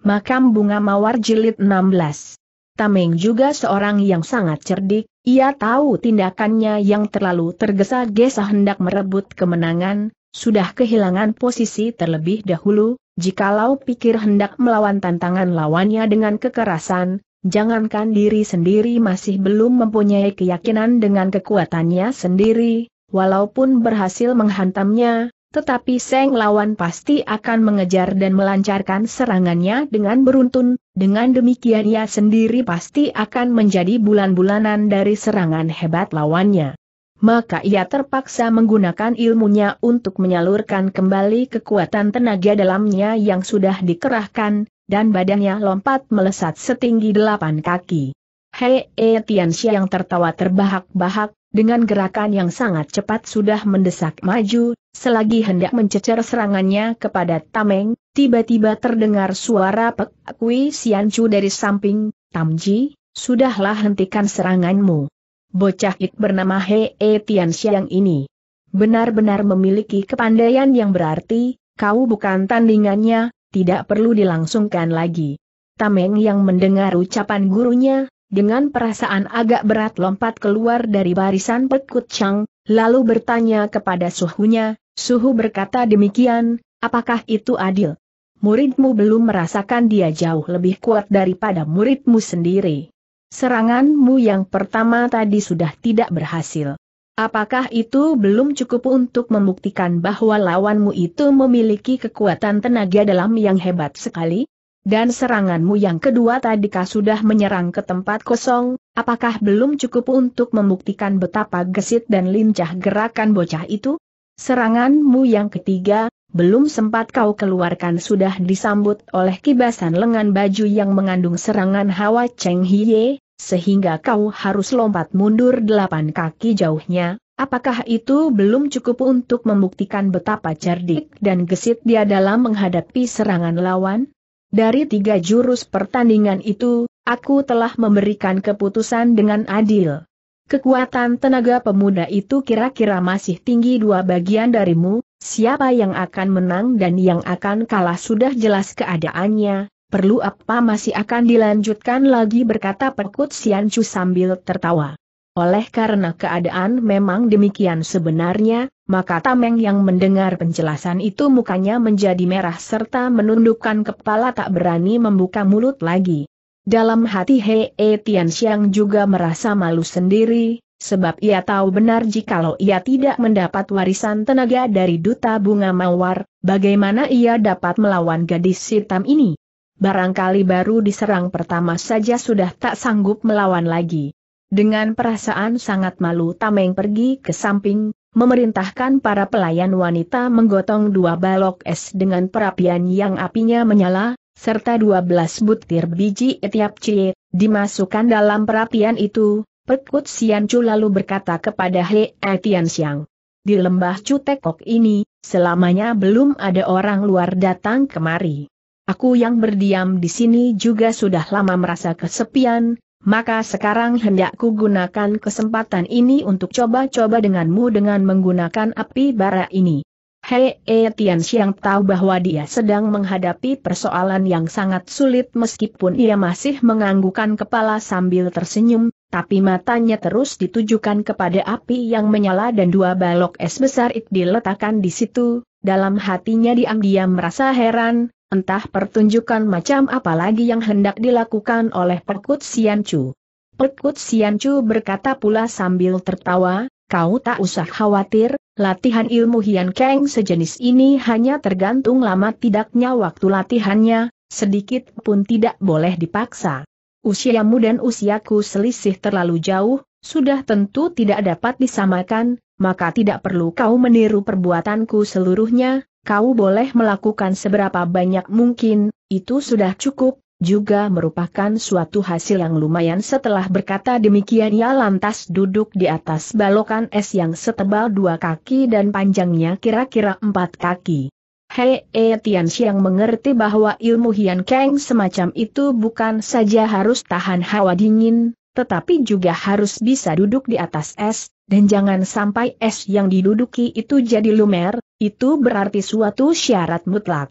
Makam Bunga Mawar Jilid 16. Tameng juga seorang yang sangat cerdik, ia tahu tindakannya yang terlalu tergesa-gesa hendak merebut kemenangan, sudah kehilangan posisi terlebih dahulu, jikalau pikir hendak melawan tantangan lawannya dengan kekerasan, jangankan diri sendiri masih belum mempunyai keyakinan dengan kekuatannya sendiri, walaupun berhasil menghantamnya, tetapi Seng lawan pasti akan mengejar dan melancarkan serangannya dengan beruntun, dengan demikian ia sendiri pasti akan menjadi bulan-bulanan dari serangan hebat lawannya. Maka ia terpaksa menggunakan ilmunya untuk menyalurkan kembali kekuatan tenaga dalamnya yang sudah dikerahkan, dan badannya lompat melesat setinggi delapan kaki. Hei e Tianxia yang tertawa terbahak-bahak, dengan gerakan yang sangat cepat sudah mendesak maju, Selagi hendak mencecer serangannya kepada Tameng, tiba-tiba terdengar suara Pek Kui Siancu dari samping, Tamji, sudahlah hentikan seranganmu. Bocah ik bernama E Tian Xiang ini. Benar-benar memiliki kepandaian yang berarti, kau bukan tandingannya, tidak perlu dilangsungkan lagi. Tameng yang mendengar ucapan gurunya, dengan perasaan agak berat lompat keluar dari barisan Pekut Chang, lalu bertanya kepada suhunya, suhu berkata demikian, apakah itu adil? Muridmu belum merasakan dia jauh lebih kuat daripada muridmu sendiri. Seranganmu yang pertama tadi sudah tidak berhasil. Apakah itu belum cukup untuk membuktikan bahwa lawanmu itu memiliki kekuatan tenaga dalam yang hebat sekali? Dan seranganmu yang kedua tadikah sudah menyerang ke tempat kosong, Apakah belum cukup untuk membuktikan betapa gesit dan lincah gerakan bocah itu? Seranganmu yang ketiga, belum sempat kau keluarkan sudah disambut oleh kibasan lengan baju yang mengandung serangan hawa Cheng Hiye, sehingga kau harus lompat mundur delapan kaki jauhnya. Apakah itu belum cukup untuk membuktikan betapa cerdik dan gesit dia dalam menghadapi serangan lawan? Dari tiga jurus pertandingan itu, aku telah memberikan keputusan dengan adil. Kekuatan tenaga pemuda itu kira-kira masih tinggi dua bagian darimu, siapa yang akan menang dan yang akan kalah sudah jelas keadaannya, perlu apa masih akan dilanjutkan lagi berkata Perkut Siancu sambil tertawa. Oleh karena keadaan memang demikian sebenarnya, maka Tameng yang mendengar penjelasan itu mukanya menjadi merah serta menundukkan kepala tak berani membuka mulut lagi. Dalam hati He Hei Tianxiang juga merasa malu sendiri, sebab ia tahu benar jikalau ia tidak mendapat warisan tenaga dari Duta Bunga Mawar, bagaimana ia dapat melawan gadis hitam ini. Barangkali baru diserang pertama saja sudah tak sanggup melawan lagi. Dengan perasaan sangat malu Tameng pergi ke samping, memerintahkan para pelayan wanita menggotong dua balok es dengan perapian yang apinya menyala, serta 12 butir biji etiap cie, dimasukkan dalam perapian itu, Pekut Sian Chu lalu berkata kepada He Etian Siang. Di lembah Cutekok ini, selamanya belum ada orang luar datang kemari. Aku yang berdiam di sini juga sudah lama merasa kesepian, maka sekarang hendakku gunakan kesempatan ini untuk coba-coba denganmu dengan menggunakan api bara ini. Hei E Tian Xiang tahu bahwa dia sedang menghadapi persoalan yang sangat sulit meskipun ia masih menganggukkan kepala sambil tersenyum, tapi matanya terus ditujukan kepada api yang menyala dan dua balok es besar itu diletakkan di situ, dalam hatinya diam-diam merasa heran, entah pertunjukan macam apa lagi yang hendak dilakukan oleh Perkut Sian Chu. Perkut Sian Chu berkata pula sambil tertawa, Kau tak usah khawatir, latihan ilmu Hian Kang sejenis ini hanya tergantung lama tidaknya waktu latihannya, sedikit pun tidak boleh dipaksa. Usiamu dan usiaku selisih terlalu jauh, sudah tentu tidak dapat disamakan, maka tidak perlu kau meniru perbuatanku seluruhnya, kau boleh melakukan seberapa banyak mungkin, itu sudah cukup, juga merupakan suatu hasil yang lumayan setelah berkata demikian ia lantas duduk di atas balokan es yang setebal dua kaki dan panjangnya kira-kira empat kaki. Hei e Tian Xiang mengerti bahwa ilmu Hian Kang semacam itu bukan saja harus tahan hawa dingin, tetapi juga harus bisa duduk di atas es, dan jangan sampai es yang diduduki itu jadi lumer, itu berarti suatu syarat mutlak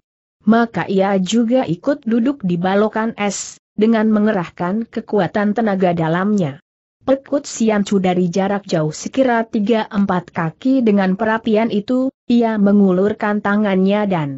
maka ia juga ikut duduk di balokan es, dengan mengerahkan kekuatan tenaga dalamnya. Pekut Siancu dari jarak jauh sekira 3-4 kaki dengan perapian itu, ia mengulurkan tangannya dan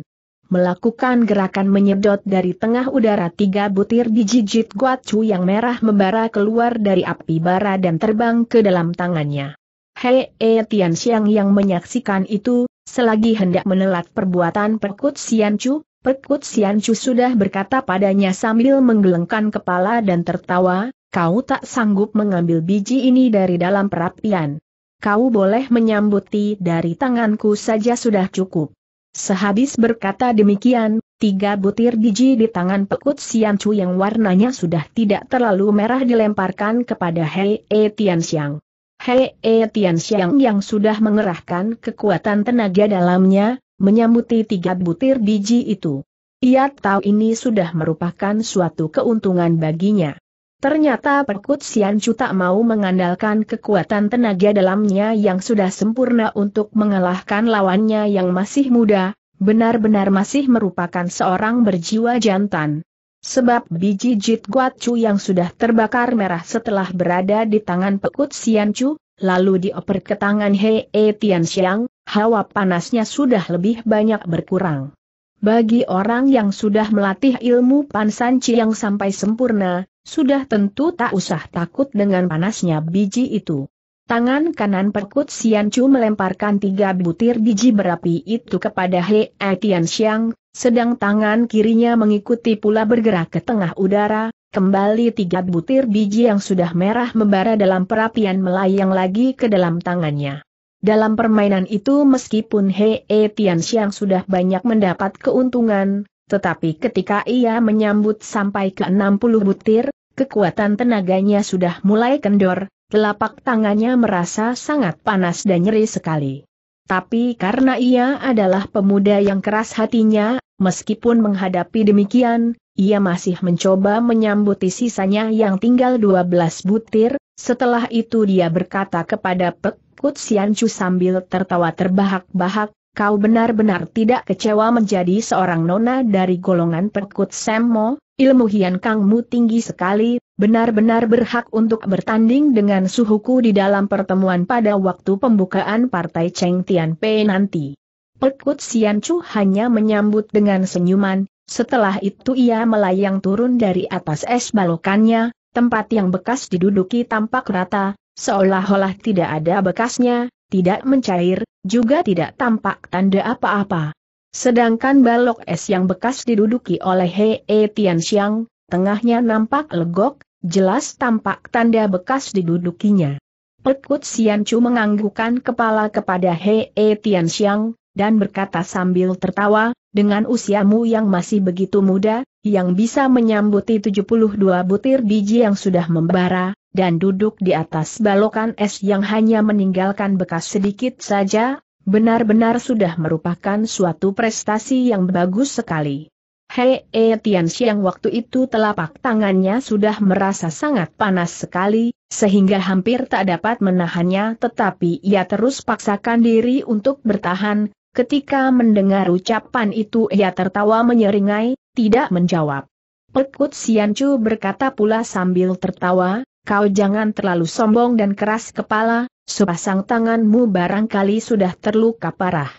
melakukan gerakan menyedot dari tengah udara tiga butir biji jit guacu yang merah membara keluar dari api bara dan terbang ke dalam tangannya. Hei E Tian Xiang yang menyaksikan itu, selagi hendak menelat perbuatan Pekut Siancu, Pekut Siancu sudah berkata padanya sambil menggelengkan kepala dan tertawa, kau tak sanggup mengambil biji ini dari dalam perapian. Kau boleh menyambuti dari tanganku saja sudah cukup. Sehabis berkata demikian, tiga butir biji di tangan pekut Siancu yang warnanya sudah tidak terlalu merah dilemparkan kepada Hei E Tianxiang. Hei E Tianxiang yang sudah mengerahkan kekuatan tenaga dalamnya, menyambuti tiga butir biji itu. Ia tahu ini sudah merupakan suatu keuntungan baginya. Ternyata Perkut Siancu tak mau mengandalkan kekuatan tenaga dalamnya yang sudah sempurna untuk mengalahkan lawannya yang masih muda, benar-benar masih merupakan seorang berjiwa jantan. Sebab biji Jit Guacu yang sudah terbakar merah setelah berada di tangan Perkut Siancu, lalu dioper ke tangan Hei e Tian Xiang, hawa panasnya sudah lebih banyak berkurang. Bagi orang yang sudah melatih ilmu pansanci yang sampai sempurna, sudah tentu tak usah takut dengan panasnya biji itu. Tangan kanan perkut Sian Chu melemparkan tiga butir biji berapi itu kepada He Tian Xiang, sedang tangan kirinya mengikuti pula bergerak ke tengah udara, kembali tiga butir biji yang sudah merah membara dalam perapian melayang lagi ke dalam tangannya. Dalam permainan itu meskipun Hei e Xiang sudah banyak mendapat keuntungan, tetapi ketika ia menyambut sampai ke 60 butir, kekuatan tenaganya sudah mulai kendor, telapak tangannya merasa sangat panas dan nyeri sekali. Tapi karena ia adalah pemuda yang keras hatinya, meskipun menghadapi demikian, ia masih mencoba menyambuti sisanya yang tinggal 12 butir, setelah itu dia berkata kepada Pek Kut Sian Chu sambil tertawa terbahak-bahak, kau benar-benar tidak kecewa menjadi seorang nona dari golongan perkut Semmo, ilmu hian kangmu tinggi sekali, benar-benar berhak untuk bertanding dengan suhuku di dalam pertemuan pada waktu pembukaan partai Cheng Tian Pei nanti. Perkut Sian Chu hanya menyambut dengan senyuman, setelah itu ia melayang turun dari atas es balokannya, tempat yang bekas diduduki tampak rata, seolah-olah tidak ada bekasnya, tidak mencair, juga tidak tampak tanda apa-apa. Sedangkan balok es yang bekas diduduki oleh Hei e Xiang, tengahnya nampak legok, jelas tampak tanda bekas didudukinya. Pekut Chu menganggukkan kepala kepada Hei e Xiang, dan berkata sambil tertawa, dengan usiamu yang masih begitu muda, yang bisa menyambuti 72 butir biji yang sudah membara, dan duduk di atas balokan es yang hanya meninggalkan bekas sedikit saja, benar-benar sudah merupakan suatu prestasi yang bagus sekali. Hei e Tian Xiang waktu itu telapak tangannya sudah merasa sangat panas sekali, sehingga hampir tak dapat menahannya tetapi ia terus paksakan diri untuk bertahan, ketika mendengar ucapan itu ia tertawa menyeringai, tidak menjawab. Pekut Chu berkata pula sambil tertawa, kau jangan terlalu sombong dan keras kepala, sepasang tanganmu barangkali sudah terluka parah.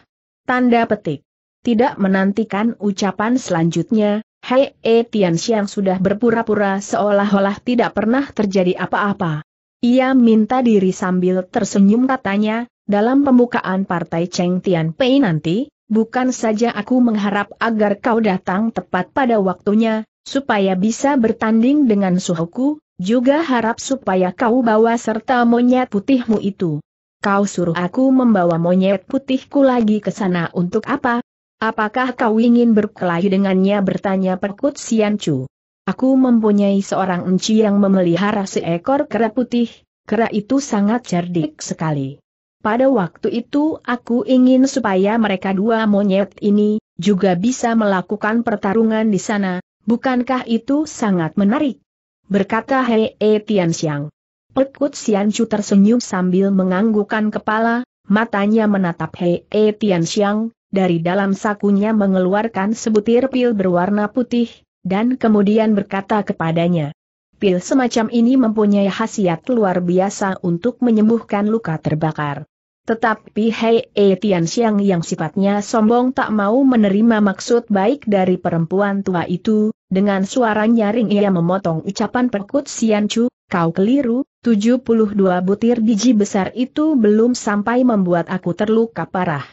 Tanda petik. Tidak menantikan ucapan selanjutnya, Hei E Tian Xiang sudah berpura-pura seolah-olah tidak pernah terjadi apa-apa. Ia minta diri sambil tersenyum katanya, dalam pembukaan partai Cheng Tian Pei nanti, bukan saja aku mengharap agar kau datang tepat pada waktunya, supaya bisa bertanding dengan suhuku, juga harap supaya kau bawa serta monyet putihmu itu. Kau suruh aku membawa monyet putihku lagi ke sana untuk apa? Apakah kau ingin berkelahi dengannya bertanya perkut Siancu. Aku mempunyai seorang enci yang memelihara seekor kera putih, kera itu sangat cerdik sekali. Pada waktu itu aku ingin supaya mereka dua monyet ini, juga bisa melakukan pertarungan di sana, bukankah itu sangat menarik? berkata Hei E Tian Xiang. Pekut Sian Chu tersenyum sambil menganggukkan kepala, matanya menatap Hei E Tian Xiang, dari dalam sakunya mengeluarkan sebutir pil berwarna putih, dan kemudian berkata kepadanya. Pil semacam ini mempunyai khasiat luar biasa untuk menyembuhkan luka terbakar. Tetapi Hei E Tian Xiang yang sifatnya sombong tak mau menerima maksud baik dari perempuan tua itu, dengan suara nyaring ia memotong ucapan Perkut Sian Chu, kau keliru, 72 butir biji besar itu belum sampai membuat aku terluka parah.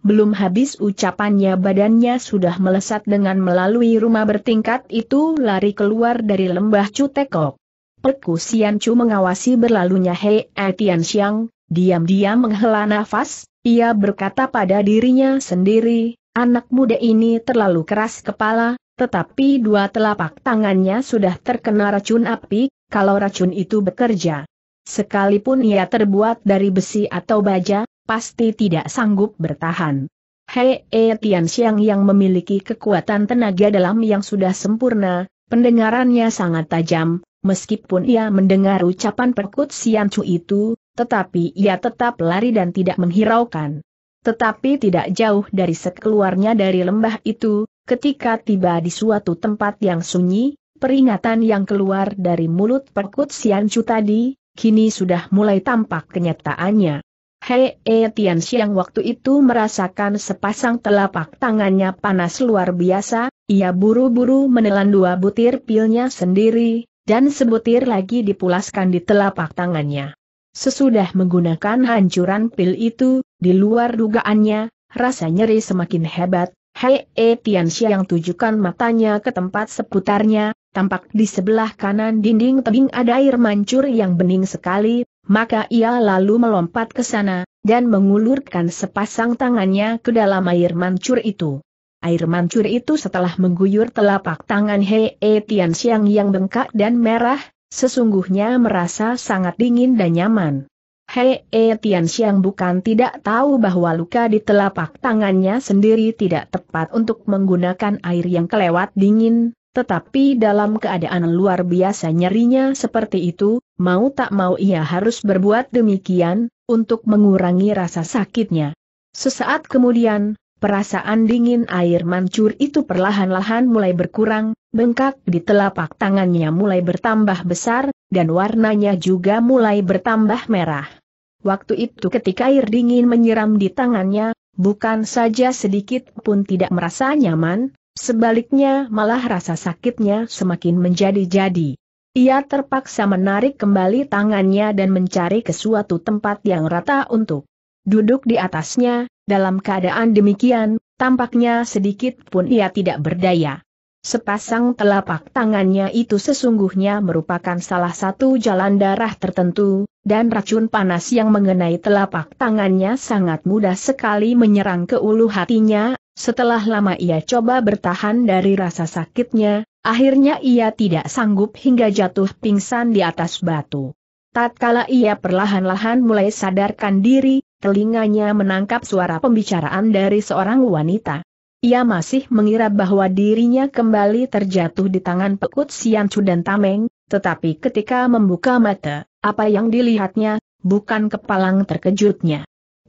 Belum habis ucapannya badannya sudah melesat dengan melalui rumah bertingkat itu lari keluar dari lembah Cutekok. Perkut Sian Chu mengawasi berlalunya Hei Etian Xiang, diam-diam menghela nafas, ia berkata pada dirinya sendiri, anak muda ini terlalu keras kepala, tetapi dua telapak tangannya sudah terkena racun api, kalau racun itu bekerja. Sekalipun ia terbuat dari besi atau baja, pasti tidak sanggup bertahan. Hei e Tian Xiang yang memiliki kekuatan tenaga dalam yang sudah sempurna, pendengarannya sangat tajam, meskipun ia mendengar ucapan perkut Sian Chu itu, tetapi ia tetap lari dan tidak menghiraukan. Tetapi tidak jauh dari sekeluarnya dari lembah itu, Ketika tiba di suatu tempat yang sunyi, peringatan yang keluar dari mulut perkut Siancu tadi, kini sudah mulai tampak kenyataannya. Hei e Tian Xiang waktu itu merasakan sepasang telapak tangannya panas luar biasa, ia buru-buru menelan dua butir pilnya sendiri, dan sebutir lagi dipulaskan di telapak tangannya. Sesudah menggunakan hancuran pil itu, di luar dugaannya, rasa nyeri semakin hebat, Hei E yang tujukan matanya ke tempat seputarnya, tampak di sebelah kanan dinding tebing ada air mancur yang bening sekali, maka ia lalu melompat ke sana, dan mengulurkan sepasang tangannya ke dalam air mancur itu. Air mancur itu setelah mengguyur telapak tangan Hei E Xiang yang bengkak dan merah, sesungguhnya merasa sangat dingin dan nyaman. Hei e Tian Xiang bukan tidak tahu bahwa luka di telapak tangannya sendiri tidak tepat untuk menggunakan air yang kelewat dingin, tetapi dalam keadaan luar biasa nyerinya seperti itu, mau tak mau ia harus berbuat demikian, untuk mengurangi rasa sakitnya. Sesaat kemudian, perasaan dingin air mancur itu perlahan-lahan mulai berkurang, bengkak di telapak tangannya mulai bertambah besar, dan warnanya juga mulai bertambah merah. Waktu itu ketika air dingin menyiram di tangannya, bukan saja sedikit pun tidak merasa nyaman, sebaliknya malah rasa sakitnya semakin menjadi-jadi. Ia terpaksa menarik kembali tangannya dan mencari ke suatu tempat yang rata untuk duduk di atasnya, dalam keadaan demikian, tampaknya sedikit pun ia tidak berdaya. Sepasang telapak tangannya itu sesungguhnya merupakan salah satu jalan darah tertentu, dan racun panas yang mengenai telapak tangannya sangat mudah sekali menyerang ke ulu hatinya, setelah lama ia coba bertahan dari rasa sakitnya, akhirnya ia tidak sanggup hingga jatuh pingsan di atas batu. Tatkala ia perlahan-lahan mulai sadarkan diri, telinganya menangkap suara pembicaraan dari seorang wanita. Ia masih mengira bahwa dirinya kembali terjatuh di tangan pekut Chu dan Tameng, tetapi ketika membuka mata, apa yang dilihatnya, bukan kepalang terkejutnya.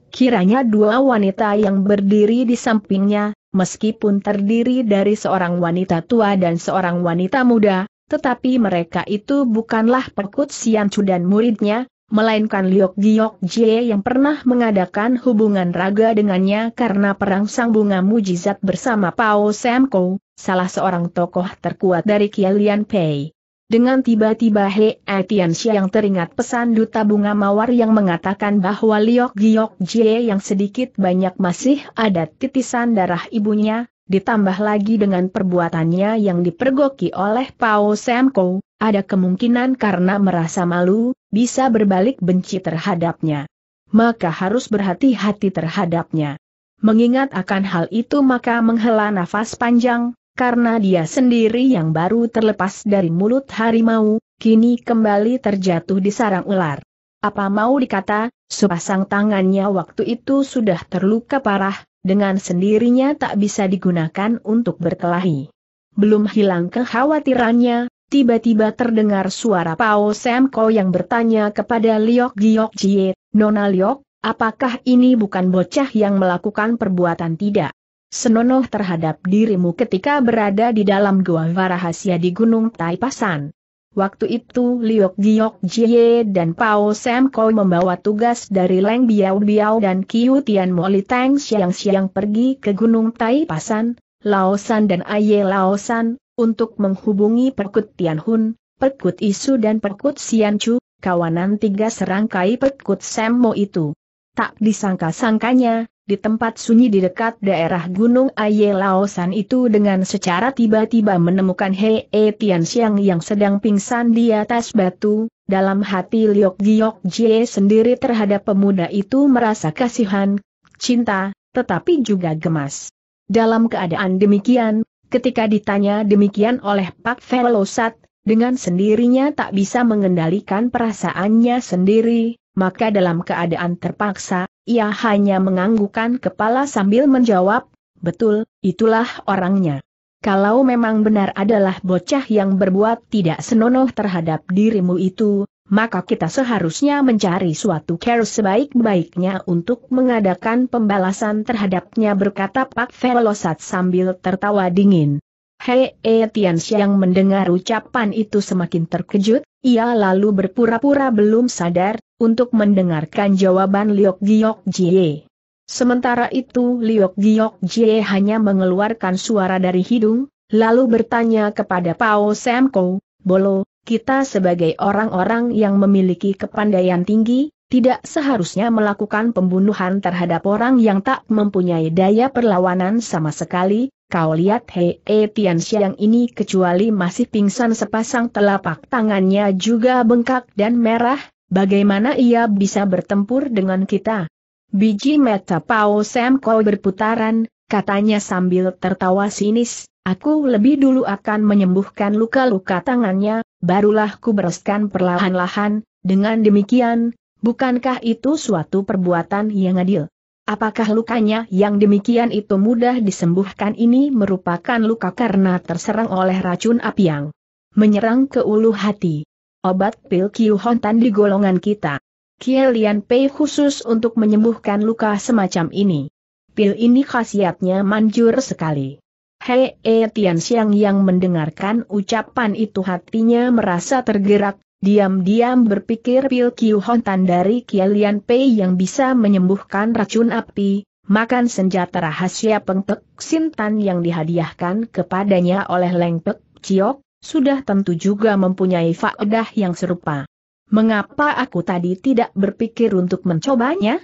Kiranya dua wanita yang berdiri di sampingnya, meskipun terdiri dari seorang wanita tua dan seorang wanita muda, tetapi mereka itu bukanlah pekut Chu dan muridnya, melainkan Liok Giok Jie yang pernah mengadakan hubungan raga dengannya karena perang sang bunga mujizat bersama Pao Semko, salah seorang tokoh terkuat dari Kialian Pei. Dengan tiba-tiba He Atianxia yang teringat pesan Duta Bunga Mawar yang mengatakan bahwa Liok Giok Jie yang sedikit banyak masih ada titisan darah ibunya, ditambah lagi dengan perbuatannya yang dipergoki oleh Pao Semko, ada kemungkinan karena merasa malu, bisa berbalik benci terhadapnya. Maka harus berhati-hati terhadapnya. Mengingat akan hal itu maka menghela nafas panjang, karena dia sendiri yang baru terlepas dari mulut harimau, kini kembali terjatuh di sarang ular. Apa mau dikata, sepasang tangannya waktu itu sudah terluka parah, dengan sendirinya tak bisa digunakan untuk berkelahi. Belum hilang kekhawatirannya, tiba-tiba terdengar suara Pao Semko yang bertanya kepada Liok Giok Jie, Nona Liok, apakah ini bukan bocah yang melakukan perbuatan tidak? Senonoh terhadap dirimu ketika berada di dalam gua rahasia di Gunung Taipasan. Waktu itu Liok Giok Jie dan Pao Sam Koi membawa tugas dari Leng Biao Biao dan Kiu Tian Moli Tang Siang Siang pergi ke Gunung Taipasan, Laosan dan Aye Laosan, untuk menghubungi Perkut Tianhun, Perkut Isu dan Perkut Siancu, kawanan tiga serangkai Perkut Semmo itu. Tak disangka-sangkanya, di tempat sunyi di dekat daerah Gunung Aye Laosan itu dengan secara tiba-tiba menemukan He e Tian yang sedang pingsan di atas batu, dalam hati Liok Giok Jie sendiri terhadap pemuda itu merasa kasihan, cinta, tetapi juga gemas. Dalam keadaan demikian, Ketika ditanya demikian oleh Pak Velosat, dengan sendirinya tak bisa mengendalikan perasaannya sendiri, maka dalam keadaan terpaksa, ia hanya menganggukkan kepala sambil menjawab, betul, itulah orangnya. Kalau memang benar adalah bocah yang berbuat tidak senonoh terhadap dirimu itu, maka kita seharusnya mencari suatu cara sebaik-baiknya untuk mengadakan pembalasan terhadapnya berkata Pak Velosat sambil tertawa dingin. Hei Etians eh, yang mendengar ucapan itu semakin terkejut, ia lalu berpura-pura belum sadar, untuk mendengarkan jawaban Liok Giok Jie. Sementara itu Liok Giok Jie hanya mengeluarkan suara dari hidung, lalu bertanya kepada Pao Semko, Bolo, kita sebagai orang-orang yang memiliki kepandaian tinggi, tidak seharusnya melakukan pembunuhan terhadap orang yang tak mempunyai daya perlawanan sama sekali, kau lihat Hei e eh, Tian Xiang ini kecuali masih pingsan sepasang telapak tangannya juga bengkak dan merah, bagaimana ia bisa bertempur dengan kita? Biji mata Pao Sam Kau berputaran, katanya sambil tertawa sinis, Aku lebih dulu akan menyembuhkan luka-luka tangannya, barulah ku bereskan perlahan-lahan, dengan demikian, bukankah itu suatu perbuatan yang adil? Apakah lukanya yang demikian itu mudah disembuhkan ini merupakan luka karena terserang oleh racun api yang menyerang ke ulu hati? Obat pil Kiu Hontan di golongan kita. Kielian Pei khusus untuk menyembuhkan luka semacam ini. Pil ini khasiatnya manjur sekali. Hei e eh, Tian Xiang yang mendengarkan ucapan itu hatinya merasa tergerak, diam-diam berpikir Pil Kiu Hontan dari Kialian Pei yang bisa menyembuhkan racun api, makan senjata rahasia pengpek Sintan yang dihadiahkan kepadanya oleh Leng Pek Ciok, sudah tentu juga mempunyai faedah yang serupa. Mengapa aku tadi tidak berpikir untuk mencobanya?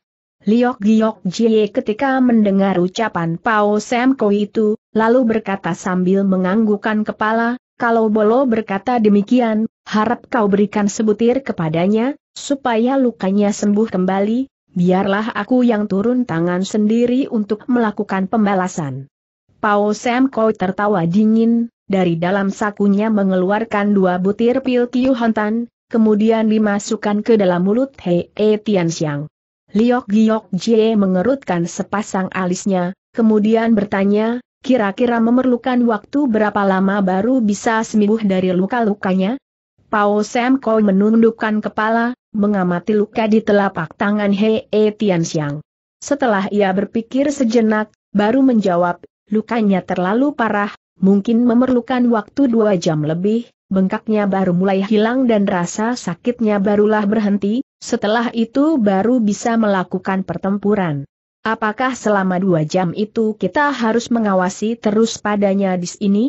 Liok Giok Jie ketika mendengar ucapan Pao Sam Koi itu, lalu berkata sambil menganggukan kepala, kalau Bolo berkata demikian, harap kau berikan sebutir kepadanya, supaya lukanya sembuh kembali, biarlah aku yang turun tangan sendiri untuk melakukan pembalasan. Pao Sam Koi tertawa dingin, dari dalam sakunya mengeluarkan dua butir pil Kiu Hantan, kemudian dimasukkan ke dalam mulut Hei e Tian Xiang. Liok Giok Jie mengerutkan sepasang alisnya, kemudian bertanya, kira-kira memerlukan waktu berapa lama baru bisa sembuh dari luka-lukanya? Pao Sam Koi menundukkan kepala, mengamati luka di telapak tangan Hei e Tianxiang. Setelah ia berpikir sejenak, baru menjawab, lukanya terlalu parah, mungkin memerlukan waktu dua jam lebih, bengkaknya baru mulai hilang dan rasa sakitnya barulah berhenti, setelah itu baru bisa melakukan pertempuran. Apakah selama dua jam itu kita harus mengawasi terus padanya di sini?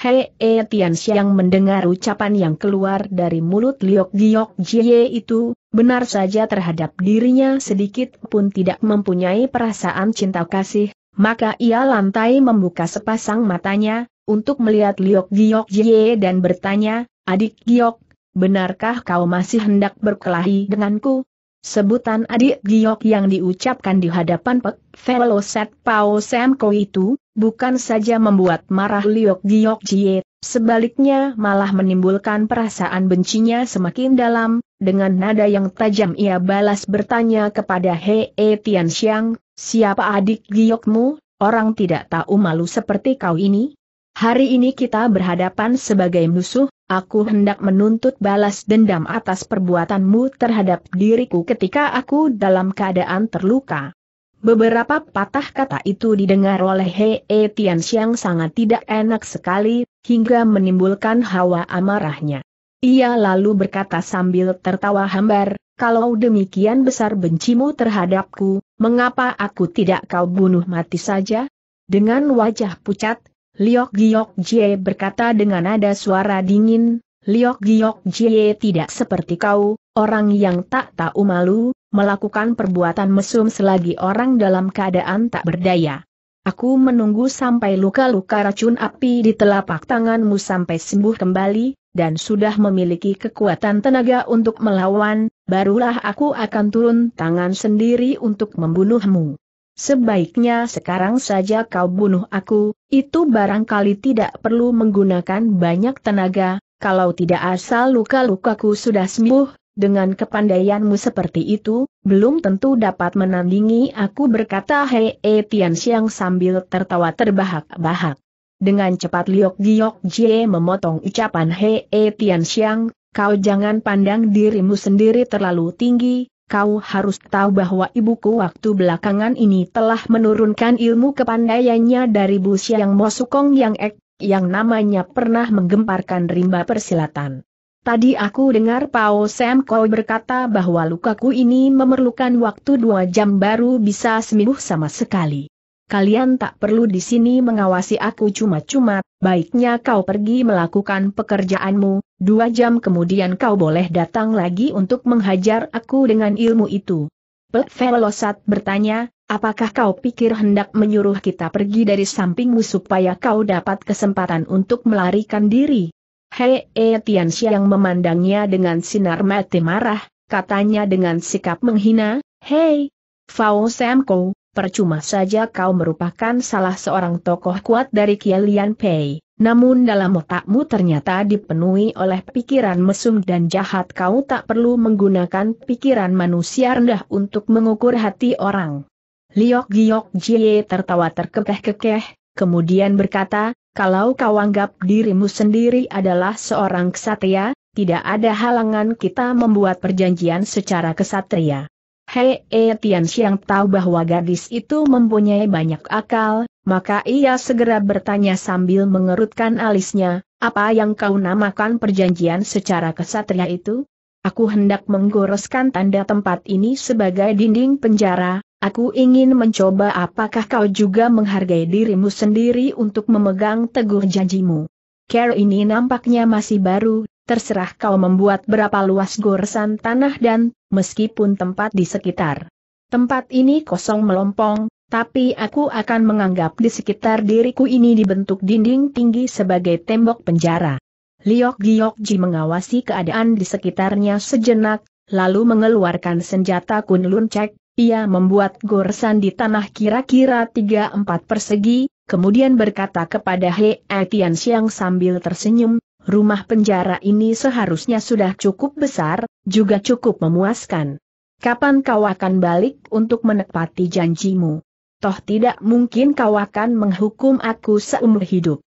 Hei e Tian Xiang mendengar ucapan yang keluar dari mulut Liok Giok Jie itu, benar saja terhadap dirinya sedikit pun tidak mempunyai perasaan cinta kasih, maka ia lantai membuka sepasang matanya, untuk melihat Liok Giok Jie dan bertanya, adik Giok, benarkah kau masih hendak berkelahi denganku? Sebutan adik giok yang diucapkan di hadapan Pek Velo Set Pao Semko itu, bukan saja membuat marah Liok Giok Jie, sebaliknya malah menimbulkan perasaan bencinya semakin dalam, dengan nada yang tajam ia balas bertanya kepada Hee e Tian Xiang, siapa adik giokmu, orang tidak tahu malu seperti kau ini? Hari ini kita berhadapan sebagai musuh, Aku hendak menuntut balas dendam atas perbuatanmu terhadap diriku ketika aku dalam keadaan terluka. Beberapa patah kata itu didengar oleh Hei e Tianxiang sangat tidak enak sekali, hingga menimbulkan hawa amarahnya. Ia lalu berkata sambil tertawa hambar, kalau demikian besar bencimu terhadapku, mengapa aku tidak kau bunuh mati saja? Dengan wajah pucat, Liok Giok Jie berkata dengan nada suara dingin, Liok Giok Jie tidak seperti kau, orang yang tak tahu malu, melakukan perbuatan mesum selagi orang dalam keadaan tak berdaya. Aku menunggu sampai luka-luka racun api di telapak tanganmu sampai sembuh kembali, dan sudah memiliki kekuatan tenaga untuk melawan, barulah aku akan turun tangan sendiri untuk membunuhmu. Sebaiknya sekarang saja kau bunuh aku, itu barangkali tidak perlu menggunakan banyak tenaga, kalau tidak asal luka-lukaku sudah sembuh, dengan kepandaianmu seperti itu, belum tentu dapat menandingi aku berkata Hei e Tian Xiang sambil tertawa terbahak-bahak. Dengan cepat Liok Giok Jie memotong ucapan Hei e Tian Xiang, kau jangan pandang dirimu sendiri terlalu tinggi, kau harus tahu bahwa ibuku waktu belakangan ini telah menurunkan ilmu kepandaiannya dari Bu Siang Mo Sukong Yang Ek, yang namanya pernah menggemparkan rimba persilatan. Tadi aku dengar Pao Sam Koi berkata bahwa lukaku ini memerlukan waktu dua jam baru bisa sembuh sama sekali kalian tak perlu di sini mengawasi aku cuma-cuma, baiknya kau pergi melakukan pekerjaanmu, dua jam kemudian kau boleh datang lagi untuk menghajar aku dengan ilmu itu. Pelvelosat bertanya, apakah kau pikir hendak menyuruh kita pergi dari sampingmu supaya kau dapat kesempatan untuk melarikan diri? Hei, e, Tianxia yang memandangnya dengan sinar mati marah, katanya dengan sikap menghina, Hei, Fao Semko, percuma saja kau merupakan salah seorang tokoh kuat dari Kialian Pei, namun dalam otakmu ternyata dipenuhi oleh pikiran mesum dan jahat kau tak perlu menggunakan pikiran manusia rendah untuk mengukur hati orang. Liok Giok Jie tertawa terkekeh-kekeh, kemudian berkata, kalau kau anggap dirimu sendiri adalah seorang kesatria, tidak ada halangan kita membuat perjanjian secara kesatria. Hei e Tian Xiang tahu bahwa gadis itu mempunyai banyak akal, maka ia segera bertanya sambil mengerutkan alisnya, apa yang kau namakan perjanjian secara kesatria itu? Aku hendak menggoreskan tanda tempat ini sebagai dinding penjara, aku ingin mencoba apakah kau juga menghargai dirimu sendiri untuk memegang teguh janjimu. Care ini nampaknya masih baru, terserah kau membuat berapa luas goresan tanah dan, meskipun tempat di sekitar. Tempat ini kosong melompong, tapi aku akan menganggap di sekitar diriku ini dibentuk dinding tinggi sebagai tembok penjara. Liok Giokji mengawasi keadaan di sekitarnya sejenak, lalu mengeluarkan senjata Kunlun Cek, ia membuat goresan di tanah kira-kira 3-4 persegi, kemudian berkata kepada He Etian Siang sambil tersenyum, rumah penjara ini seharusnya sudah cukup besar, juga cukup memuaskan. Kapan kau akan balik untuk menepati janjimu? Toh tidak mungkin kau akan menghukum aku seumur hidup.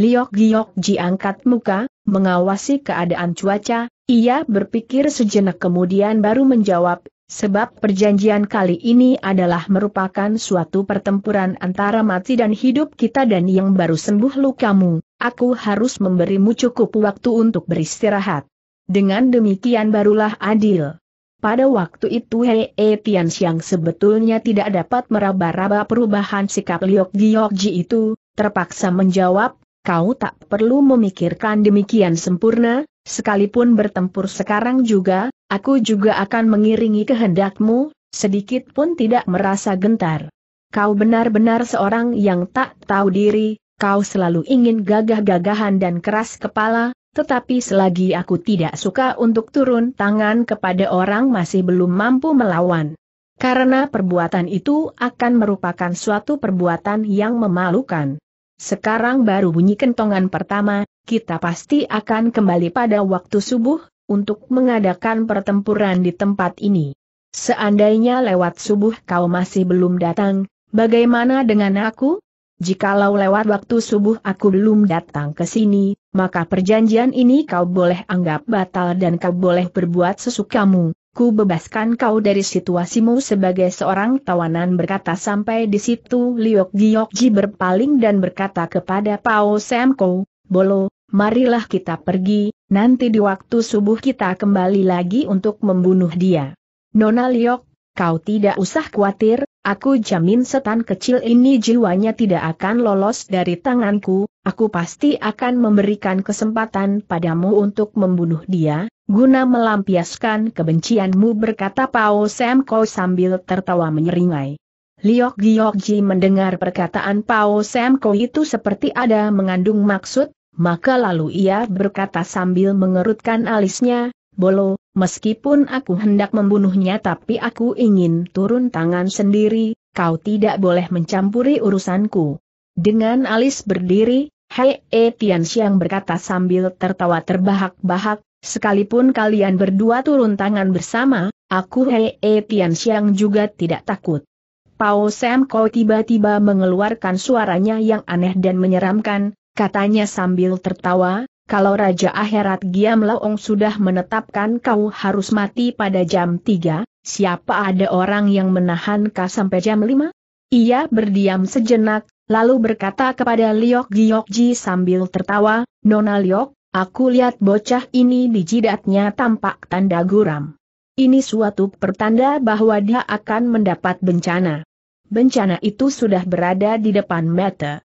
Liok Giok Ji angkat muka, mengawasi keadaan cuaca, ia berpikir sejenak kemudian baru menjawab, sebab perjanjian kali ini adalah merupakan suatu pertempuran antara mati dan hidup kita dan yang baru sembuh lukamu aku harus memberimu cukup waktu untuk beristirahat. Dengan demikian barulah adil. Pada waktu itu Hei -e Tian Xiang sebetulnya tidak dapat meraba-raba perubahan sikap Liok Ji itu, terpaksa menjawab, kau tak perlu memikirkan demikian sempurna, sekalipun bertempur sekarang juga, aku juga akan mengiringi kehendakmu, sedikit pun tidak merasa gentar. Kau benar-benar seorang yang tak tahu diri, kau selalu ingin gagah-gagahan dan keras kepala, tetapi selagi aku tidak suka untuk turun tangan kepada orang masih belum mampu melawan. Karena perbuatan itu akan merupakan suatu perbuatan yang memalukan. Sekarang baru bunyi kentongan pertama, kita pasti akan kembali pada waktu subuh, untuk mengadakan pertempuran di tempat ini. Seandainya lewat subuh kau masih belum datang, bagaimana dengan aku? Jikalau lewat waktu subuh aku belum datang ke sini, maka perjanjian ini kau boleh anggap batal dan kau boleh berbuat sesukamu. Ku bebaskan kau dari situasimu sebagai seorang tawanan berkata sampai di situ Liok Giokji berpaling dan berkata kepada Pao Semko, Bolo, marilah kita pergi, nanti di waktu subuh kita kembali lagi untuk membunuh dia. Nona Liok, kau tidak usah khawatir, Aku jamin setan kecil ini jiwanya tidak akan lolos dari tanganku, aku pasti akan memberikan kesempatan padamu untuk membunuh dia, guna melampiaskan kebencianmu berkata Pao Sam sambil tertawa menyeringai. Liok Giokji mendengar perkataan Pao Sam itu seperti ada mengandung maksud, maka lalu ia berkata sambil mengerutkan alisnya, Bolo, meskipun aku hendak membunuhnya tapi aku ingin turun tangan sendiri, kau tidak boleh mencampuri urusanku. Dengan alis berdiri, Hei E Tian berkata sambil tertawa terbahak-bahak, sekalipun kalian berdua turun tangan bersama, aku Hei E Tian juga tidak takut. Pao Sam kau tiba-tiba mengeluarkan suaranya yang aneh dan menyeramkan, katanya sambil tertawa, kalau Raja Akhirat Giam Laong sudah menetapkan kau harus mati pada jam 3, siapa ada orang yang menahan kau sampai jam 5? Ia berdiam sejenak, lalu berkata kepada Liok Giokji sambil tertawa, Nona Liok, aku lihat bocah ini di jidatnya tampak tanda guram. Ini suatu pertanda bahwa dia akan mendapat bencana. Bencana itu sudah berada di depan mata.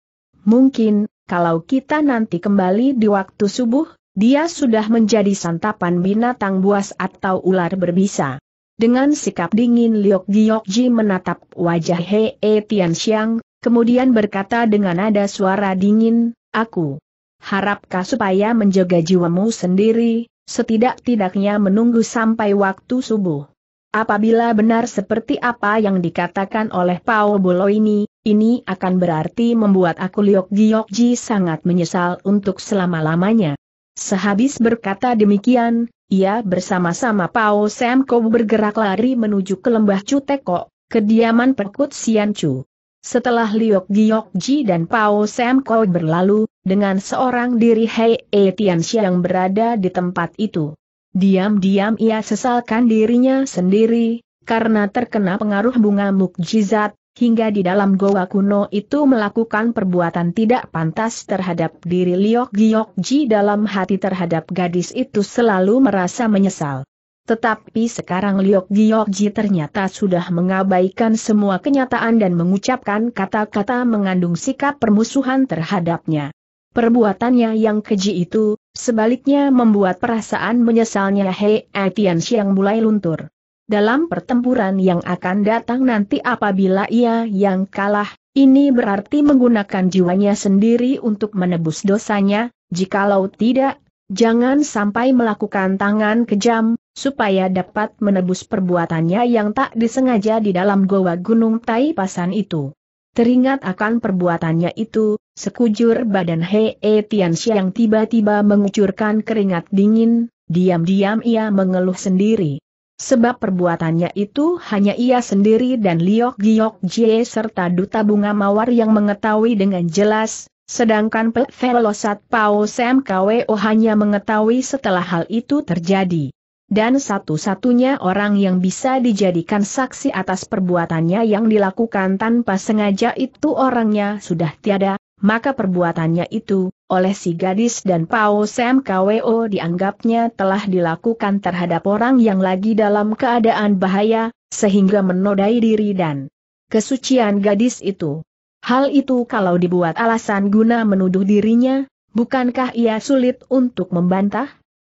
Mungkin, kalau kita nanti kembali di waktu subuh, dia sudah menjadi santapan binatang buas atau ular berbisa. Dengan sikap dingin Liok Giokji menatap wajah He Hei Tianxiang, kemudian berkata dengan nada suara dingin, Aku harapkah supaya menjaga jiwamu sendiri, setidak-tidaknya menunggu sampai waktu subuh. Apabila benar seperti apa yang dikatakan oleh Pao Bolo ini, ini akan berarti membuat aku Liok Giokji sangat menyesal untuk selama-lamanya. Sehabis berkata demikian, ia bersama-sama Pao Semko bergerak lari menuju ke lembah Cuteko, kediaman Perkut Chu. Setelah Liok Giokji dan Pao Semko berlalu, dengan seorang diri Hei E Tianxia yang berada di tempat itu. Diam-diam ia sesalkan dirinya sendiri, karena terkena pengaruh bunga mukjizat, hingga di dalam goa kuno itu melakukan perbuatan tidak pantas terhadap diri Liok Giok Ji dalam hati terhadap gadis itu selalu merasa menyesal. Tetapi sekarang Liok Giok Ji ternyata sudah mengabaikan semua kenyataan dan mengucapkan kata-kata mengandung sikap permusuhan terhadapnya. Perbuatannya yang keji itu, sebaliknya membuat perasaan menyesalnya Hei Etian Siang mulai luntur dalam pertempuran yang akan datang nanti apabila ia yang kalah, ini berarti menggunakan jiwanya sendiri untuk menebus dosanya, jikalau tidak, jangan sampai melakukan tangan kejam, supaya dapat menebus perbuatannya yang tak disengaja di dalam goa gunung Tai Pasan itu. Teringat akan perbuatannya itu, sekujur badan Hee Tian yang tiba-tiba mengucurkan keringat dingin, diam-diam ia mengeluh sendiri. Sebab perbuatannya itu hanya ia sendiri dan Liok Giok Jie serta Duta Bunga Mawar yang mengetahui dengan jelas, sedangkan Pek Velosat Pao Sam Kwo hanya mengetahui setelah hal itu terjadi. Dan satu-satunya orang yang bisa dijadikan saksi atas perbuatannya yang dilakukan tanpa sengaja itu orangnya sudah tiada, maka perbuatannya itu, oleh si gadis dan Pao Sam KWO dianggapnya telah dilakukan terhadap orang yang lagi dalam keadaan bahaya, sehingga menodai diri dan kesucian gadis itu. Hal itu kalau dibuat alasan guna menuduh dirinya, bukankah ia sulit untuk membantah?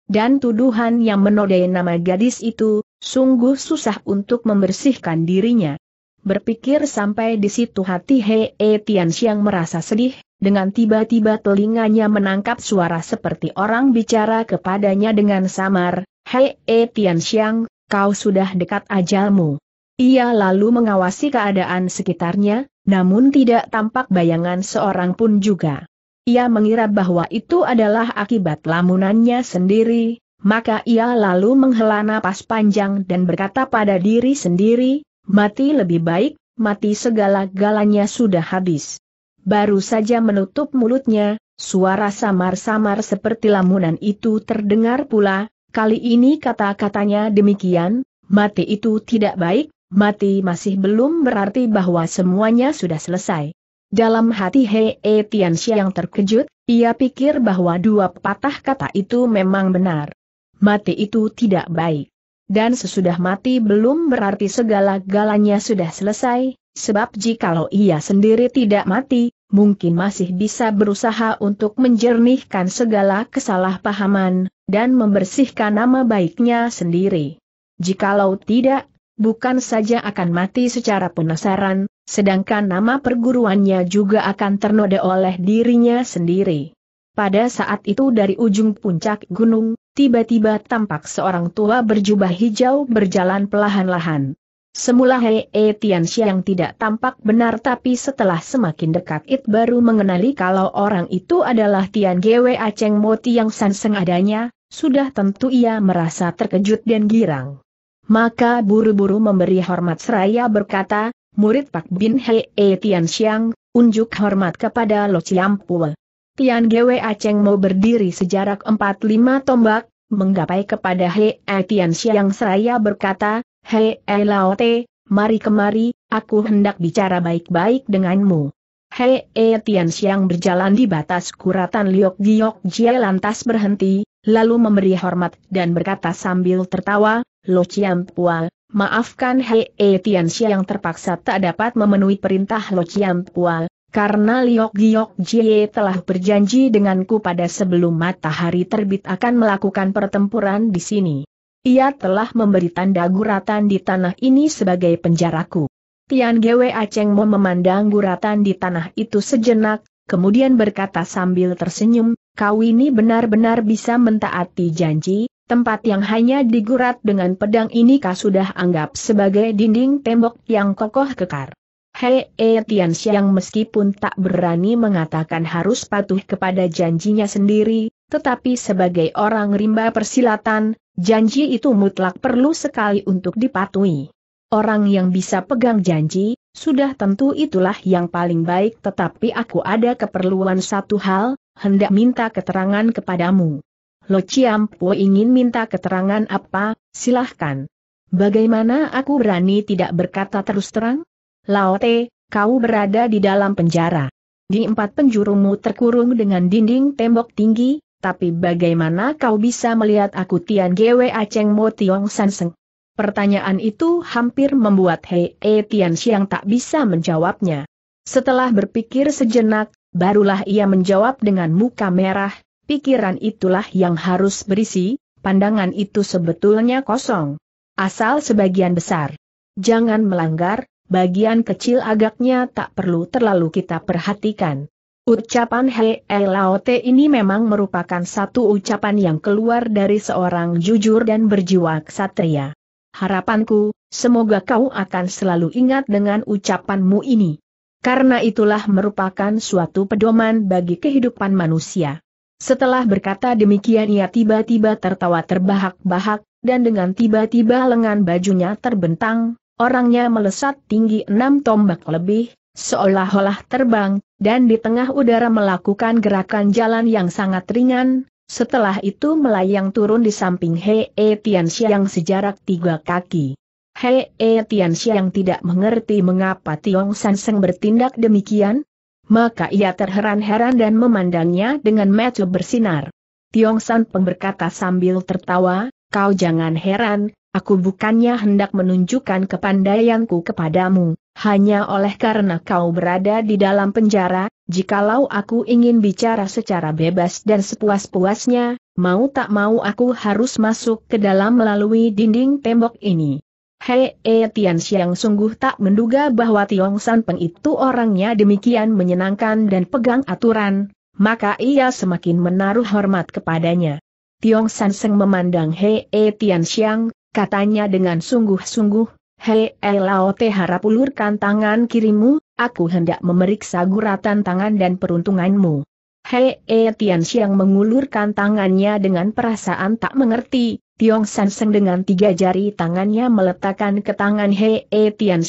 Dan tuduhan yang menodai nama gadis itu, sungguh susah untuk membersihkan dirinya. Berpikir sampai di situ hati Hei e Tian Xiang merasa sedih, dengan tiba-tiba telinganya menangkap suara seperti orang bicara kepadanya dengan samar, Hei e Tian Xiang, kau sudah dekat ajalmu. Ia lalu mengawasi keadaan sekitarnya, namun tidak tampak bayangan seorang pun juga. Ia mengira bahwa itu adalah akibat lamunannya sendiri, maka ia lalu menghela napas panjang dan berkata pada diri sendiri, Mati lebih baik, mati segala-galanya sudah habis. Baru saja menutup mulutnya, suara samar-samar seperti lamunan itu terdengar pula, kali ini kata-katanya demikian, mati itu tidak baik, mati masih belum berarti bahwa semuanya sudah selesai. Dalam hati Hei e Tianxia yang terkejut, ia pikir bahwa dua patah kata itu memang benar. Mati itu tidak baik. Dan sesudah mati belum berarti segala-galanya sudah selesai, sebab jikalau ia sendiri tidak mati, mungkin masih bisa berusaha untuk menjernihkan segala kesalahpahaman, dan membersihkan nama baiknya sendiri. Jikalau tidak, bukan saja akan mati secara penasaran, sedangkan nama perguruannya juga akan ternoda oleh dirinya sendiri. Pada saat itu dari ujung puncak gunung, tiba-tiba tampak seorang tua berjubah hijau berjalan pelan-lahan. Semula Hei e yang tidak tampak benar tapi setelah semakin dekat It baru mengenali kalau orang itu adalah Tian Gwe Aceng Moti yang Seng adanya, sudah tentu ia merasa terkejut dan girang. Maka buru-buru memberi hormat seraya berkata, murid Pak Bin Hei e Tian unjuk hormat kepada Lo Pua. Tian Gwe Aceng mau berdiri sejarak 45 tombak, menggapai kepada Hei Tian Siang Seraya berkata, Hei eh, Te, mari kemari, aku hendak bicara baik-baik denganmu. Hei eh, Tian Siang berjalan di batas kuratan Liok Giok Jie lantas berhenti, lalu memberi hormat dan berkata sambil tertawa, Lo Chiam Pual, maafkan Hei eh, Tian Siang terpaksa tak dapat memenuhi perintah Lo Chiam Pual, karena Liok Giok Jie telah berjanji denganku pada sebelum matahari terbit akan melakukan pertempuran di sini. Ia telah memberi tanda guratan di tanah ini sebagai penjaraku. Tian Gwe Aceng mau memandang guratan di tanah itu sejenak, kemudian berkata sambil tersenyum, kau ini benar-benar bisa mentaati janji, tempat yang hanya digurat dengan pedang ini kau sudah anggap sebagai dinding tembok yang kokoh kekar. Hei Etian Siang meskipun tak berani mengatakan harus patuh kepada janjinya sendiri, tetapi sebagai orang rimba persilatan, janji itu mutlak perlu sekali untuk dipatuhi. Orang yang bisa pegang janji, sudah tentu itulah yang paling baik tetapi aku ada keperluan satu hal, hendak minta keterangan kepadamu. Lo Ciampo ingin minta keterangan apa, silahkan. Bagaimana aku berani tidak berkata terus terang? Laote, kau berada di dalam penjara. Di empat penjurumu terkurung dengan dinding tembok tinggi, tapi bagaimana kau bisa melihat aku Tian Gwe Aceng Mo Tiong Sanseng? Pertanyaan itu hampir membuat Hei E Tian Xiang tak bisa menjawabnya. Setelah berpikir sejenak, barulah ia menjawab dengan muka merah, pikiran itulah yang harus berisi, pandangan itu sebetulnya kosong. Asal sebagian besar. Jangan melanggar, bagian kecil agaknya tak perlu terlalu kita perhatikan. Ucapan Hei eh, Laote ini memang merupakan satu ucapan yang keluar dari seorang jujur dan berjiwa ksatria. Harapanku, semoga kau akan selalu ingat dengan ucapanmu ini. Karena itulah merupakan suatu pedoman bagi kehidupan manusia. Setelah berkata demikian ia tiba-tiba tertawa terbahak-bahak, dan dengan tiba-tiba lengan bajunya terbentang, Orangnya melesat tinggi enam tombak lebih, seolah-olah terbang, dan di tengah udara melakukan gerakan jalan yang sangat ringan, setelah itu melayang turun di samping Hei -he e Tian yang sejarak tiga kaki. Hei -he e Tian yang tidak mengerti mengapa Tiong Sanseng bertindak demikian, maka ia terheran-heran dan memandangnya dengan mata bersinar. Tiong San Peng berkata sambil tertawa, kau jangan heran, Aku bukannya hendak menunjukkan kepandaianku kepadamu, hanya oleh karena kau berada di dalam penjara, jikalau aku ingin bicara secara bebas dan sepuas-puasnya, mau tak mau aku harus masuk ke dalam melalui dinding tembok ini. Hei e Tian Xiang sungguh tak menduga bahwa Tiong San Peng itu orangnya demikian menyenangkan dan pegang aturan, maka ia semakin menaruh hormat kepadanya. Tiong San Seng memandang Hei e Tian Xiang, katanya dengan sungguh-sungguh, Hei Elao Te harap ulurkan tangan kirimu, aku hendak memeriksa guratan tangan dan peruntunganmu. Hei E Tian mengulurkan tangannya dengan perasaan tak mengerti, Tiong San Seng dengan tiga jari tangannya meletakkan ke tangan Hei E Tian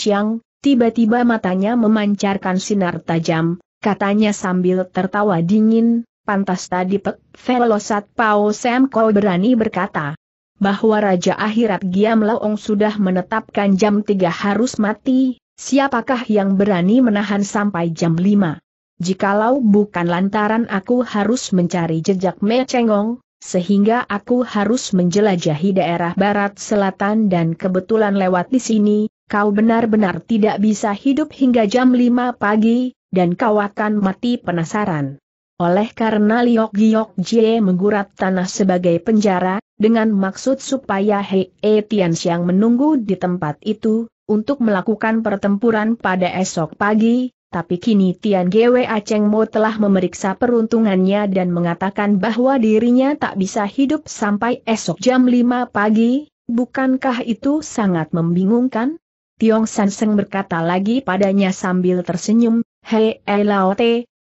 tiba-tiba matanya memancarkan sinar tajam, katanya sambil tertawa dingin, pantas tadi Pek Velosat Pao Sam kau berani berkata, bahwa Raja Akhirat Giam Laong sudah menetapkan jam 3 harus mati, siapakah yang berani menahan sampai jam 5? Jikalau bukan lantaran aku harus mencari jejak Me Cengong, sehingga aku harus menjelajahi daerah barat selatan dan kebetulan lewat di sini, kau benar-benar tidak bisa hidup hingga jam 5 pagi, dan kau akan mati penasaran. Oleh karena Liok Giok Jie menggurat tanah sebagai penjara, dengan maksud supaya Hei e Tian Xiang menunggu di tempat itu, untuk melakukan pertempuran pada esok pagi, tapi kini Tian Gwe Aceng Mo telah memeriksa peruntungannya dan mengatakan bahwa dirinya tak bisa hidup sampai esok jam 5 pagi, bukankah itu sangat membingungkan? Tiong Sanseng berkata lagi padanya sambil tersenyum, Hei e Lao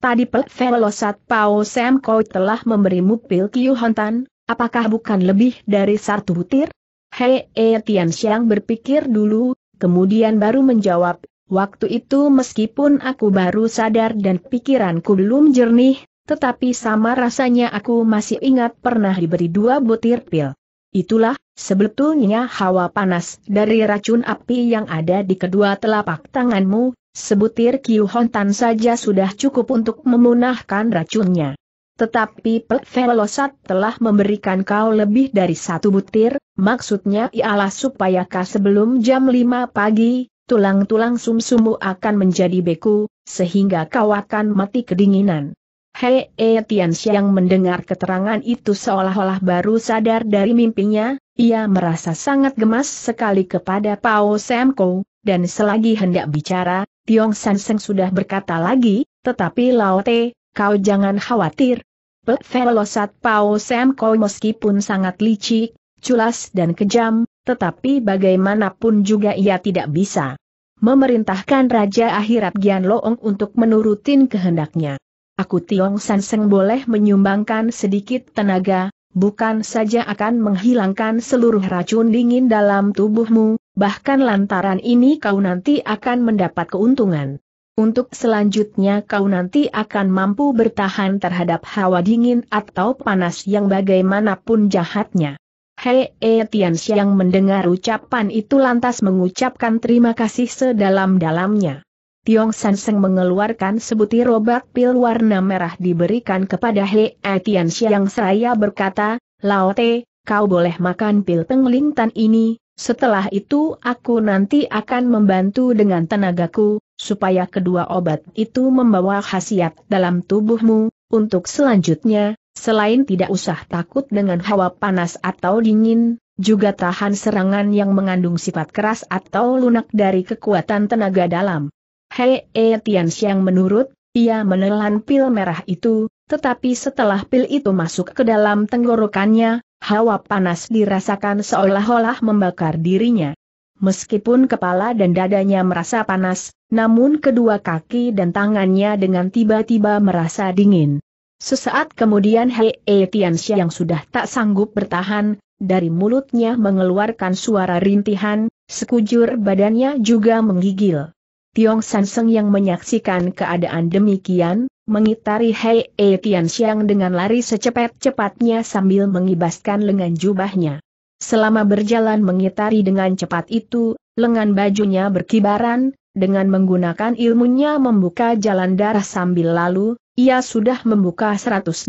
Tadi Pek Velosat Pao Sam Koi telah memberimu pil Kiu Hontan, apakah bukan lebih dari satu butir? Hei E Tian Xiang berpikir dulu, kemudian baru menjawab, waktu itu meskipun aku baru sadar dan pikiranku belum jernih, tetapi sama rasanya aku masih ingat pernah diberi dua butir pil. Itulah, sebetulnya hawa panas dari racun api yang ada di kedua telapak tanganmu, Sebutir Kiu Hontan saja sudah cukup untuk memunahkan racunnya. Tetapi Pek Velosat telah memberikan kau lebih dari satu butir, maksudnya ialah supaya kau sebelum jam 5 pagi, tulang-tulang sumsumu akan menjadi beku, sehingga kau akan mati kedinginan. Hei e yang mendengar keterangan itu seolah-olah baru sadar dari mimpinya, ia merasa sangat gemas sekali kepada Pao Semko, dan selagi hendak bicara, Tiong San Seng sudah berkata lagi, tetapi Lao Te, kau jangan khawatir. Pek Velosat Pao Sam Koi meskipun sangat licik, culas dan kejam, tetapi bagaimanapun juga ia tidak bisa memerintahkan Raja Akhirat Gian Loong untuk menurutin kehendaknya. Aku Tiong San Seng boleh menyumbangkan sedikit tenaga, bukan saja akan menghilangkan seluruh racun dingin dalam tubuhmu, Bahkan lantaran ini kau nanti akan mendapat keuntungan. Untuk selanjutnya kau nanti akan mampu bertahan terhadap hawa dingin atau panas yang bagaimanapun jahatnya. Hei e Tian yang mendengar ucapan itu lantas mengucapkan terima kasih sedalam-dalamnya. Tiong San Seng mengeluarkan sebutir obat pil warna merah diberikan kepada Hei e Tian yang seraya berkata, Lao Te, kau boleh makan pil penglintan ini, setelah itu aku nanti akan membantu dengan tenagaku, supaya kedua obat itu membawa khasiat dalam tubuhmu, untuk selanjutnya, selain tidak usah takut dengan hawa panas atau dingin, juga tahan serangan yang mengandung sifat keras atau lunak dari kekuatan tenaga dalam. Hei E Tian menurut, ia menelan pil merah itu, tetapi setelah pil itu masuk ke dalam tenggorokannya, Hawa panas dirasakan seolah-olah membakar dirinya. Meskipun kepala dan dadanya merasa panas, namun kedua kaki dan tangannya dengan tiba-tiba merasa dingin. Sesaat kemudian Hei -he e Tianxia yang sudah tak sanggup bertahan, dari mulutnya mengeluarkan suara rintihan, sekujur badannya juga menggigil. Tiong Sanseng yang menyaksikan keadaan demikian, Mengitari Hei Etian dengan lari secepat-cepatnya sambil mengibaskan lengan jubahnya. Selama berjalan mengitari dengan cepat itu, lengan bajunya berkibaran, dengan menggunakan ilmunya membuka jalan darah sambil lalu, ia sudah membuka 108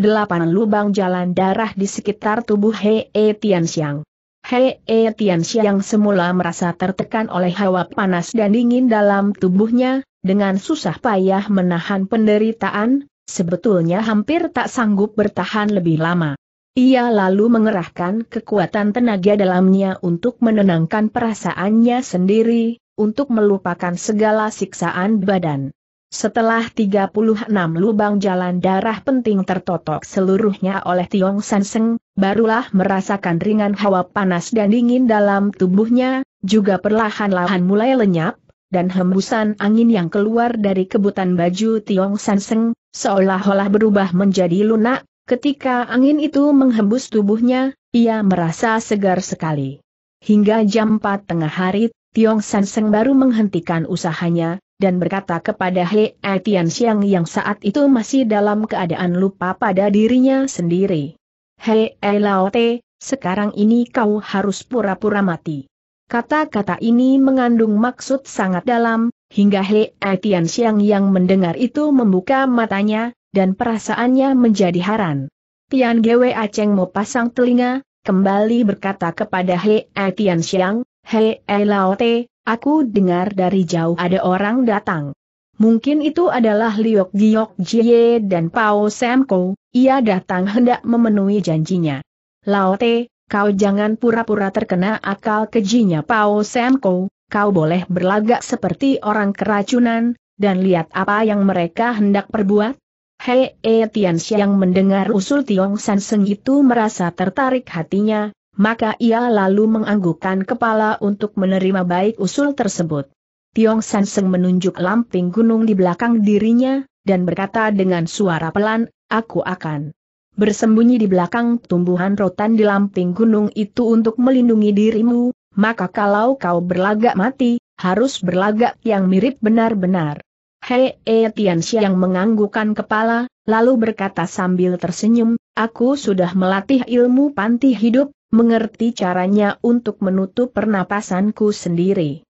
lubang jalan darah di sekitar tubuh Hei e Tianxiang. Hei e Tianxiang semula merasa tertekan oleh hawa panas dan dingin dalam tubuhnya, dengan susah payah menahan penderitaan, sebetulnya hampir tak sanggup bertahan lebih lama. Ia lalu mengerahkan kekuatan tenaga dalamnya untuk menenangkan perasaannya sendiri, untuk melupakan segala siksaan badan. Setelah 36 lubang jalan darah penting tertotok seluruhnya oleh Tiong Sanseng, barulah merasakan ringan hawa panas dan dingin dalam tubuhnya, juga perlahan-lahan mulai lenyap, dan hembusan angin yang keluar dari kebutan baju Tiong Sanseng, seolah-olah berubah menjadi lunak, ketika angin itu menghembus tubuhnya, ia merasa segar sekali. Hingga jam 4 tengah hari, Tiong Sanseng baru menghentikan usahanya, dan berkata kepada He Etian Xiang yang saat itu masih dalam keadaan lupa pada dirinya sendiri. He Te, sekarang ini kau harus pura-pura mati. Kata-kata ini mengandung maksud sangat dalam, hingga He Etian Siang yang mendengar itu membuka matanya, dan perasaannya menjadi haran. Tian Gwe Aceng mau pasang telinga, kembali berkata kepada He Etian Siang, He Elaote, aku dengar dari jauh ada orang datang. Mungkin itu adalah Liok Giok Jie dan Pao Semko, ia datang hendak memenuhi janjinya. Laote, kau jangan pura-pura terkena akal kejinya Pao Semko, kau boleh berlagak seperti orang keracunan, dan lihat apa yang mereka hendak perbuat. Hei e Tian yang mendengar usul Tiong San Seng itu merasa tertarik hatinya, maka ia lalu menganggukkan kepala untuk menerima baik usul tersebut. Tiong San Seng menunjuk lamping gunung di belakang dirinya, dan berkata dengan suara pelan, aku akan bersembunyi di belakang tumbuhan rotan di lamping gunung itu untuk melindungi dirimu, maka kalau kau berlagak mati, harus berlagak yang mirip benar-benar. Hei e eh, Tianxia yang menganggukan kepala, lalu berkata sambil tersenyum, aku sudah melatih ilmu panti hidup, mengerti caranya untuk menutup pernapasanku sendiri.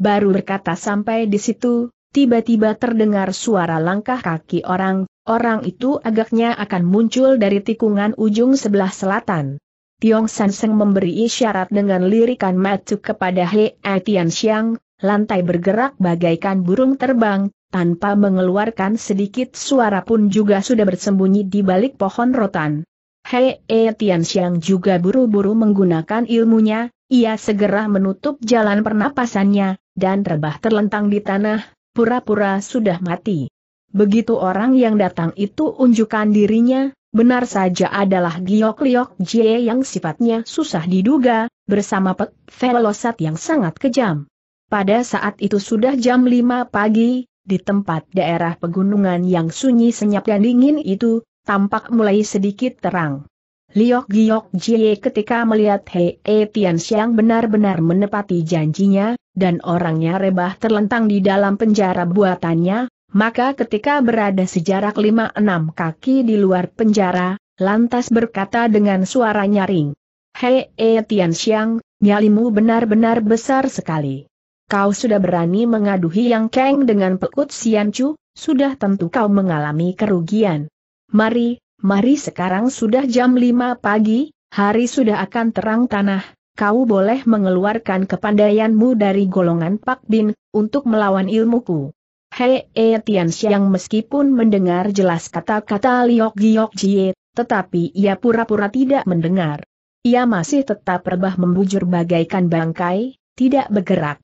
Baru berkata sampai di situ, tiba-tiba terdengar suara langkah kaki orang, orang itu agaknya akan muncul dari tikungan ujung sebelah selatan. Tiong San Seng memberi isyarat dengan lirikan matu kepada He Tian Xiang, lantai bergerak bagaikan burung terbang, tanpa mengeluarkan sedikit suara pun juga sudah bersembunyi di balik pohon rotan. Hei E Tian Xiang juga buru-buru menggunakan ilmunya, ia segera menutup jalan pernapasannya, dan rebah terlentang di tanah, pura-pura sudah mati. Begitu orang yang datang itu unjukkan dirinya, benar saja adalah Giok Liok Jie yang sifatnya susah diduga, bersama Pek Velosat yang sangat kejam. Pada saat itu sudah jam 5 pagi, di tempat daerah pegunungan yang sunyi senyap dan dingin itu, tampak mulai sedikit terang. Liok Giok Jie ketika melihat Hei Tian Xiang benar-benar menepati janjinya, dan orangnya rebah terlentang di dalam penjara buatannya, maka ketika berada sejarak lima enam kaki di luar penjara, lantas berkata dengan suara nyaring. Hei e Tian Xiang, nyalimu benar-benar besar sekali. Kau sudah berani mengaduhi Yang Kang dengan pekut Sian Chu, sudah tentu kau mengalami kerugian. Mari, mari sekarang sudah jam 5 pagi, hari sudah akan terang tanah, kau boleh mengeluarkan kepandaianmu dari golongan Pak Bin, untuk melawan ilmuku. Hei e Tian meskipun mendengar jelas kata-kata Liok Giok Jie, tetapi ia pura-pura tidak mendengar. Ia masih tetap rebah membujur bagaikan bangkai, tidak bergerak.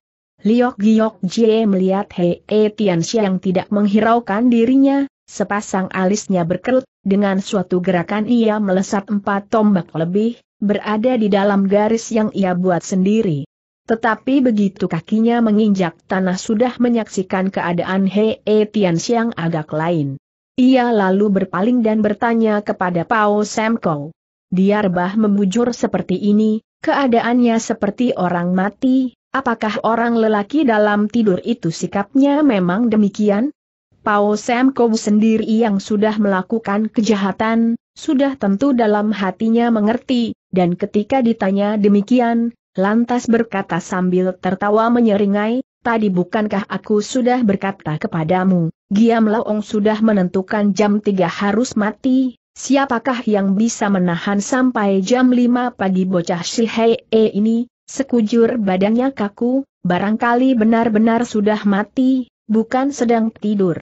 Liok Giok Jie melihat Hei e Tian tidak menghiraukan dirinya, sepasang alisnya berkerut, dengan suatu gerakan ia melesat empat tombak lebih, berada di dalam garis yang ia buat sendiri. Tetapi begitu kakinya menginjak tanah sudah menyaksikan keadaan Hei e Xiang agak lain. Ia lalu berpaling dan bertanya kepada Pao Semko. Dia rebah membujur seperti ini, keadaannya seperti orang mati, apakah orang lelaki dalam tidur itu sikapnya memang demikian? Pao Semko sendiri yang sudah melakukan kejahatan, sudah tentu dalam hatinya mengerti, dan ketika ditanya demikian, lantas berkata sambil tertawa menyeringai, tadi bukankah aku sudah berkata kepadamu, Giam Laong sudah menentukan jam 3 harus mati, siapakah yang bisa menahan sampai jam 5 pagi bocah si e ini, sekujur badannya kaku, barangkali benar-benar sudah mati, bukan sedang tidur.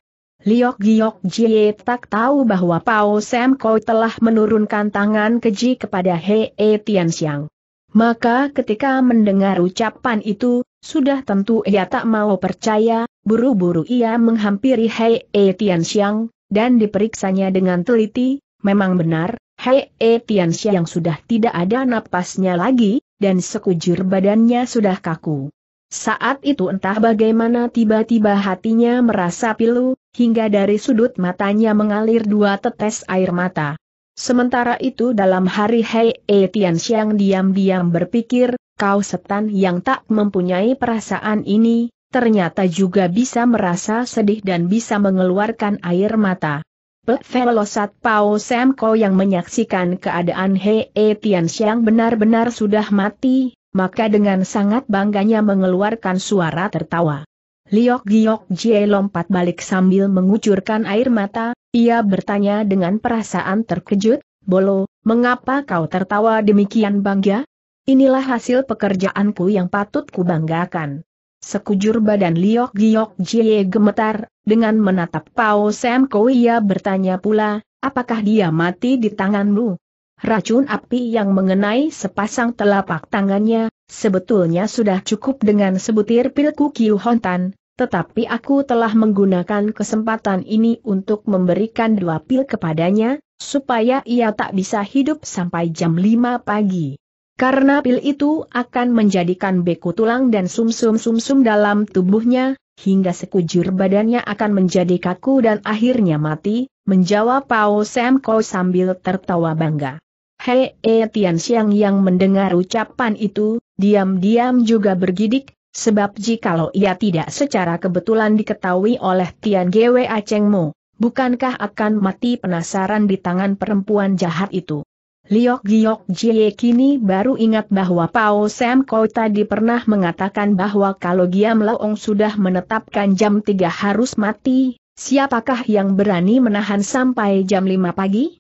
Liok Giok Jie tak tahu bahwa Pao Sam Koi telah menurunkan tangan keji kepada Hei e Tian Xiang. Maka ketika mendengar ucapan itu, sudah tentu ia tak mau percaya, buru-buru ia menghampiri Hei e Tian Xiang, dan diperiksanya dengan teliti, memang benar, Hei e Tian Xiang sudah tidak ada napasnya lagi, dan sekujur badannya sudah kaku. Saat itu entah bagaimana tiba-tiba hatinya merasa pilu, hingga dari sudut matanya mengalir dua tetes air mata. Sementara itu dalam hari Hei E Tian diam-diam berpikir, kau setan yang tak mempunyai perasaan ini, ternyata juga bisa merasa sedih dan bisa mengeluarkan air mata. Pelosat Pao Semko yang menyaksikan keadaan Hei E Tian benar-benar sudah mati, maka dengan sangat bangganya mengeluarkan suara tertawa. Liok Giok Jie lompat balik sambil mengucurkan air mata, ia bertanya dengan perasaan terkejut, Bolo, mengapa kau tertawa demikian bangga? Inilah hasil pekerjaanku yang patut kubanggakan. Sekujur badan Liok Giok Jie gemetar, dengan menatap Pao Sam Kau ia bertanya pula, apakah dia mati di tanganmu? Racun api yang mengenai sepasang telapak tangannya, sebetulnya sudah cukup dengan sebutir pil Kiu Hontan, tetapi aku telah menggunakan kesempatan ini untuk memberikan dua pil kepadanya, supaya ia tak bisa hidup sampai jam 5 pagi. Karena pil itu akan menjadikan beku tulang dan sumsum-sumsum dalam tubuhnya, hingga sekujur badannya akan menjadi kaku dan akhirnya mati, menjawab Pao Sam sambil tertawa bangga. Hei E eh, Tian Xiang yang mendengar ucapan itu, diam-diam juga bergidik, Sebab jikalau ia tidak secara kebetulan diketahui oleh Tian Gwe Acengmu, bukankah akan mati penasaran di tangan perempuan jahat itu? Liok Giok Jie kini baru ingat bahwa Pao Sam Kau tadi pernah mengatakan bahwa kalau Giam Laong sudah menetapkan jam 3 harus mati, siapakah yang berani menahan sampai jam 5 pagi?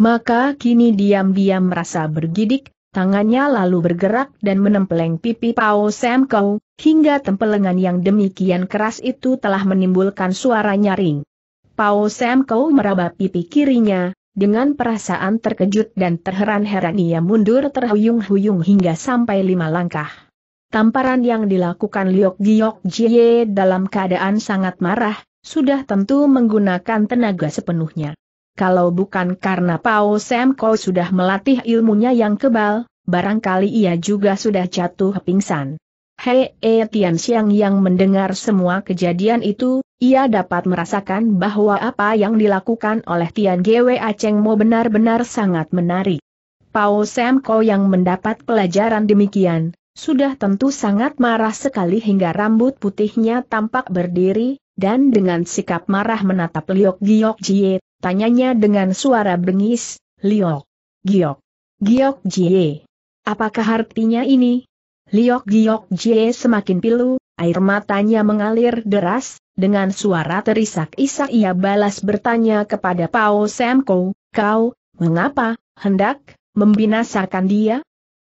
Maka kini diam-diam merasa bergidik, tangannya lalu bergerak dan menempeleng pipi Pao Sam Kau, hingga tempelengan yang demikian keras itu telah menimbulkan suara nyaring. Pao Sam Kau meraba pipi kirinya, dengan perasaan terkejut dan terheran-heran ia mundur terhuyung-huyung hingga sampai lima langkah. Tamparan yang dilakukan Liok Giok Jie dalam keadaan sangat marah, sudah tentu menggunakan tenaga sepenuhnya. Kalau bukan karena Pao Sam sudah melatih ilmunya yang kebal, barangkali ia juga sudah jatuh pingsan. Hei e Tian Xiang yang mendengar semua kejadian itu, ia dapat merasakan bahwa apa yang dilakukan oleh Tian Gwe Aceng Mo benar-benar sangat menarik. Pao Sam yang mendapat pelajaran demikian, sudah tentu sangat marah sekali hingga rambut putihnya tampak berdiri, dan dengan sikap marah menatap Liok Giok Jie Tanyanya dengan suara bengis, Liok, Giok, Giok Jie. Apakah artinya ini? Liok Giok Jie semakin pilu, air matanya mengalir deras, dengan suara terisak-isak ia balas bertanya kepada Pao Semko, kau, mengapa, hendak, membinasakan dia?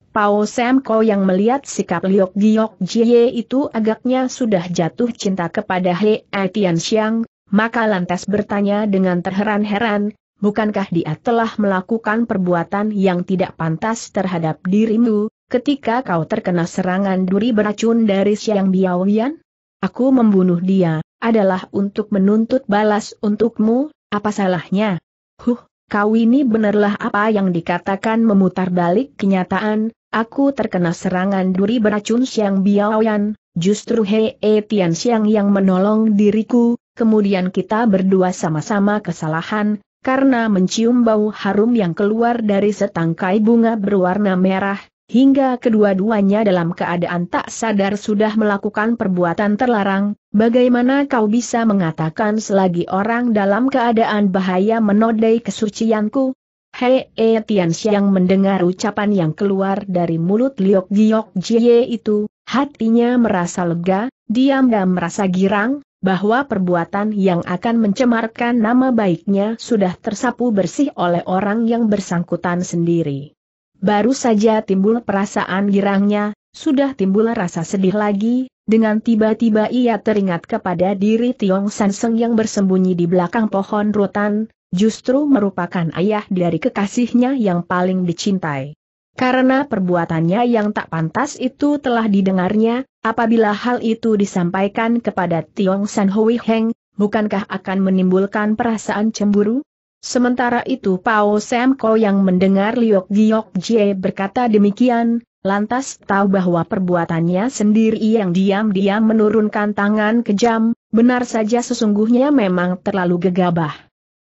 Pao Semko yang melihat sikap Liok Giok Jie itu agaknya sudah jatuh cinta kepada He Tian Xiang, maka lantas bertanya dengan terheran-heran, bukankah dia telah melakukan perbuatan yang tidak pantas terhadap dirimu, ketika kau terkena serangan duri beracun dari Siang Biawian? Aku membunuh dia, adalah untuk menuntut balas untukmu, apa salahnya? Huh, kau ini benerlah apa yang dikatakan memutar balik kenyataan, aku terkena serangan duri beracun Siang Biawian, justru Hei Tian Siang yang menolong diriku, kemudian kita berdua sama-sama kesalahan, karena mencium bau harum yang keluar dari setangkai bunga berwarna merah, hingga kedua-duanya dalam keadaan tak sadar sudah melakukan perbuatan terlarang, bagaimana kau bisa mengatakan selagi orang dalam keadaan bahaya menodai kesucianku? Hei e Tian Xiang mendengar ucapan yang keluar dari mulut Liok Giok Jie itu, hatinya merasa lega, diam dan merasa girang, bahwa perbuatan yang akan mencemarkan nama baiknya sudah tersapu bersih oleh orang yang bersangkutan sendiri. Baru saja timbul perasaan girangnya, sudah timbul rasa sedih lagi, dengan tiba-tiba ia teringat kepada diri Tiong San Sanseng yang bersembunyi di belakang pohon rotan, justru merupakan ayah dari kekasihnya yang paling dicintai. Karena perbuatannya yang tak pantas itu telah didengarnya, apabila hal itu disampaikan kepada Tiong San Hui Heng, bukankah akan menimbulkan perasaan cemburu? Sementara itu Pao Sam Ko yang mendengar Liok Giok Jie berkata demikian, lantas tahu bahwa perbuatannya sendiri yang diam-diam menurunkan tangan kejam, benar saja sesungguhnya memang terlalu gegabah.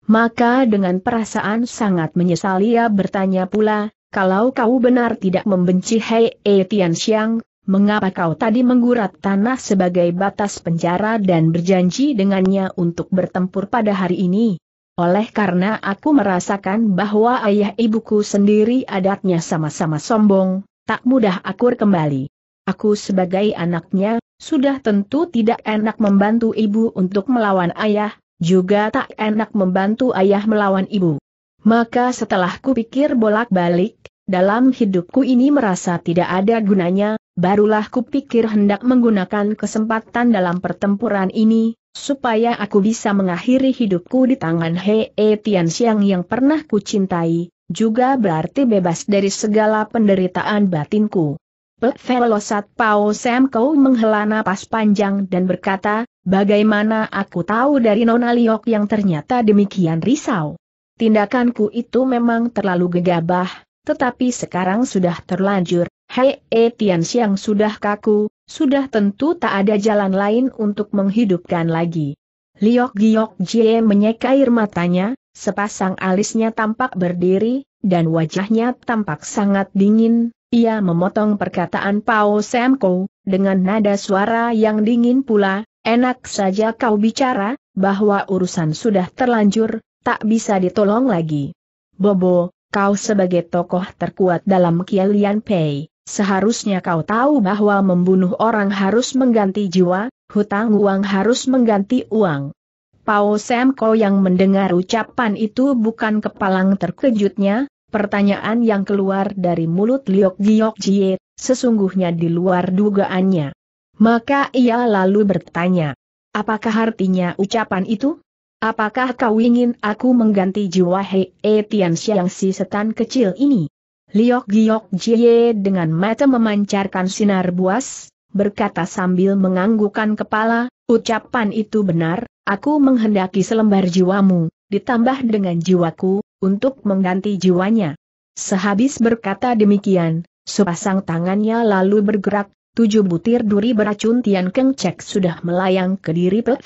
Maka dengan perasaan sangat menyesal ia bertanya pula, kalau kau benar tidak membenci Hei E Tian Xiang, mengapa kau tadi menggurat tanah sebagai batas penjara dan berjanji dengannya untuk bertempur pada hari ini? Oleh karena aku merasakan bahwa ayah ibuku sendiri adatnya sama-sama sombong, tak mudah akur kembali. Aku sebagai anaknya, sudah tentu tidak enak membantu ibu untuk melawan ayah, juga tak enak membantu ayah melawan ibu. Maka setelah kupikir bolak-balik, dalam hidupku ini merasa tidak ada gunanya, barulah kupikir hendak menggunakan kesempatan dalam pertempuran ini, supaya aku bisa mengakhiri hidupku di tangan Hei e Xiang yang pernah kucintai, juga berarti bebas dari segala penderitaan batinku. Velosat Pao Sam Kau menghela napas panjang dan berkata, bagaimana aku tahu dari Nona Liok yang ternyata demikian risau. Tindakanku itu memang terlalu gegabah, tetapi sekarang sudah terlanjur, Hei E Tian Xiang sudah kaku, sudah tentu tak ada jalan lain untuk menghidupkan lagi. Liok Giok Jie menyekair air matanya, sepasang alisnya tampak berdiri, dan wajahnya tampak sangat dingin, ia memotong perkataan Pao Semko, dengan nada suara yang dingin pula, enak saja kau bicara, bahwa urusan sudah terlanjur, tak bisa ditolong lagi. Bobo, Kau sebagai tokoh terkuat dalam Kielian Pei, seharusnya kau tahu bahwa membunuh orang harus mengganti jiwa, hutang uang harus mengganti uang. Pao Semko yang mendengar ucapan itu bukan kepalang terkejutnya, pertanyaan yang keluar dari mulut Liok Giok Jie, sesungguhnya di luar dugaannya. Maka ia lalu bertanya, apakah artinya ucapan itu? Apakah kau ingin aku mengganti jiwa Hei e Tian Xiang si setan kecil ini? Liok Giok Jie dengan mata memancarkan sinar buas, berkata sambil menganggukkan kepala, ucapan itu benar, aku menghendaki selembar jiwamu, ditambah dengan jiwaku, untuk mengganti jiwanya. Sehabis berkata demikian, sepasang tangannya lalu bergerak, tujuh butir duri beracun Tian Keng Cek sudah melayang ke diri Pek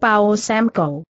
Pao Semko.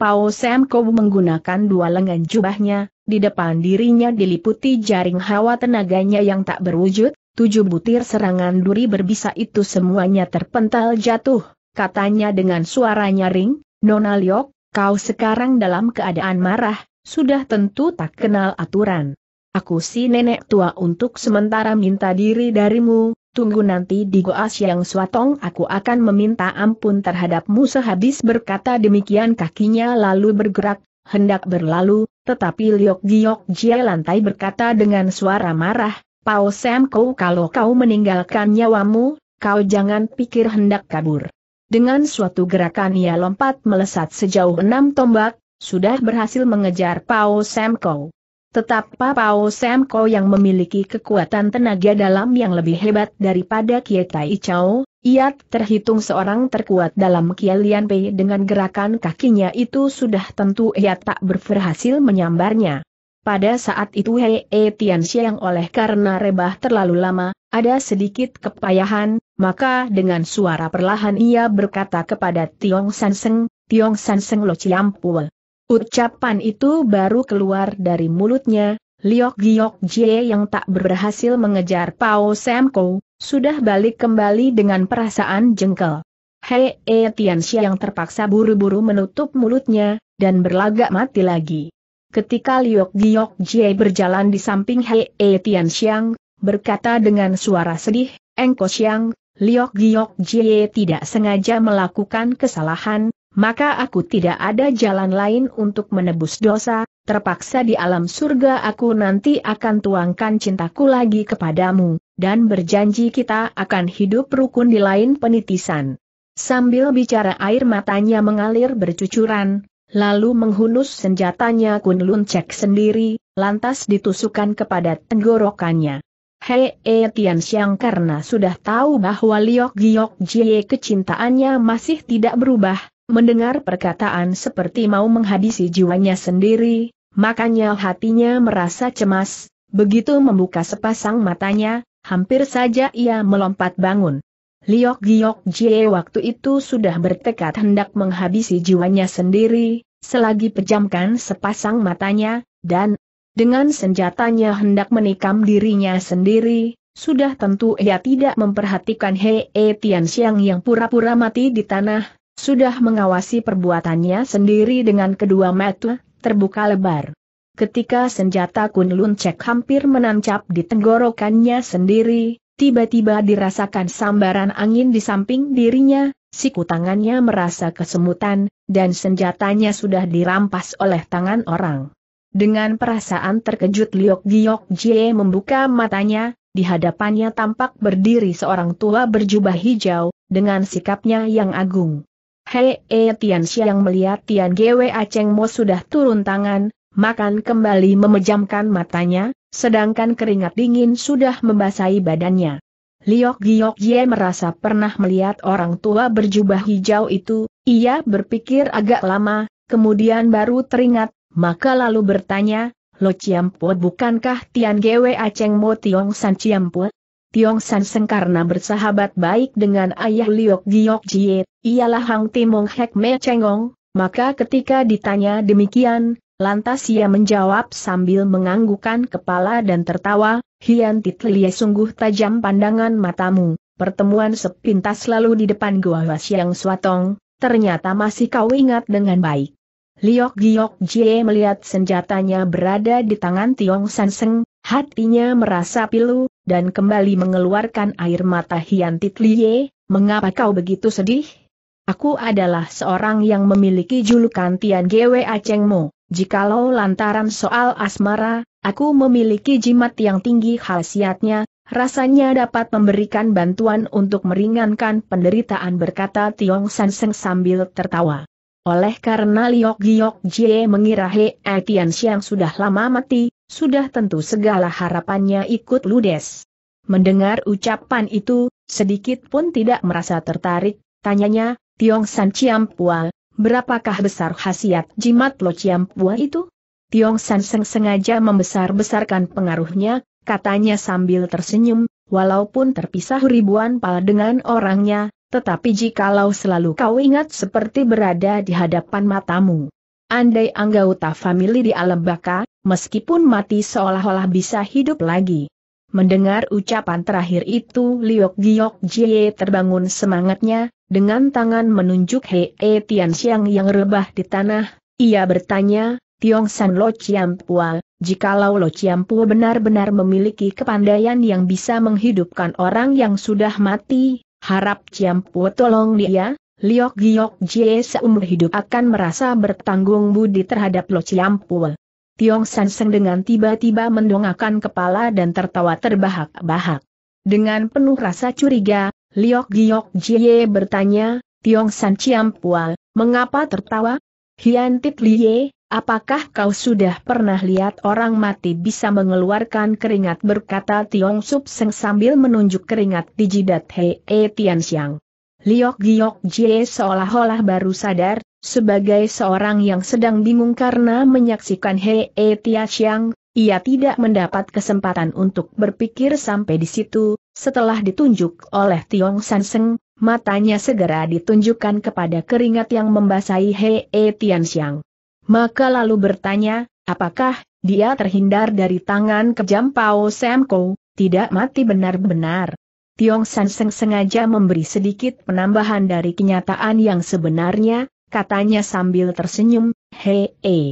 Pao Semko menggunakan dua lengan jubahnya, di depan dirinya diliputi jaring hawa tenaganya yang tak berwujud, tujuh butir serangan duri berbisa itu semuanya terpental jatuh, katanya dengan suara nyaring, Nona Liok, kau sekarang dalam keadaan marah, sudah tentu tak kenal aturan. Aku si nenek tua untuk sementara minta diri darimu, Tunggu nanti di Goa Siang Swatong aku akan meminta ampun terhadapmu sehabis berkata demikian kakinya lalu bergerak, hendak berlalu, tetapi Liok Giok Jie lantai berkata dengan suara marah, Pao Sam Kou kalau kau meninggalkan nyawamu, kau jangan pikir hendak kabur. Dengan suatu gerakan ia lompat melesat sejauh enam tombak, sudah berhasil mengejar Pao Sam Kou. Tetap Pao Semko yang memiliki kekuatan tenaga dalam yang lebih hebat daripada Kietai Chao, ia terhitung seorang terkuat dalam Kialian Pei dengan gerakan kakinya itu sudah tentu ia tak berhasil menyambarnya. Pada saat itu Hei e Tian yang oleh karena rebah terlalu lama, ada sedikit kepayahan, maka dengan suara perlahan ia berkata kepada Tiong San Seng, Tiong San Seng Lo Ciampul. Ucapan itu baru keluar dari mulutnya, Liok Giok Jie yang tak berhasil mengejar Pao Semko, sudah balik kembali dengan perasaan jengkel. Hei E Tianxia yang terpaksa buru-buru menutup mulutnya, dan berlagak mati lagi. Ketika Liok Giok Jie berjalan di samping Hei E Tianxiang, berkata dengan suara sedih, Engko Xiang, Liok Giok Jie tidak sengaja melakukan kesalahan, maka aku tidak ada jalan lain untuk menebus dosa, terpaksa di alam surga aku nanti akan tuangkan cintaku lagi kepadamu, dan berjanji kita akan hidup rukun di lain penitisan. Sambil bicara air matanya mengalir bercucuran, lalu menghunus senjatanya Kunlun cek sendiri, lantas ditusukkan kepada tenggorokannya. Hei e Tian Xiang karena sudah tahu bahwa Liok Giok Jie kecintaannya masih tidak berubah, Mendengar perkataan seperti mau menghabisi jiwanya sendiri, makanya hatinya merasa cemas, begitu membuka sepasang matanya, hampir saja ia melompat bangun. Liok Giok Jie waktu itu sudah bertekad hendak menghabisi jiwanya sendiri, selagi pejamkan sepasang matanya, dan dengan senjatanya hendak menikam dirinya sendiri, sudah tentu ia tidak memperhatikan Hei e Tian Xiang yang pura-pura mati di tanah, sudah mengawasi perbuatannya sendiri dengan kedua mata, terbuka lebar. Ketika senjata Kunlun Cek hampir menancap di tenggorokannya sendiri, tiba-tiba dirasakan sambaran angin di samping dirinya, siku tangannya merasa kesemutan, dan senjatanya sudah dirampas oleh tangan orang. Dengan perasaan terkejut Liok Giok Jie membuka matanya, di hadapannya tampak berdiri seorang tua berjubah hijau, dengan sikapnya yang agung. Hei eh, Tian Xiang melihat Tian Gwe Aceng Mo sudah turun tangan, makan kembali memejamkan matanya, sedangkan keringat dingin sudah membasahi badannya. Liok Giok Ye merasa pernah melihat orang tua berjubah hijau itu, ia berpikir agak lama, kemudian baru teringat, maka lalu bertanya, Lo Ciampo bukankah Tian Gwe Aceng Mo Tiong San Ciampo? Tiong San Seng karena bersahabat baik dengan ayah Liok Giok Jie, ialah Hang Timong Hek Me Chengong, maka ketika ditanya demikian, lantas ia menjawab sambil menganggukan kepala dan tertawa, Hian Titlie sungguh tajam pandangan matamu, pertemuan sepintas lalu di depan Gua Siang Swatong, ternyata masih kau ingat dengan baik. Liok Giok Jie melihat senjatanya berada di tangan Tiong San Seng, Hatinya merasa pilu, dan kembali mengeluarkan air mata Hian Titliye, mengapa kau begitu sedih? Aku adalah seorang yang memiliki julukan Tian Gwe Acengmo, jikalau lantaran soal asmara, aku memiliki jimat yang tinggi khasiatnya, rasanya dapat memberikan bantuan untuk meringankan penderitaan berkata Tiong San Seng sambil tertawa. Oleh karena Liok Giok Jie mengira He Etian Siang sudah lama mati, sudah tentu segala harapannya ikut ludes. Mendengar ucapan itu, sedikit pun tidak merasa tertarik, tanyanya, Tiong San Ciampua, berapakah besar khasiat jimat Lo Ciampua itu? Tiong San Seng sengaja membesar-besarkan pengaruhnya, katanya sambil tersenyum, walaupun terpisah ribuan pal dengan orangnya, tetapi jikalau selalu kau ingat seperti berada di hadapan matamu. Andai anggota famili di alam baka, meskipun mati seolah-olah bisa hidup lagi. Mendengar ucapan terakhir itu Liok Giok Jie terbangun semangatnya, dengan tangan menunjuk Hei e Tian Xiang yang rebah di tanah, ia bertanya, Tiong San Lo Chiampua, jikalau Lo Chiampua benar-benar memiliki kepandaian yang bisa menghidupkan orang yang sudah mati, harap Chiampua tolong dia, Liok Giok Jie seumur hidup akan merasa bertanggung budi terhadap Lo Chiampua. Tiong San Seng dengan tiba-tiba mendongakkan kepala dan tertawa terbahak-bahak. Dengan penuh rasa curiga, Liok Giok Jie bertanya, Tiong San Ciam Pual, mengapa tertawa? Hian Tit Liye, apakah kau sudah pernah lihat orang mati bisa mengeluarkan keringat berkata Tiong Sup Seng sambil menunjuk keringat di jidat Hei e Tian Siang. Liok Giok Jie seolah-olah baru sadar, sebagai seorang yang sedang bingung karena menyaksikan Hei e Tia Xiang, ia tidak mendapat kesempatan untuk berpikir sampai di situ, setelah ditunjuk oleh Tiong Seng, matanya segera ditunjukkan kepada keringat yang membasahi Hei e Tian Xiang. Maka lalu bertanya, apakah dia terhindar dari tangan kejam Pao Semko, tidak mati benar-benar. Tiong Seng sengaja memberi sedikit penambahan dari kenyataan yang sebenarnya, katanya sambil tersenyum, hei hei. Eh.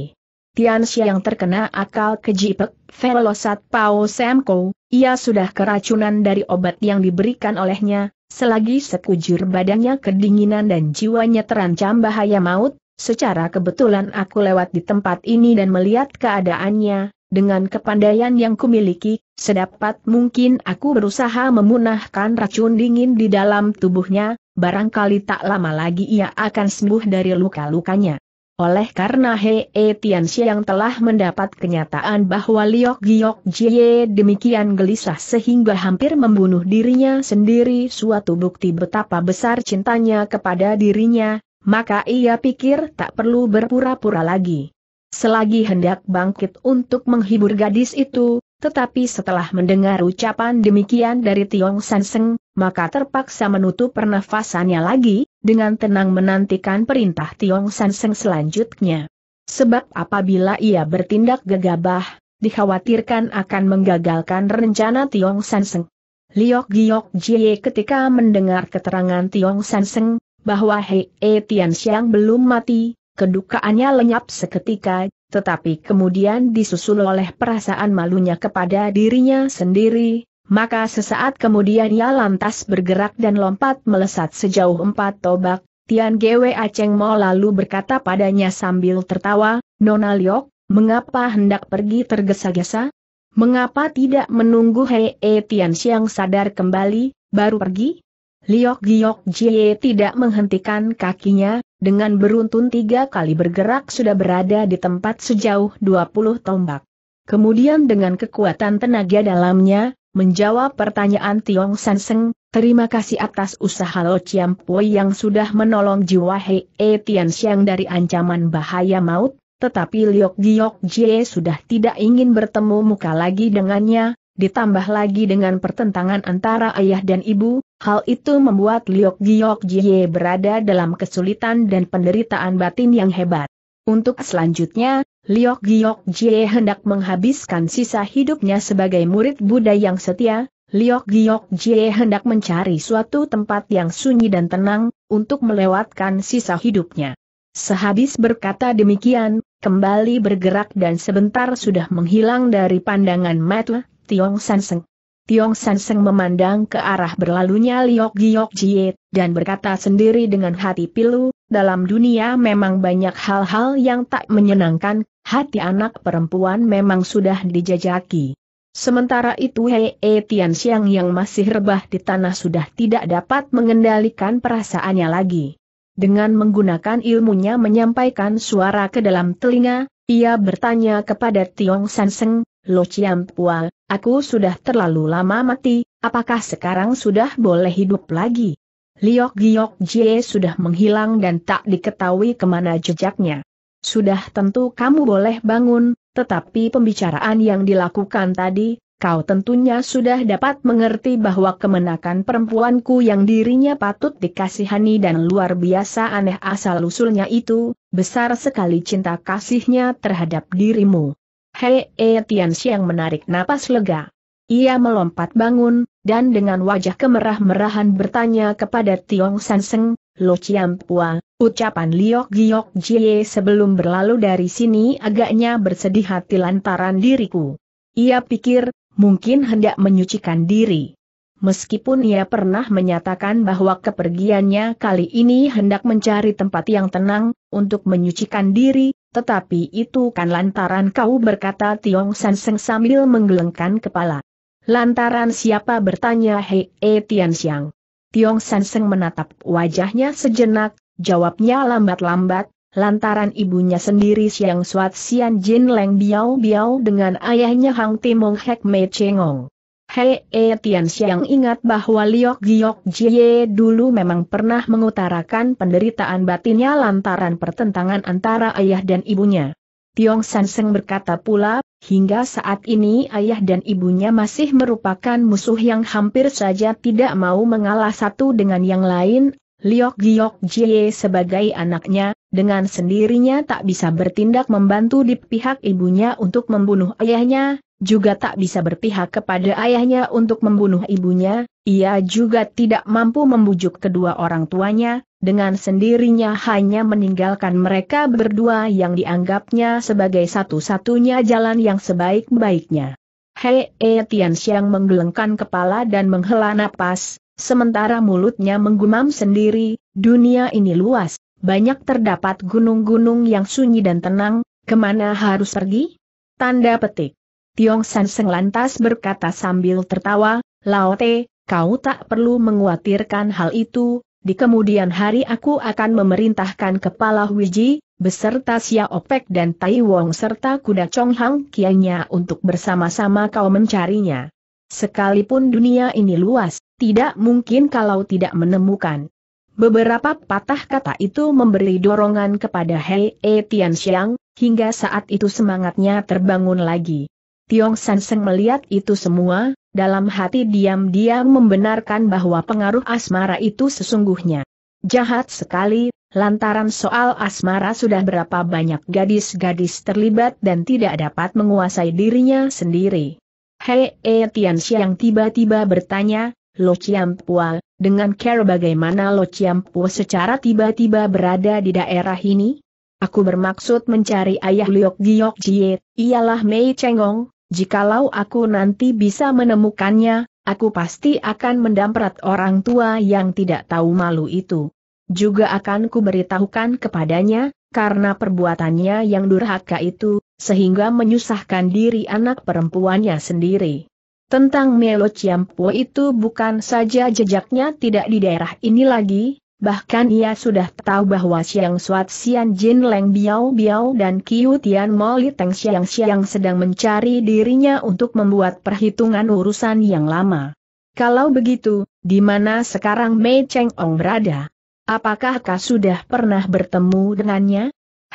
Tianxia yang terkena akal kejipek, Velosat Pao Semko, ia sudah keracunan dari obat yang diberikan olehnya, selagi sekujur badannya kedinginan dan jiwanya terancam bahaya maut, secara kebetulan aku lewat di tempat ini dan melihat keadaannya, dengan kepandaian yang kumiliki, sedapat mungkin aku berusaha memunahkan racun dingin di dalam tubuhnya, barangkali tak lama lagi ia akan sembuh dari luka-lukanya. Oleh karena He e Tianxia yang telah mendapat kenyataan bahwa Liok Giok Jie demikian gelisah sehingga hampir membunuh dirinya sendiri suatu bukti betapa besar cintanya kepada dirinya, maka ia pikir tak perlu berpura-pura lagi. Selagi hendak bangkit untuk menghibur gadis itu, tetapi setelah mendengar ucapan demikian dari Tiong Seng, maka terpaksa menutup pernafasannya lagi, dengan tenang menantikan perintah Tiong Seng selanjutnya. Sebab apabila ia bertindak gegabah, dikhawatirkan akan menggagalkan rencana Tiong Seng. Liok Giok Jie ketika mendengar keterangan Tiong Seng, bahwa Hei e Tian Xiang belum mati, Kedukaannya lenyap seketika, tetapi kemudian disusul oleh perasaan malunya kepada dirinya sendiri, maka sesaat kemudian ia lantas bergerak dan lompat melesat sejauh empat tobak, Tian Gwe Aceng Mo lalu berkata padanya sambil tertawa, Nona Liok, mengapa hendak pergi tergesa-gesa? Mengapa tidak menunggu Hei e eh, Tian Siang sadar kembali, baru pergi? Liok Giok Jie tidak menghentikan kakinya, dengan beruntun tiga kali bergerak sudah berada di tempat sejauh 20 tombak. Kemudian dengan kekuatan tenaga dalamnya, menjawab pertanyaan Tiong Seng, terima kasih atas usaha Lo Chiam Pui yang sudah menolong jiwa He e Tian Xiang dari ancaman bahaya maut, tetapi Liok Giok Jie sudah tidak ingin bertemu muka lagi dengannya, ditambah lagi dengan pertentangan antara ayah dan ibu, Hal itu membuat Liok Giok Jie berada dalam kesulitan dan penderitaan batin yang hebat. Untuk selanjutnya, Liok Giok Jie hendak menghabiskan sisa hidupnya sebagai murid Buddha yang setia, Liok Giok Jie hendak mencari suatu tempat yang sunyi dan tenang, untuk melewatkan sisa hidupnya. Sehabis berkata demikian, kembali bergerak dan sebentar sudah menghilang dari pandangan Matu, Tiong Sanseng. Tiong Sanseng memandang ke arah berlalunya Liok Giok Jie, dan berkata sendiri dengan hati pilu, dalam dunia memang banyak hal-hal yang tak menyenangkan, hati anak perempuan memang sudah dijajaki. Sementara itu Hei e Tian Xiang yang masih rebah di tanah sudah tidak dapat mengendalikan perasaannya lagi. Dengan menggunakan ilmunya menyampaikan suara ke dalam telinga, ia bertanya kepada Tiong Sanseng, Lo Chiam Pua, Aku sudah terlalu lama mati, apakah sekarang sudah boleh hidup lagi? Liok Giok Jie sudah menghilang dan tak diketahui kemana jejaknya. Sudah tentu kamu boleh bangun, tetapi pembicaraan yang dilakukan tadi, kau tentunya sudah dapat mengerti bahwa kemenakan perempuanku yang dirinya patut dikasihani dan luar biasa aneh asal-usulnya itu, besar sekali cinta kasihnya terhadap dirimu. Hei E Tian Xiang menarik napas lega. Ia melompat bangun, dan dengan wajah kemerah-merahan bertanya kepada Tiong San Seng, Lo Chiam Pua, ucapan Liok Giok Jie sebelum berlalu dari sini agaknya bersedih hati lantaran diriku. Ia pikir, mungkin hendak menyucikan diri. Meskipun ia pernah menyatakan bahwa kepergiannya kali ini hendak mencari tempat yang tenang, untuk menyucikan diri, tetapi itu kan lantaran kau berkata Tiong San Seng sambil menggelengkan kepala. Lantaran siapa bertanya Hei E Tian Xiang. Tiong San Seng menatap wajahnya sejenak, jawabnya lambat-lambat, lantaran ibunya sendiri Siang Suat Sian Jin Leng Biao Biao dengan ayahnya Hang Timong Hek Mei Chengong. Hei e Tian Xiang ingat bahwa Liok Giok Jie dulu memang pernah mengutarakan penderitaan batinnya lantaran pertentangan antara ayah dan ibunya. Tiong San Seng berkata pula, hingga saat ini ayah dan ibunya masih merupakan musuh yang hampir saja tidak mau mengalah satu dengan yang lain, Liok Giok Jie sebagai anaknya, dengan sendirinya tak bisa bertindak membantu di pihak ibunya untuk membunuh ayahnya, juga tak bisa berpihak kepada ayahnya untuk membunuh ibunya, ia juga tidak mampu membujuk kedua orang tuanya, dengan sendirinya hanya meninggalkan mereka berdua yang dianggapnya sebagai satu-satunya jalan yang sebaik-baiknya. Hei e Tian Xiang menggelengkan kepala dan menghela napas, sementara mulutnya menggumam sendiri, dunia ini luas, banyak terdapat gunung-gunung yang sunyi dan tenang, kemana harus pergi? Tanda petik. Tiong San Seng lantas berkata sambil tertawa, Laote, kau tak perlu menguatirkan hal itu, di kemudian hari aku akan memerintahkan kepala Wiji, beserta Xia Opek dan Tai Wong serta kuda Chong Hang Kianya untuk bersama-sama kau mencarinya. Sekalipun dunia ini luas, tidak mungkin kalau tidak menemukan. Beberapa patah kata itu memberi dorongan kepada Hei E Tian Xiang, hingga saat itu semangatnya terbangun lagi. Tiong Seng melihat itu semua, dalam hati diam-diam membenarkan bahwa pengaruh asmara itu sesungguhnya jahat sekali, lantaran soal asmara sudah berapa banyak gadis-gadis terlibat dan tidak dapat menguasai dirinya sendiri. Hei E Tian Xiang tiba-tiba bertanya, Lo Pua, dengan care bagaimana Lo Pua secara tiba-tiba berada di daerah ini? Aku bermaksud mencari ayah Liok Giok Jie, ialah Mei Chengong, Jikalau aku nanti bisa menemukannya, aku pasti akan mendamprat orang tua yang tidak tahu malu itu. Juga akan kuberitahukan kepadanya, karena perbuatannya yang durhaka itu, sehingga menyusahkan diri anak perempuannya sendiri. Tentang Melo Ciampo itu bukan saja jejaknya tidak di daerah ini lagi, Bahkan ia sudah tahu bahwa siang Suat Sian Jin Leng Biao Biao dan Qiu Tian Moli siang Teng Siang Siang sedang mencari dirinya untuk membuat perhitungan urusan yang lama. Kalau begitu, di mana sekarang Mei Cheng Ong berada? Apakah kau sudah pernah bertemu dengannya?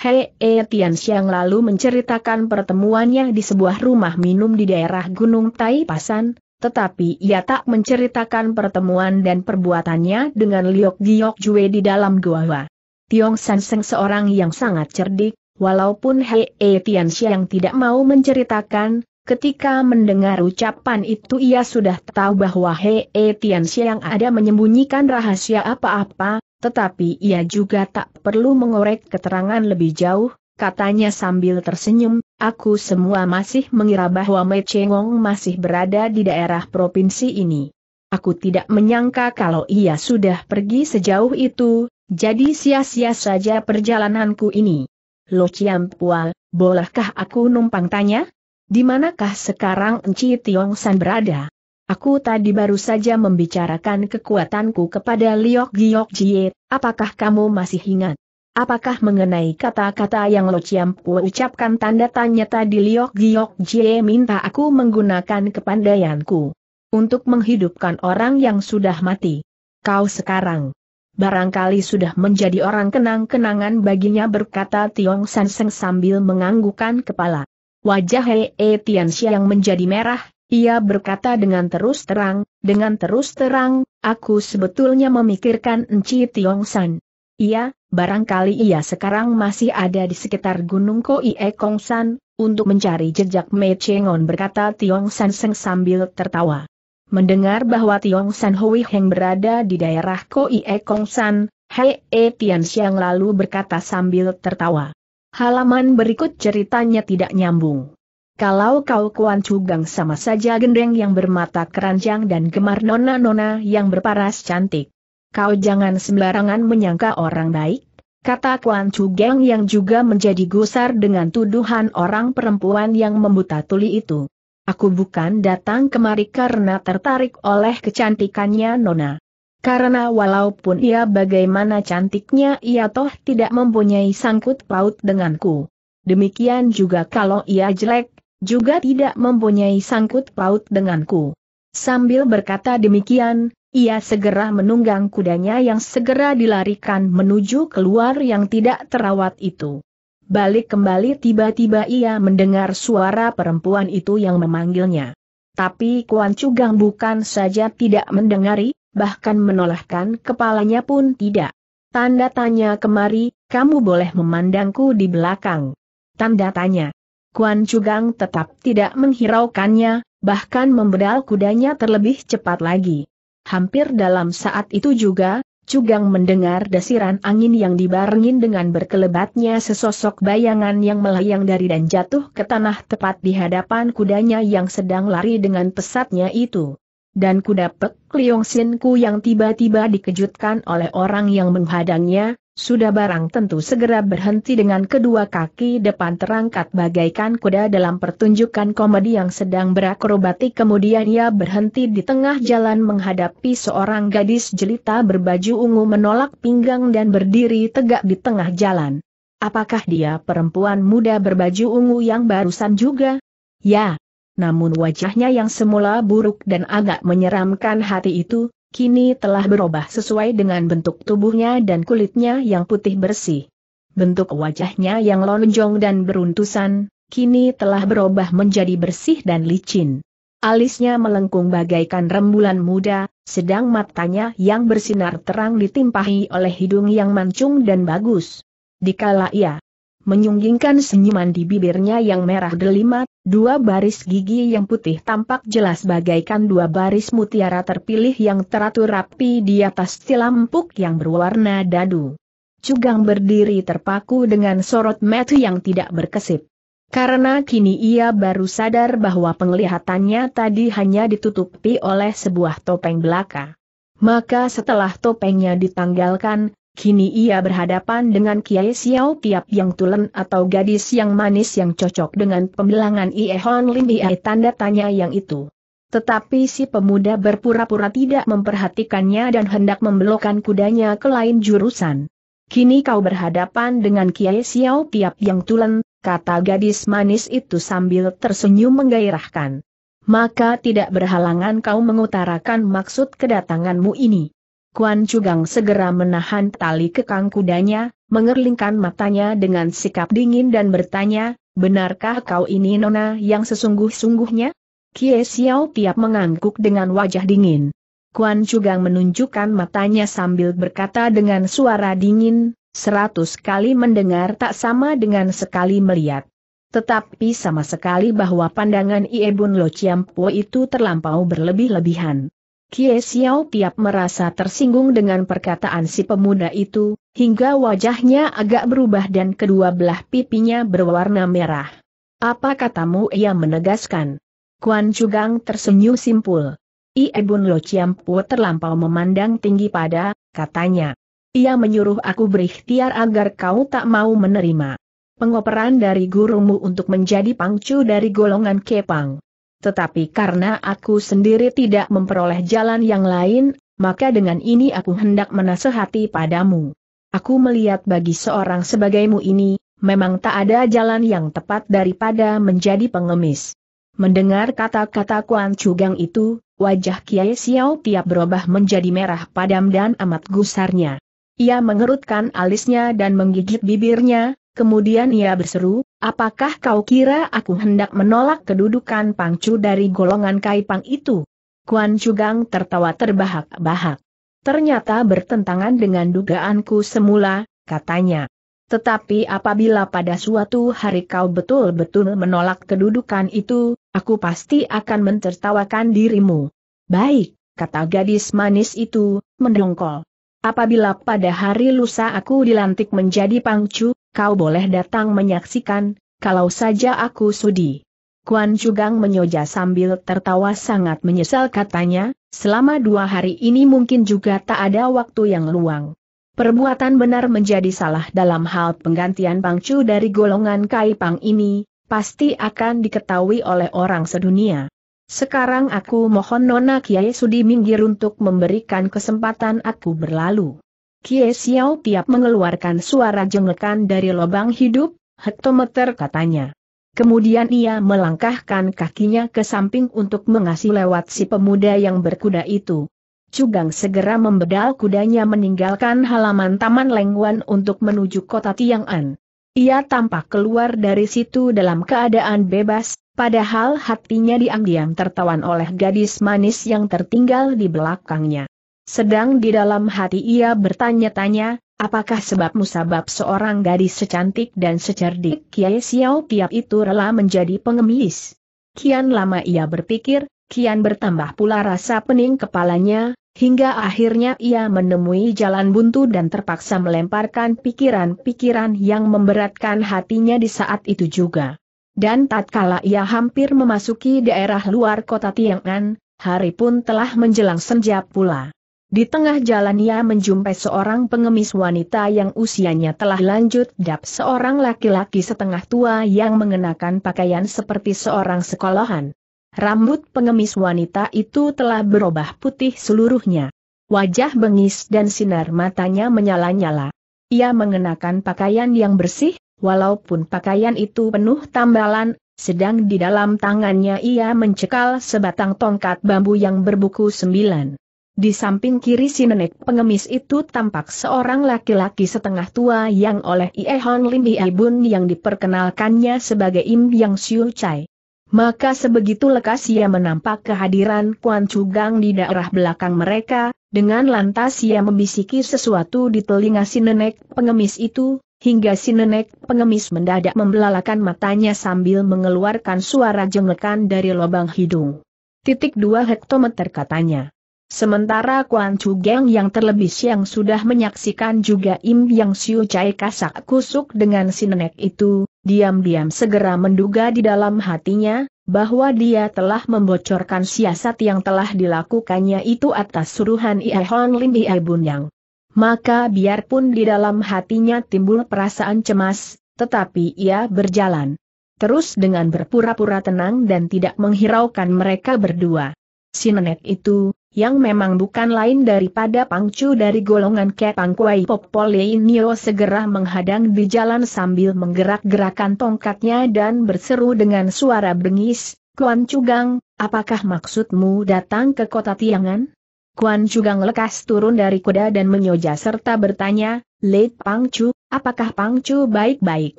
Hei E Tian Siang lalu menceritakan pertemuannya di sebuah rumah minum di daerah Gunung Tai Pasan, tetapi ia tak menceritakan pertemuan dan perbuatannya dengan Liok Giok Jue di dalam gua. Tiong San Seng seorang yang sangat cerdik, walaupun Hei E Tian Xiang tidak mau menceritakan, ketika mendengar ucapan itu ia sudah tahu bahwa Hei E Tian Xiang ada menyembunyikan rahasia apa-apa, tetapi ia juga tak perlu mengorek keterangan lebih jauh, katanya sambil tersenyum, aku semua masih mengira bahwa Mei Chengong masih berada di daerah provinsi ini. Aku tidak menyangka kalau ia sudah pergi sejauh itu, jadi sia-sia saja perjalananku ini. Lo Pual, bolehkah aku numpang tanya? Di manakah sekarang Enci Tiong San berada? Aku tadi baru saja membicarakan kekuatanku kepada Liok Giok Jie, apakah kamu masih ingat? Apakah mengenai kata-kata yang Lo Chiam ucapkan tanda tanya tadi Liok Giok Jie minta aku menggunakan kepandaianku untuk menghidupkan orang yang sudah mati. Kau sekarang barangkali sudah menjadi orang kenang-kenangan baginya berkata Tiong San Seng sambil menganggukan kepala. Wajah Hei e Tian yang menjadi merah, ia berkata dengan terus terang, dengan terus terang, aku sebetulnya memikirkan Enci Tiong San. Iya, barangkali ia sekarang masih ada di sekitar Gunung Koi E Kongsan, untuk mencari jejak Mei Chengon berkata Tiong San Seng sambil tertawa. Mendengar bahwa Tiong San Hui Heng berada di daerah Koi E Kongsan, Hei E Tian Xiang lalu berkata sambil tertawa. Halaman berikut ceritanya tidak nyambung. Kalau kau Kuan Cugang sama saja gendeng yang bermata keranjang dan gemar nona-nona yang berparas cantik kau jangan sembarangan menyangka orang baik, kata Kuan Chu Geng yang juga menjadi gusar dengan tuduhan orang perempuan yang membuta tuli itu. Aku bukan datang kemari karena tertarik oleh kecantikannya Nona. Karena walaupun ia bagaimana cantiknya ia toh tidak mempunyai sangkut paut denganku. Demikian juga kalau ia jelek, juga tidak mempunyai sangkut paut denganku. Sambil berkata demikian, ia segera menunggang kudanya yang segera dilarikan menuju keluar yang tidak terawat itu. Balik kembali tiba-tiba ia mendengar suara perempuan itu yang memanggilnya. Tapi Kuan Cugang bukan saja tidak mendengari, bahkan menolakkan kepalanya pun tidak. Tanda tanya kemari, kamu boleh memandangku di belakang. Tanda tanya. Kuan Cugang tetap tidak menghiraukannya, bahkan membedal kudanya terlebih cepat lagi. Hampir dalam saat itu juga, Cugang mendengar desiran angin yang dibarengin dengan berkelebatnya sesosok bayangan yang melayang dari dan jatuh ke tanah tepat di hadapan kudanya yang sedang lari dengan pesatnya itu. Dan kuda Pek Liong Ku yang tiba-tiba dikejutkan oleh orang yang menghadangnya, sudah barang tentu segera berhenti dengan kedua kaki depan terangkat bagaikan kuda dalam pertunjukan komedi yang sedang berakrobatik kemudian ia berhenti di tengah jalan menghadapi seorang gadis jelita berbaju ungu menolak pinggang dan berdiri tegak di tengah jalan. Apakah dia perempuan muda berbaju ungu yang barusan juga? Ya. Namun wajahnya yang semula buruk dan agak menyeramkan hati itu, kini telah berubah sesuai dengan bentuk tubuhnya dan kulitnya yang putih bersih. Bentuk wajahnya yang lonjong dan beruntusan, kini telah berubah menjadi bersih dan licin. Alisnya melengkung bagaikan rembulan muda, sedang matanya yang bersinar terang ditimpahi oleh hidung yang mancung dan bagus. Dikala ia menyunggingkan senyuman di bibirnya yang merah delima, dua baris gigi yang putih tampak jelas bagaikan dua baris mutiara terpilih yang teratur rapi di atas tilam empuk yang berwarna dadu. Cugang berdiri terpaku dengan sorot mata yang tidak berkesip. Karena kini ia baru sadar bahwa penglihatannya tadi hanya ditutupi oleh sebuah topeng belaka. Maka setelah topengnya ditanggalkan, Kini ia berhadapan dengan Kiai Xiao Tiap yang tulen atau gadis yang manis yang cocok dengan pembelangan Ie Hon Lim Ie tanda tanya yang itu. Tetapi si pemuda berpura-pura tidak memperhatikannya dan hendak membelokkan kudanya ke lain jurusan. Kini kau berhadapan dengan Kiai Xiao Tiap yang tulen, kata gadis manis itu sambil tersenyum menggairahkan. Maka tidak berhalangan kau mengutarakan maksud kedatanganmu ini. Kuan Cugang segera menahan tali kekang kudanya, mengerlingkan matanya dengan sikap dingin dan bertanya, benarkah kau ini nona yang sesungguh-sungguhnya? Kie Xiao Tiap mengangguk dengan wajah dingin. Kuan Cugang menunjukkan matanya sambil berkata dengan suara dingin, seratus kali mendengar tak sama dengan sekali melihat. Tetapi sama sekali bahwa pandangan Iebun Lo Chiampo itu terlampau berlebih-lebihan. Kie Xiao Piap merasa tersinggung dengan perkataan si pemuda itu, hingga wajahnya agak berubah dan kedua belah pipinya berwarna merah. Apa katamu ia menegaskan? Kuan Chugang tersenyum simpul. Ie Bun Lo Ciampu terlampau memandang tinggi pada, katanya. Ia menyuruh aku berikhtiar agar kau tak mau menerima pengoperan dari gurumu untuk menjadi pangcu dari golongan Kepang tetapi karena aku sendiri tidak memperoleh jalan yang lain, maka dengan ini aku hendak menasehati padamu. Aku melihat bagi seorang sebagaimu ini, memang tak ada jalan yang tepat daripada menjadi pengemis. Mendengar kata-kata Kuan Cugang itu, wajah Kiai Xiao tiap berubah menjadi merah padam dan amat gusarnya. Ia mengerutkan alisnya dan menggigit bibirnya, Kemudian ia berseru, apakah kau kira aku hendak menolak kedudukan Pangcu dari golongan Kaipang itu? Kuan Chugang tertawa terbahak-bahak. Ternyata bertentangan dengan dugaanku semula, katanya. Tetapi apabila pada suatu hari kau betul-betul menolak kedudukan itu, aku pasti akan mentertawakan dirimu. Baik, kata gadis manis itu, mendongkol. Apabila pada hari lusa aku dilantik menjadi pangcu, kau boleh datang menyaksikan, kalau saja aku sudi. Kuan Chugang menyoja sambil tertawa sangat menyesal katanya, selama dua hari ini mungkin juga tak ada waktu yang luang. Perbuatan benar menjadi salah dalam hal penggantian Pangcu dari golongan Kaipang ini, pasti akan diketahui oleh orang sedunia. Sekarang aku mohon Nona Kiai Sudi minggir untuk memberikan kesempatan aku berlalu. Kiai Xiao tiap mengeluarkan suara jengekan dari lubang hidup, hektometer katanya. Kemudian ia melangkahkan kakinya ke samping untuk mengasih lewat si pemuda yang berkuda itu. Cugang segera membedal kudanya meninggalkan halaman Taman lengwan untuk menuju kota Tiang'an. Ia tampak keluar dari situ dalam keadaan bebas, Padahal hatinya diam-diam tertawan oleh gadis manis yang tertinggal di belakangnya. Sedang di dalam hati ia bertanya-tanya, apakah sebab musabab seorang gadis secantik dan secerdik Kiai Xiao Tiap itu rela menjadi pengemis? Kian lama ia berpikir, kian bertambah pula rasa pening kepalanya, hingga akhirnya ia menemui jalan buntu dan terpaksa melemparkan pikiran-pikiran yang memberatkan hatinya di saat itu juga. Dan tatkala ia hampir memasuki daerah luar kota Tiangan, hari pun telah menjelang senja pula. Di tengah jalan ia menjumpai seorang pengemis wanita yang usianya telah lanjut dap seorang laki-laki setengah tua yang mengenakan pakaian seperti seorang sekolahan. Rambut pengemis wanita itu telah berubah putih seluruhnya. Wajah bengis dan sinar matanya menyala-nyala. Ia mengenakan pakaian yang bersih, Walaupun pakaian itu penuh tambalan, sedang di dalam tangannya ia mencekal sebatang tongkat bambu yang berbuku sembilan. Di samping kiri si nenek pengemis itu tampak seorang laki-laki setengah tua yang oleh Ie Hon Lim Bun yang diperkenalkannya sebagai Im Yang Siu Chai. Maka sebegitu lekas ia menampak kehadiran Kuan Gang di daerah belakang mereka, dengan lantas ia membisiki sesuatu di telinga si nenek pengemis itu, hingga si nenek pengemis mendadak membelalakan matanya sambil mengeluarkan suara jengekan dari lubang hidung. Titik dua hektometer katanya. Sementara Kuan Chu Geng yang terlebih siang sudah menyaksikan juga Im Yang Siu Chai kasak kusuk dengan si nenek itu, diam-diam segera menduga di dalam hatinya, bahwa dia telah membocorkan siasat yang telah dilakukannya itu atas suruhan Ia Hon Lim Ia Bunyang maka biarpun di dalam hatinya timbul perasaan cemas, tetapi ia berjalan terus dengan berpura-pura tenang dan tidak menghiraukan mereka berdua. Si nenek itu, yang memang bukan lain daripada pangcu dari golongan Kepang Kuai Popoleinio segera menghadang di jalan sambil menggerak-gerakan tongkatnya dan berseru dengan suara bengis, Kuan Cugang, apakah maksudmu datang ke kota Tiangan? Kuan Chugang lekas turun dari kuda dan menyoja serta bertanya, Leit Pangcu, apakah Pangcu baik-baik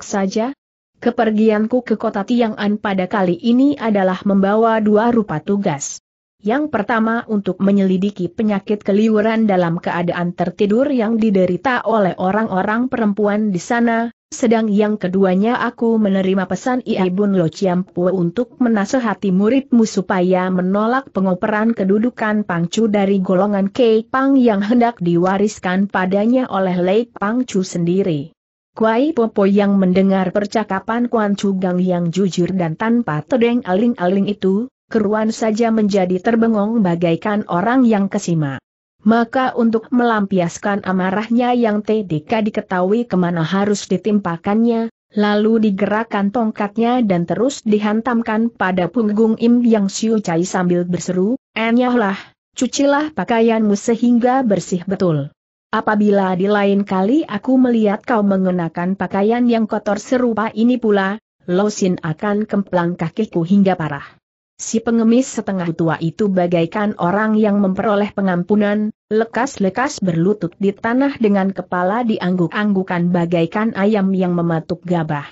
saja? Kepergianku ke kota Tiang'an pada kali ini adalah membawa dua rupa tugas. Yang pertama untuk menyelidiki penyakit keliuran dalam keadaan tertidur yang diderita oleh orang-orang perempuan di sana, sedang yang keduanya aku menerima pesan Iaibun Lo Chiampue untuk menasehati muridmu supaya menolak pengoperan kedudukan Pangcu dari golongan Kei Pang yang hendak diwariskan padanya oleh Lei Pangcu sendiri. Kuai Popo yang mendengar percakapan Kuan Chu Gang yang jujur dan tanpa tedeng aling-aling itu, keruan saja menjadi terbengong bagaikan orang yang kesima. Maka untuk melampiaskan amarahnya yang TDK diketahui kemana harus ditimpakannya, lalu digerakkan tongkatnya dan terus dihantamkan pada punggung Im Yang Siu Chai sambil berseru, Enyahlah, cucilah pakaianmu sehingga bersih betul. Apabila di lain kali aku melihat kau mengenakan pakaian yang kotor serupa ini pula, Losin akan kemplang kakiku hingga parah. Si pengemis setengah tua itu bagaikan orang yang memperoleh pengampunan, lekas-lekas berlutut di tanah dengan kepala diangguk-anggukan bagaikan ayam yang mematuk gabah.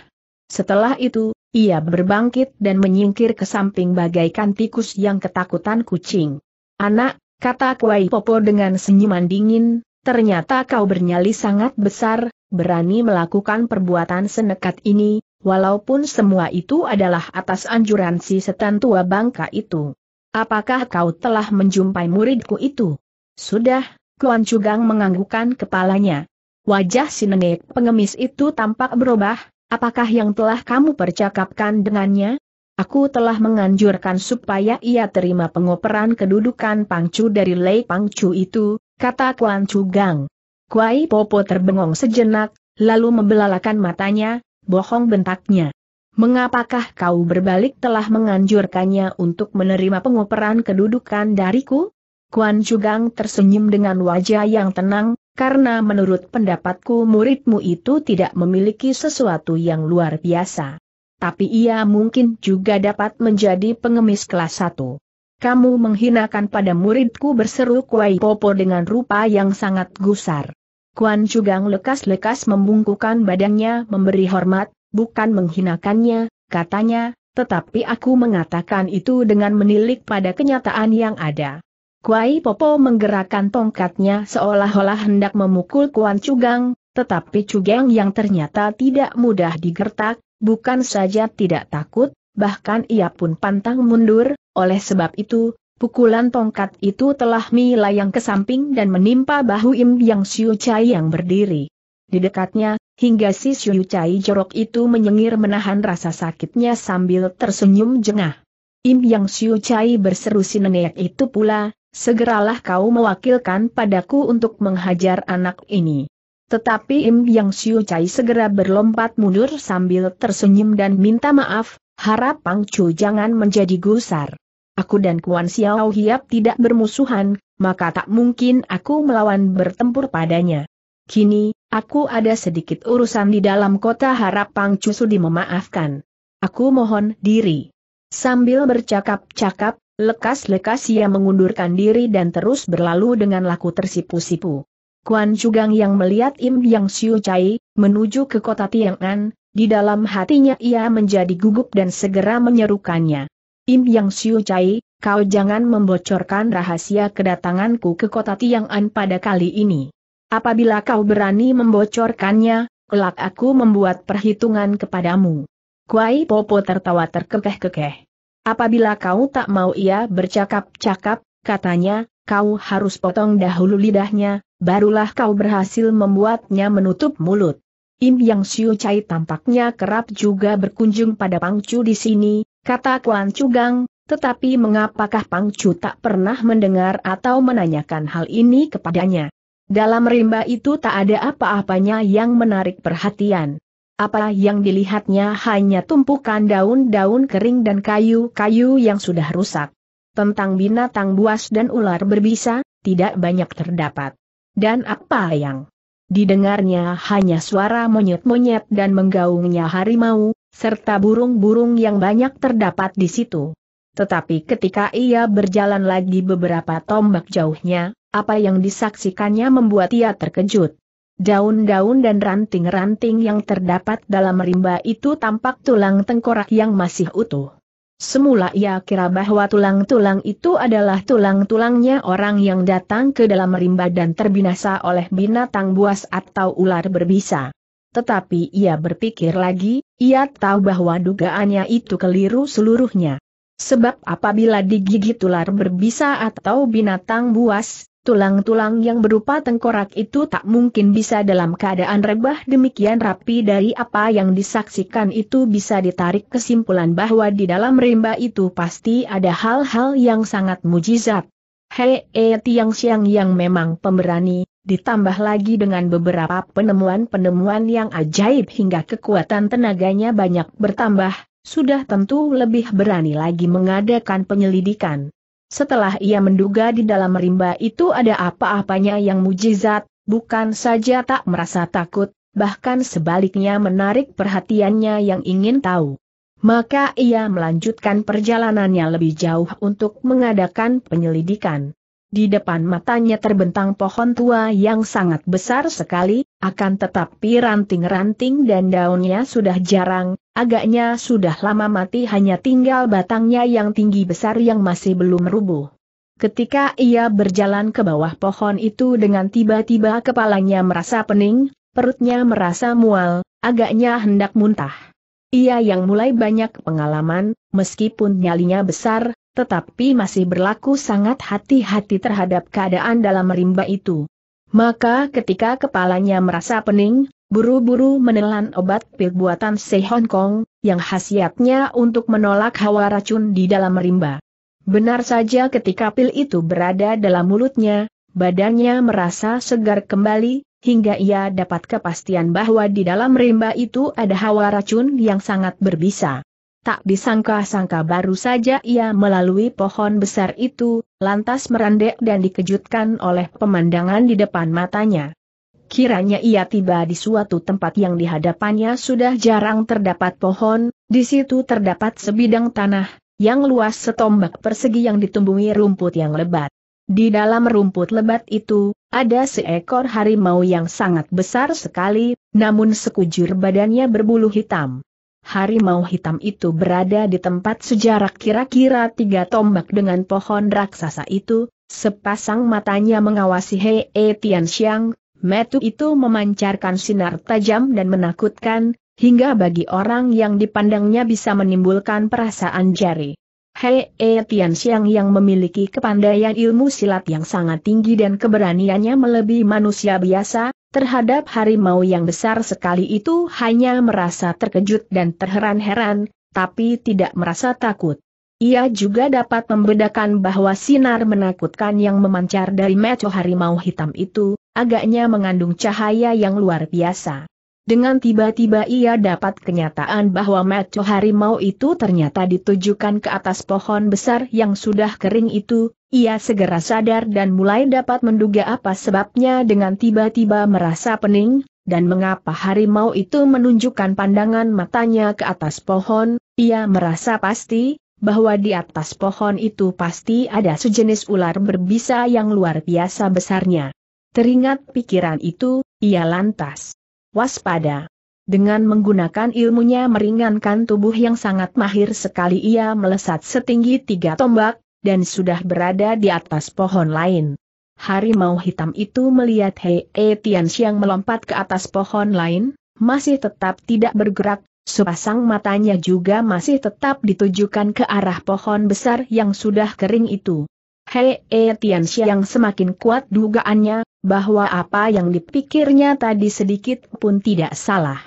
Setelah itu, ia berbangkit dan menyingkir ke samping bagaikan tikus yang ketakutan kucing. Anak, kata Kuai Popo dengan senyuman dingin, ternyata kau bernyali sangat besar, berani melakukan perbuatan senekat ini, walaupun semua itu adalah atas anjuran si setan tua bangka itu. Apakah kau telah menjumpai muridku itu? Sudah, Kuan Cugang menganggukkan kepalanya. Wajah si nenek pengemis itu tampak berubah, apakah yang telah kamu percakapkan dengannya? Aku telah menganjurkan supaya ia terima pengoperan kedudukan Pangcu dari Lei Pangcu itu, kata Kuan Cugang. Kuai Popo terbengong sejenak, lalu membelalakan matanya, bohong bentaknya. Mengapakah kau berbalik telah menganjurkannya untuk menerima pengoperan kedudukan dariku? Kuan Chugang tersenyum dengan wajah yang tenang, karena menurut pendapatku muridmu itu tidak memiliki sesuatu yang luar biasa. Tapi ia mungkin juga dapat menjadi pengemis kelas satu. Kamu menghinakan pada muridku berseru Kuai Popo dengan rupa yang sangat gusar. Kuan Cugang lekas-lekas membungkukan badannya memberi hormat, bukan menghinakannya, katanya, tetapi aku mengatakan itu dengan menilik pada kenyataan yang ada. Kuai Popo menggerakkan tongkatnya seolah-olah hendak memukul Kuan Cugang, tetapi Cugang yang ternyata tidak mudah digertak, bukan saja tidak takut, bahkan ia pun pantang mundur, oleh sebab itu, Pukulan tongkat itu telah melayang ke samping dan menimpa bahu Im Yang Siu Chai yang berdiri. Di dekatnya, hingga si Siu Chai jorok itu menyengir menahan rasa sakitnya sambil tersenyum jengah. Im Yang Siu Chai berseru si nenek itu pula, segeralah kau mewakilkan padaku untuk menghajar anak ini. Tetapi Im Yang Siu Chai segera berlompat mundur sambil tersenyum dan minta maaf, harap Pang Chu jangan menjadi gusar aku dan Kuan Xiao Hiap tidak bermusuhan, maka tak mungkin aku melawan bertempur padanya. Kini, aku ada sedikit urusan di dalam kota harap Pang di memaafkan. Aku mohon diri. Sambil bercakap-cakap, lekas-lekas ia mengundurkan diri dan terus berlalu dengan laku tersipu-sipu. Kuan Chugang yang melihat Im Yang Siu Chai, menuju ke kota Tiang'an, di dalam hatinya ia menjadi gugup dan segera menyerukannya. Im Yang Siu Chai, kau jangan membocorkan rahasia kedatanganku ke kota Tiang'an pada kali ini. Apabila kau berani membocorkannya, kelak aku membuat perhitungan kepadamu. Kuai Popo tertawa terkekeh-kekeh. Apabila kau tak mau ia bercakap-cakap, katanya, kau harus potong dahulu lidahnya, barulah kau berhasil membuatnya menutup mulut. Im Yang Siu Chai tampaknya kerap juga berkunjung pada Pangcu di sini, kata Kuan Cugang, tetapi mengapakah Pang Chu tak pernah mendengar atau menanyakan hal ini kepadanya? Dalam rimba itu tak ada apa-apanya yang menarik perhatian. Apa yang dilihatnya hanya tumpukan daun-daun kering dan kayu-kayu yang sudah rusak. Tentang binatang buas dan ular berbisa, tidak banyak terdapat. Dan apa yang didengarnya hanya suara monyet-monyet dan menggaungnya harimau, serta burung-burung yang banyak terdapat di situ. Tetapi ketika ia berjalan lagi beberapa tombak jauhnya, apa yang disaksikannya membuat ia terkejut. Daun-daun dan ranting-ranting yang terdapat dalam rimba itu tampak tulang tengkorak yang masih utuh. Semula ia kira bahwa tulang-tulang itu adalah tulang-tulangnya orang yang datang ke dalam rimba dan terbinasa oleh binatang buas atau ular berbisa. Tetapi ia berpikir lagi, ia tahu bahwa dugaannya itu keliru seluruhnya. Sebab apabila digigit ular berbisa atau binatang buas, tulang-tulang yang berupa tengkorak itu tak mungkin bisa dalam keadaan rebah demikian rapi dari apa yang disaksikan itu bisa ditarik kesimpulan bahwa di dalam rimba itu pasti ada hal-hal yang sangat mujizat. Hei, -he e, Tiang Siang yang memang pemberani, Ditambah lagi dengan beberapa penemuan-penemuan yang ajaib hingga kekuatan tenaganya banyak bertambah, sudah tentu lebih berani lagi mengadakan penyelidikan. Setelah ia menduga di dalam rimba itu ada apa-apanya yang mujizat, bukan saja tak merasa takut, bahkan sebaliknya menarik perhatiannya yang ingin tahu. Maka ia melanjutkan perjalanannya lebih jauh untuk mengadakan penyelidikan. Di depan matanya terbentang pohon tua yang sangat besar sekali, akan tetapi ranting-ranting dan daunnya sudah jarang, agaknya sudah lama mati hanya tinggal batangnya yang tinggi besar yang masih belum rubuh. Ketika ia berjalan ke bawah pohon itu dengan tiba-tiba kepalanya merasa pening, perutnya merasa mual, agaknya hendak muntah. Ia yang mulai banyak pengalaman, meskipun nyalinya besar, tetapi masih berlaku sangat hati-hati terhadap keadaan dalam rimba itu. Maka ketika kepalanya merasa pening, buru-buru menelan obat pil buatan Se Hong Kong, yang khasiatnya untuk menolak hawa racun di dalam rimba. Benar saja ketika pil itu berada dalam mulutnya, badannya merasa segar kembali, hingga ia dapat kepastian bahwa di dalam rimba itu ada hawa racun yang sangat berbisa. Tak disangka-sangka baru saja ia melalui pohon besar itu, lantas merendek dan dikejutkan oleh pemandangan di depan matanya. Kiranya ia tiba di suatu tempat yang dihadapannya sudah jarang terdapat pohon, di situ terdapat sebidang tanah, yang luas setombak persegi yang ditumbuhi rumput yang lebat. Di dalam rumput lebat itu, ada seekor harimau yang sangat besar sekali, namun sekujur badannya berbulu hitam harimau hitam itu berada di tempat sejarah kira-kira tiga tombak dengan pohon raksasa itu, sepasang matanya mengawasi Hei e Tian Xiang, metu itu memancarkan sinar tajam dan menakutkan, hingga bagi orang yang dipandangnya bisa menimbulkan perasaan jari. Hei e Tian Xiang yang memiliki kepandaian ilmu silat yang sangat tinggi dan keberaniannya melebihi manusia biasa, terhadap harimau yang besar sekali itu hanya merasa terkejut dan terheran-heran, tapi tidak merasa takut. Ia juga dapat membedakan bahwa sinar menakutkan yang memancar dari meco harimau hitam itu, agaknya mengandung cahaya yang luar biasa. Dengan tiba-tiba ia dapat kenyataan bahwa Maco harimau itu ternyata ditujukan ke atas pohon besar yang sudah kering itu, ia segera sadar dan mulai dapat menduga apa sebabnya dengan tiba-tiba merasa pening, dan mengapa harimau itu menunjukkan pandangan matanya ke atas pohon, ia merasa pasti, bahwa di atas pohon itu pasti ada sejenis ular berbisa yang luar biasa besarnya. Teringat pikiran itu, ia lantas waspada. Dengan menggunakan ilmunya meringankan tubuh yang sangat mahir sekali ia melesat setinggi tiga tombak, dan sudah berada di atas pohon lain. Harimau hitam itu melihat Hei e Tian melompat ke atas pohon lain, masih tetap tidak bergerak, sepasang matanya juga masih tetap ditujukan ke arah pohon besar yang sudah kering itu. Hei e yang semakin kuat dugaannya, bahwa apa yang dipikirnya tadi sedikit pun tidak salah.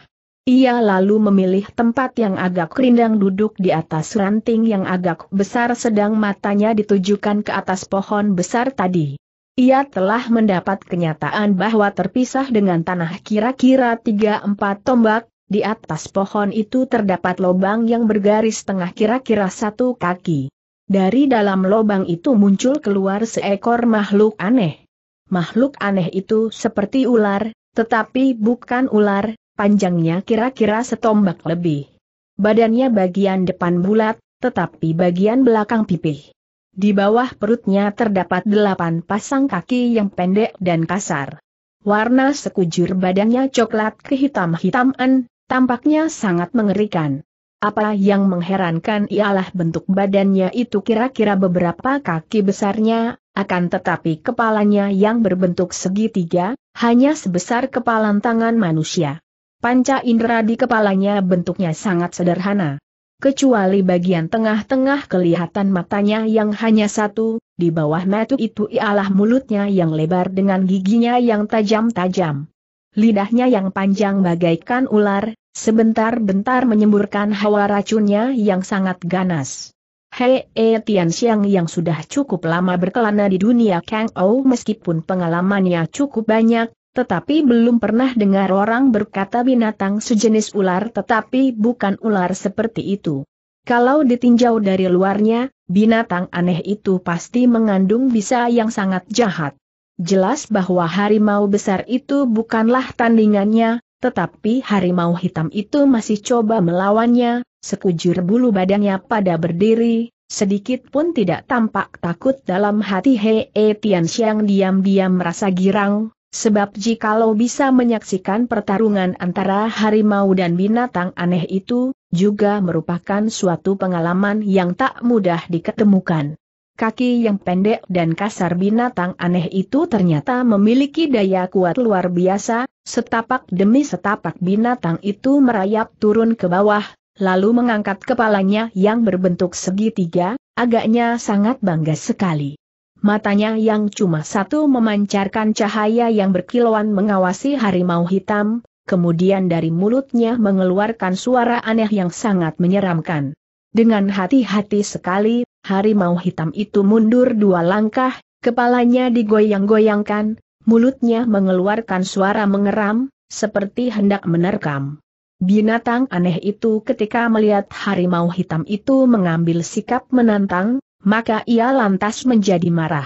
Ia lalu memilih tempat yang agak rindang duduk di atas ranting yang agak besar sedang matanya ditujukan ke atas pohon besar tadi. Ia telah mendapat kenyataan bahwa terpisah dengan tanah kira-kira 3-4 tombak, di atas pohon itu terdapat lubang yang bergaris tengah kira-kira satu kaki. Dari dalam lubang itu muncul keluar seekor makhluk aneh. Makhluk aneh itu seperti ular, tetapi bukan ular, panjangnya kira-kira setombak lebih. Badannya bagian depan bulat, tetapi bagian belakang pipih. Di bawah perutnya terdapat delapan pasang kaki yang pendek dan kasar. Warna sekujur badannya coklat kehitam-hitaman, tampaknya sangat mengerikan. Apa yang mengherankan ialah bentuk badannya itu kira-kira beberapa kaki besarnya, akan tetapi kepalanya yang berbentuk segitiga, hanya sebesar kepalan tangan manusia. Panca indera di kepalanya bentuknya sangat sederhana. Kecuali bagian tengah-tengah kelihatan matanya yang hanya satu, di bawah mata itu ialah mulutnya yang lebar dengan giginya yang tajam-tajam. Lidahnya yang panjang bagaikan ular, sebentar-bentar menyemburkan hawa racunnya yang sangat ganas. Hei E Tian Xiang yang sudah cukup lama berkelana di dunia Kang Ou meskipun pengalamannya cukup banyak, tetapi belum pernah dengar orang berkata binatang sejenis ular tetapi bukan ular seperti itu. Kalau ditinjau dari luarnya, binatang aneh itu pasti mengandung bisa yang sangat jahat. Jelas bahwa harimau besar itu bukanlah tandingannya, tetapi harimau hitam itu masih coba melawannya, sekujur bulu badannya pada berdiri, sedikit pun tidak tampak takut dalam hati Hei Tianxiang diam-diam merasa girang, Sebab jikalau bisa menyaksikan pertarungan antara harimau dan binatang aneh itu, juga merupakan suatu pengalaman yang tak mudah diketemukan. Kaki yang pendek dan kasar binatang aneh itu ternyata memiliki daya kuat luar biasa, setapak demi setapak binatang itu merayap turun ke bawah, lalu mengangkat kepalanya yang berbentuk segitiga, agaknya sangat bangga sekali. Matanya yang cuma satu memancarkan cahaya yang berkilauan mengawasi harimau hitam, kemudian dari mulutnya mengeluarkan suara aneh yang sangat menyeramkan. Dengan hati-hati sekali, harimau hitam itu mundur dua langkah, kepalanya digoyang-goyangkan, mulutnya mengeluarkan suara mengeram, seperti hendak menerkam. Binatang aneh itu ketika melihat harimau hitam itu mengambil sikap menantang, maka ia lantas menjadi marah.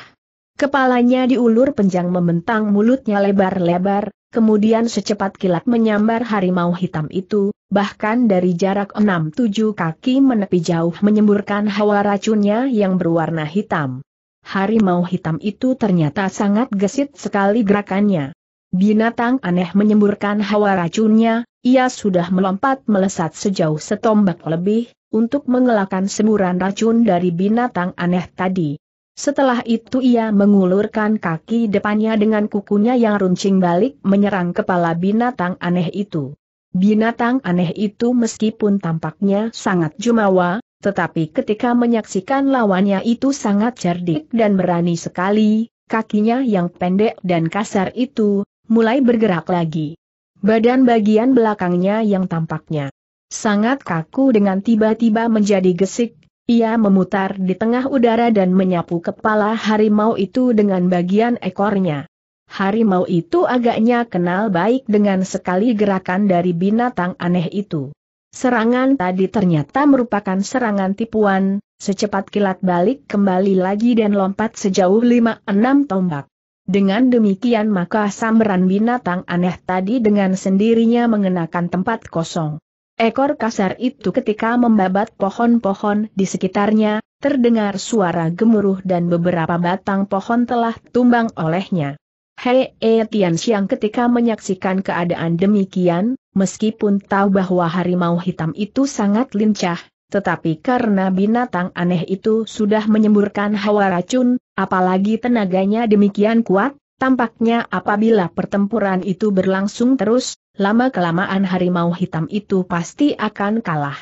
Kepalanya diulur penjang membentang mulutnya lebar-lebar, kemudian secepat kilat menyambar harimau hitam itu, bahkan dari jarak enam tujuh kaki menepi jauh menyemburkan hawa racunnya yang berwarna hitam. Harimau hitam itu ternyata sangat gesit sekali gerakannya. Binatang aneh menyemburkan hawa racunnya, ia sudah melompat melesat sejauh setombak lebih, untuk mengelakkan semburan racun dari binatang aneh tadi. Setelah itu ia mengulurkan kaki depannya dengan kukunya yang runcing balik menyerang kepala binatang aneh itu. Binatang aneh itu meskipun tampaknya sangat jumawa, tetapi ketika menyaksikan lawannya itu sangat cerdik dan berani sekali, kakinya yang pendek dan kasar itu, mulai bergerak lagi. Badan bagian belakangnya yang tampaknya sangat kaku dengan tiba-tiba menjadi gesik ia memutar di tengah udara dan menyapu kepala harimau itu dengan bagian ekornya. Harimau itu agaknya kenal baik dengan sekali gerakan dari binatang aneh itu. Serangan tadi ternyata merupakan serangan tipuan, secepat kilat balik kembali lagi dan lompat sejauh 5-6 tombak. Dengan demikian maka samberan binatang aneh tadi dengan sendirinya mengenakan tempat kosong. Ekor kasar itu ketika membabat pohon-pohon di sekitarnya, terdengar suara gemuruh dan beberapa batang pohon telah tumbang olehnya. Hei E Tian Xiang ketika menyaksikan keadaan demikian, meskipun tahu bahwa harimau hitam itu sangat lincah, tetapi karena binatang aneh itu sudah menyemburkan hawa racun, apalagi tenaganya demikian kuat, tampaknya apabila pertempuran itu berlangsung terus, lama-kelamaan harimau hitam itu pasti akan kalah.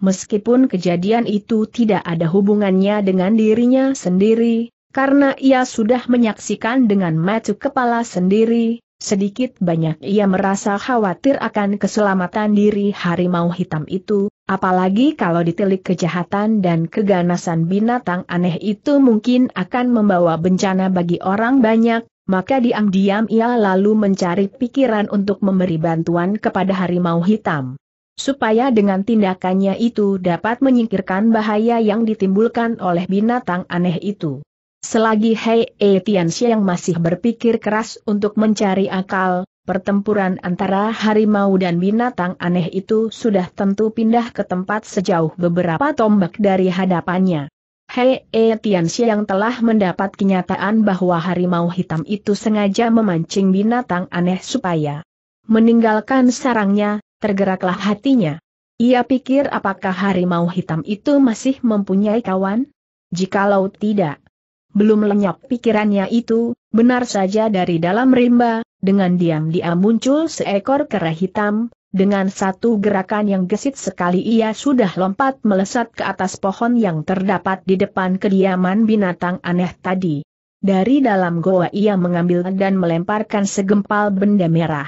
Meskipun kejadian itu tidak ada hubungannya dengan dirinya sendiri, karena ia sudah menyaksikan dengan mata kepala sendiri, sedikit banyak ia merasa khawatir akan keselamatan diri harimau hitam itu, apalagi kalau ditilik kejahatan dan keganasan binatang aneh itu mungkin akan membawa bencana bagi orang banyak, maka diam-diam ia lalu mencari pikiran untuk memberi bantuan kepada harimau hitam. Supaya dengan tindakannya itu dapat menyingkirkan bahaya yang ditimbulkan oleh binatang aneh itu. Selagi Hei E yang masih berpikir keras untuk mencari akal, pertempuran antara harimau dan binatang aneh itu sudah tentu pindah ke tempat sejauh beberapa tombak dari hadapannya. Hei E yang telah mendapat kenyataan bahwa harimau hitam itu sengaja memancing binatang aneh supaya meninggalkan sarangnya, tergeraklah hatinya. Ia pikir apakah harimau hitam itu masih mempunyai kawan? Jikalau tidak, belum lenyap pikirannya itu, benar saja dari dalam rimba, dengan diam-diam muncul seekor kera hitam, dengan satu gerakan yang gesit sekali ia sudah lompat melesat ke atas pohon yang terdapat di depan kediaman binatang aneh tadi. Dari dalam goa ia mengambil dan melemparkan segempal benda merah.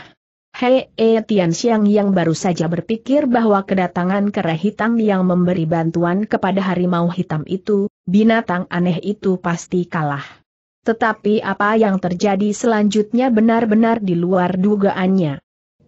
Hei e Tian Xiang yang baru saja berpikir bahwa kedatangan kera hitam yang memberi bantuan kepada harimau hitam itu, binatang aneh itu pasti kalah. Tetapi apa yang terjadi selanjutnya benar-benar di luar dugaannya.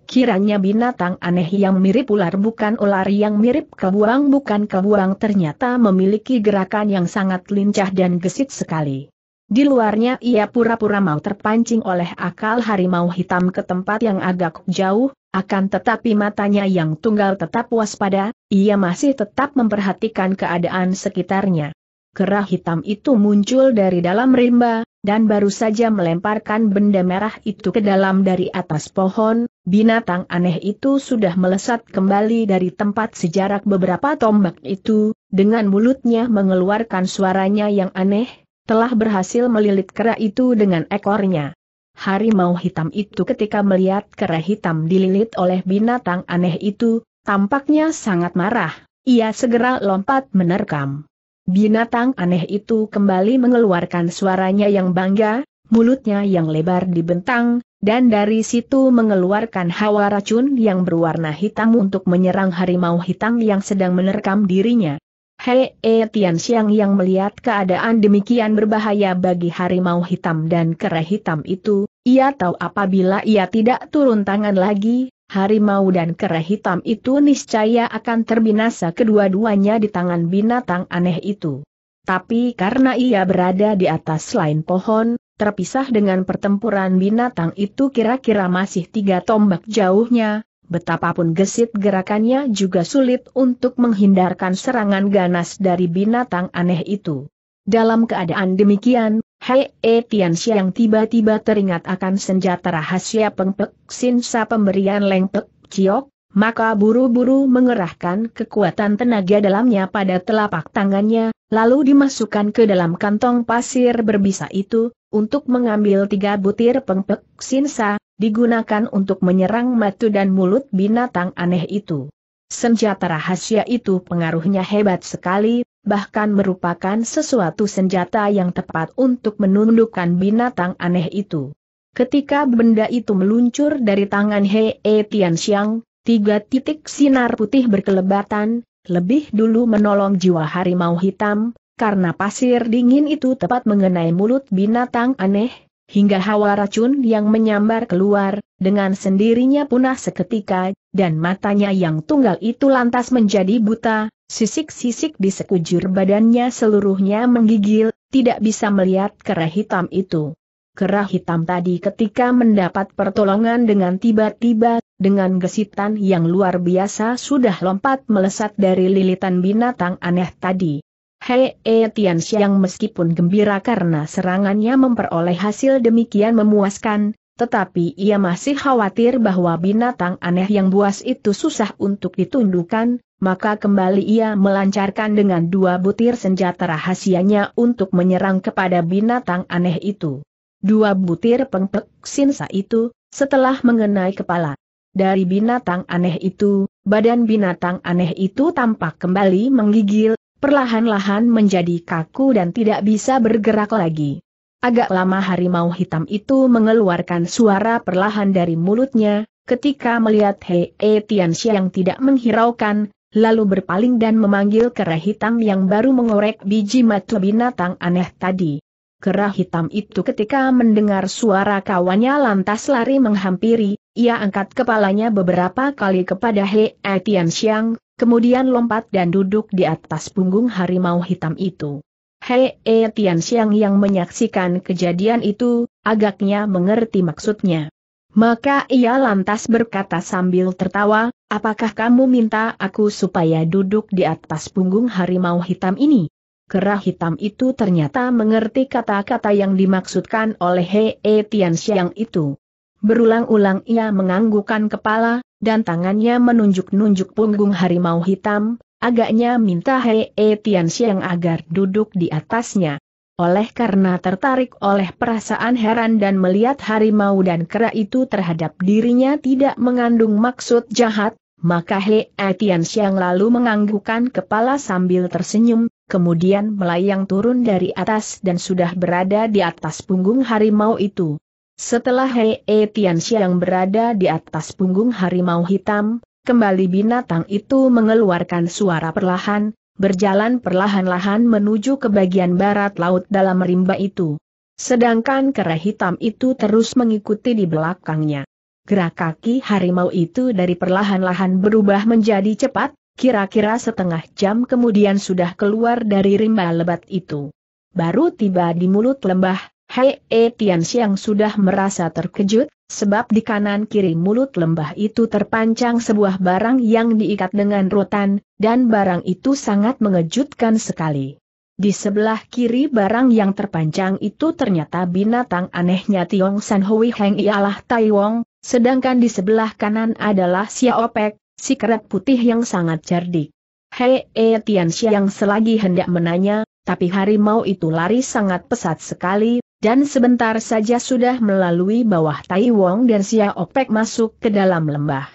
Kiranya binatang aneh yang mirip ular bukan ular yang mirip kebuang bukan kebuang ternyata memiliki gerakan yang sangat lincah dan gesit sekali. Di luarnya ia pura-pura mau terpancing oleh akal harimau hitam ke tempat yang agak jauh, akan tetapi matanya yang tunggal tetap waspada, ia masih tetap memperhatikan keadaan sekitarnya. Kerah hitam itu muncul dari dalam rimba, dan baru saja melemparkan benda merah itu ke dalam dari atas pohon, Binatang aneh itu sudah melesat kembali dari tempat sejarak beberapa tombak itu, dengan mulutnya mengeluarkan suaranya yang aneh, telah berhasil melilit kera itu dengan ekornya. Harimau hitam itu ketika melihat kera hitam dililit oleh binatang aneh itu, tampaknya sangat marah. Ia segera lompat menerkam. Binatang aneh itu kembali mengeluarkan suaranya yang bangga, mulutnya yang lebar dibentang, dan dari situ mengeluarkan hawa racun yang berwarna hitam untuk menyerang harimau hitam yang sedang menerkam dirinya. Hei e Tian Xiang yang melihat keadaan demikian berbahaya bagi harimau hitam dan kera hitam itu, ia tahu apabila ia tidak turun tangan lagi, harimau dan kera hitam itu niscaya akan terbinasa kedua-duanya di tangan binatang aneh itu. Tapi karena ia berada di atas lain pohon, terpisah dengan pertempuran binatang itu kira-kira masih tiga tombak jauhnya, betapapun gesit gerakannya juga sulit untuk menghindarkan serangan ganas dari binatang aneh itu. Dalam keadaan demikian, Hei E Tian yang tiba-tiba teringat akan senjata rahasia pengpek sinsa pemberian lengpek ciok, maka buru-buru mengerahkan kekuatan tenaga dalamnya pada telapak tangannya, lalu dimasukkan ke dalam kantong pasir berbisa itu, untuk mengambil tiga butir pengpek sinsa, digunakan untuk menyerang matu dan mulut binatang aneh itu. Senjata rahasia itu pengaruhnya hebat sekali, bahkan merupakan sesuatu senjata yang tepat untuk menundukkan binatang aneh itu. Ketika benda itu meluncur dari tangan Hei Tian Xiang, Tiga titik sinar putih berkelebatan, lebih dulu menolong jiwa harimau hitam, karena pasir dingin itu tepat mengenai mulut binatang aneh, hingga hawa racun yang menyambar keluar, dengan sendirinya punah seketika, dan matanya yang tunggal itu lantas menjadi buta, sisik-sisik di sekujur badannya seluruhnya menggigil, tidak bisa melihat kera hitam itu. Kera hitam tadi ketika mendapat pertolongan dengan tiba-tiba, dengan gesitan yang luar biasa sudah lompat melesat dari lilitan binatang aneh tadi. Hei e eh, Tian Xiang meskipun gembira karena serangannya memperoleh hasil demikian memuaskan, tetapi ia masih khawatir bahwa binatang aneh yang buas itu susah untuk ditundukkan, maka kembali ia melancarkan dengan dua butir senjata rahasianya untuk menyerang kepada binatang aneh itu. Dua butir pengpek sinsa itu, setelah mengenai kepala. Dari binatang aneh itu, badan binatang aneh itu tampak kembali menggigil, perlahan-lahan menjadi kaku dan tidak bisa bergerak lagi. Agak lama harimau hitam itu mengeluarkan suara perlahan dari mulutnya, ketika melihat Hei e Tianxia yang tidak menghiraukan, lalu berpaling dan memanggil kera hitam yang baru mengorek biji matu binatang aneh tadi. Kera hitam itu ketika mendengar suara kawannya lantas lari menghampiri, ia angkat kepalanya beberapa kali kepada He Etian Xiang, kemudian lompat dan duduk di atas punggung harimau hitam itu. He Etian Xiang yang menyaksikan kejadian itu, agaknya mengerti maksudnya. Maka ia lantas berkata sambil tertawa, apakah kamu minta aku supaya duduk di atas punggung harimau hitam ini? Kerah hitam itu ternyata mengerti kata-kata yang dimaksudkan oleh Hei e Tian Xiang itu. Berulang-ulang ia menganggukkan kepala, dan tangannya menunjuk-nunjuk punggung harimau hitam, agaknya minta Hei e Tian Xiang agar duduk di atasnya. Oleh karena tertarik oleh perasaan heran dan melihat harimau dan kera itu terhadap dirinya tidak mengandung maksud jahat, maka Hei e Tian Xiang lalu menganggukkan kepala sambil tersenyum, kemudian melayang turun dari atas dan sudah berada di atas punggung harimau itu. Setelah Hei e yang berada di atas punggung harimau hitam, kembali binatang itu mengeluarkan suara perlahan, berjalan perlahan-lahan menuju ke bagian barat laut dalam rimba itu. Sedangkan kera hitam itu terus mengikuti di belakangnya. Gerak kaki harimau itu dari perlahan-lahan berubah menjadi cepat, Kira-kira setengah jam kemudian sudah keluar dari rimba lebat itu. Baru tiba di mulut lembah, Hei E Tian Xiang sudah merasa terkejut, sebab di kanan kiri mulut lembah itu terpancang sebuah barang yang diikat dengan rotan, dan barang itu sangat mengejutkan sekali. Di sebelah kiri barang yang terpancang itu ternyata binatang anehnya Tiong San Hui Heng ialah Tai Wong, sedangkan di sebelah kanan adalah Xiao Pek, si keret putih yang sangat cerdik. Hei E eh, Tianxia yang selagi hendak menanya, tapi harimau itu lari sangat pesat sekali, dan sebentar saja sudah melalui bawah Tai Wong dan Sia Opek masuk ke dalam lembah.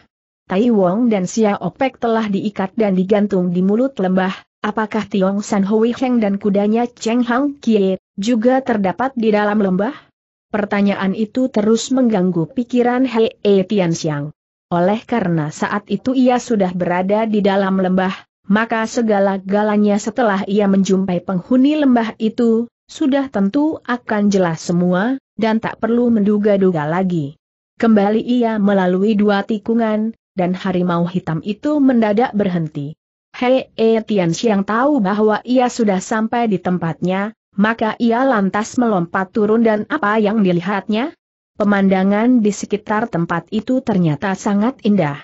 Tai Wong dan Sia Opek telah diikat dan digantung di mulut lembah, apakah Tiong San Hui Heng dan kudanya Cheng Hang Kie juga terdapat di dalam lembah? Pertanyaan itu terus mengganggu pikiran Hei E Tian Xiang. Oleh karena saat itu ia sudah berada di dalam lembah, maka segala-galanya setelah ia menjumpai penghuni lembah itu, sudah tentu akan jelas semua, dan tak perlu menduga-duga lagi. Kembali ia melalui dua tikungan, dan harimau hitam itu mendadak berhenti. Hei e Tian Xiang tahu bahwa ia sudah sampai di tempatnya, maka ia lantas melompat turun dan apa yang dilihatnya? Pemandangan di sekitar tempat itu ternyata sangat indah.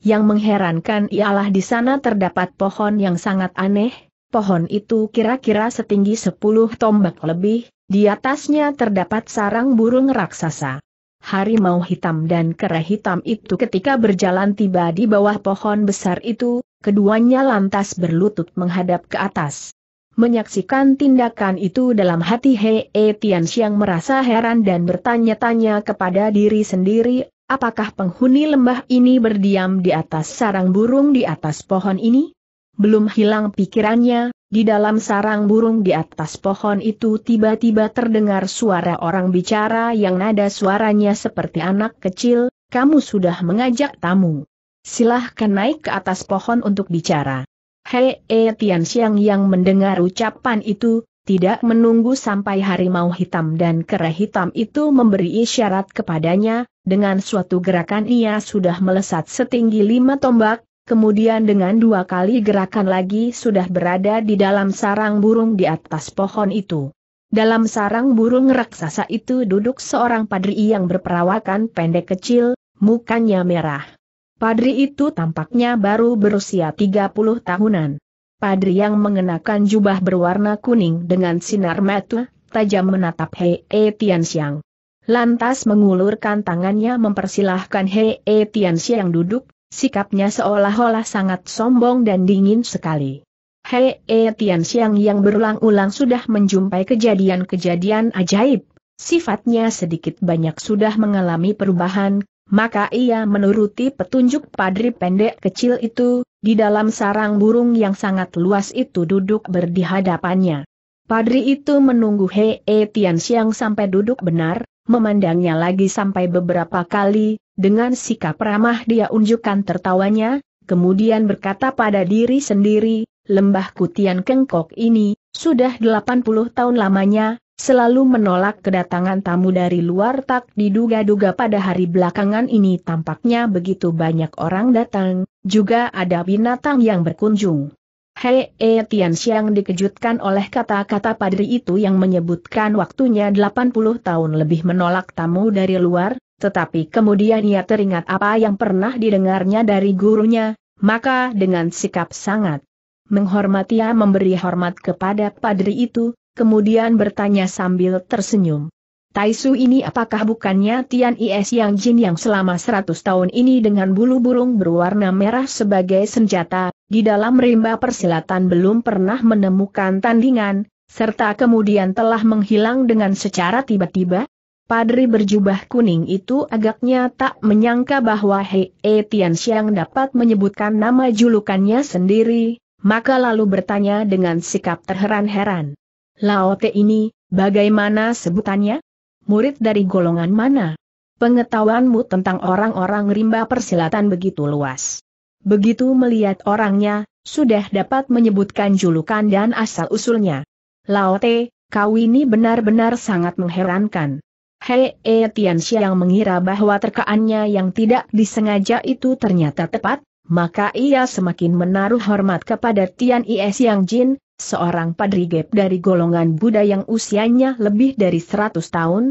Yang mengherankan ialah di sana terdapat pohon yang sangat aneh, pohon itu kira-kira setinggi 10 tombak lebih, di atasnya terdapat sarang burung raksasa. Harimau hitam dan kera hitam itu ketika berjalan tiba di bawah pohon besar itu, keduanya lantas berlutut menghadap ke atas. Menyaksikan tindakan itu dalam hati He e Tian Xiang merasa heran dan bertanya-tanya kepada diri sendiri, apakah penghuni lembah ini berdiam di atas sarang burung di atas pohon ini? Belum hilang pikirannya, di dalam sarang burung di atas pohon itu tiba-tiba terdengar suara orang bicara yang nada suaranya seperti anak kecil, kamu sudah mengajak tamu. Silahkan naik ke atas pohon untuk bicara. Hei eh, Tian Xiang yang mendengar ucapan itu, tidak menunggu sampai harimau hitam dan kera hitam itu memberi isyarat kepadanya, dengan suatu gerakan ia sudah melesat setinggi lima tombak, kemudian dengan dua kali gerakan lagi sudah berada di dalam sarang burung di atas pohon itu. Dalam sarang burung raksasa itu duduk seorang padri yang berperawakan pendek kecil, mukanya merah. Padri itu tampaknya baru berusia 30 tahunan. Padri yang mengenakan jubah berwarna kuning dengan sinar mata, tajam menatap Hei e Tianxiang. Lantas mengulurkan tangannya mempersilahkan Hei e Tianxiang duduk, sikapnya seolah-olah sangat sombong dan dingin sekali. Hei e Tianxiang yang berulang-ulang sudah menjumpai kejadian-kejadian ajaib, sifatnya sedikit banyak sudah mengalami perubahan, maka ia menuruti petunjuk padri pendek kecil itu, di dalam sarang burung yang sangat luas itu duduk berdihadapannya. Padri itu menunggu Hei E Tian Siang sampai duduk benar, memandangnya lagi sampai beberapa kali, dengan sikap ramah dia unjukkan tertawanya, kemudian berkata pada diri sendiri, lembah Kutian Kengkok ini, sudah 80 tahun lamanya, Selalu menolak kedatangan tamu dari luar tak diduga-duga pada hari belakangan ini tampaknya begitu banyak orang datang, juga ada binatang yang berkunjung. Hei e, Tian dikejutkan oleh kata-kata padri itu yang menyebutkan waktunya 80 tahun lebih menolak tamu dari luar, tetapi kemudian ia teringat apa yang pernah didengarnya dari gurunya, maka dengan sikap sangat menghormati ia memberi hormat kepada padri itu, kemudian bertanya sambil tersenyum. Taisu ini apakah bukannya Tian Is Yang Jin yang selama 100 tahun ini dengan bulu burung berwarna merah sebagai senjata, di dalam rimba persilatan belum pernah menemukan tandingan, serta kemudian telah menghilang dengan secara tiba-tiba? Padri berjubah kuning itu agaknya tak menyangka bahwa Hei e Tian Xiang dapat menyebutkan nama julukannya sendiri, maka lalu bertanya dengan sikap terheran-heran. Laote ini, bagaimana sebutannya? Murid dari golongan mana? Pengetahuanmu tentang orang-orang rimba persilatan begitu luas. Begitu melihat orangnya, sudah dapat menyebutkan julukan dan asal-usulnya. Laote, kau ini benar-benar sangat mengherankan. Hei e eh, Tianxia yang mengira bahwa terkaannya yang tidak disengaja itu ternyata tepat, maka ia semakin menaruh hormat kepada Tian Is Yang Jin, seorang Padri padrigep dari golongan Buddha yang usianya lebih dari 100 tahun?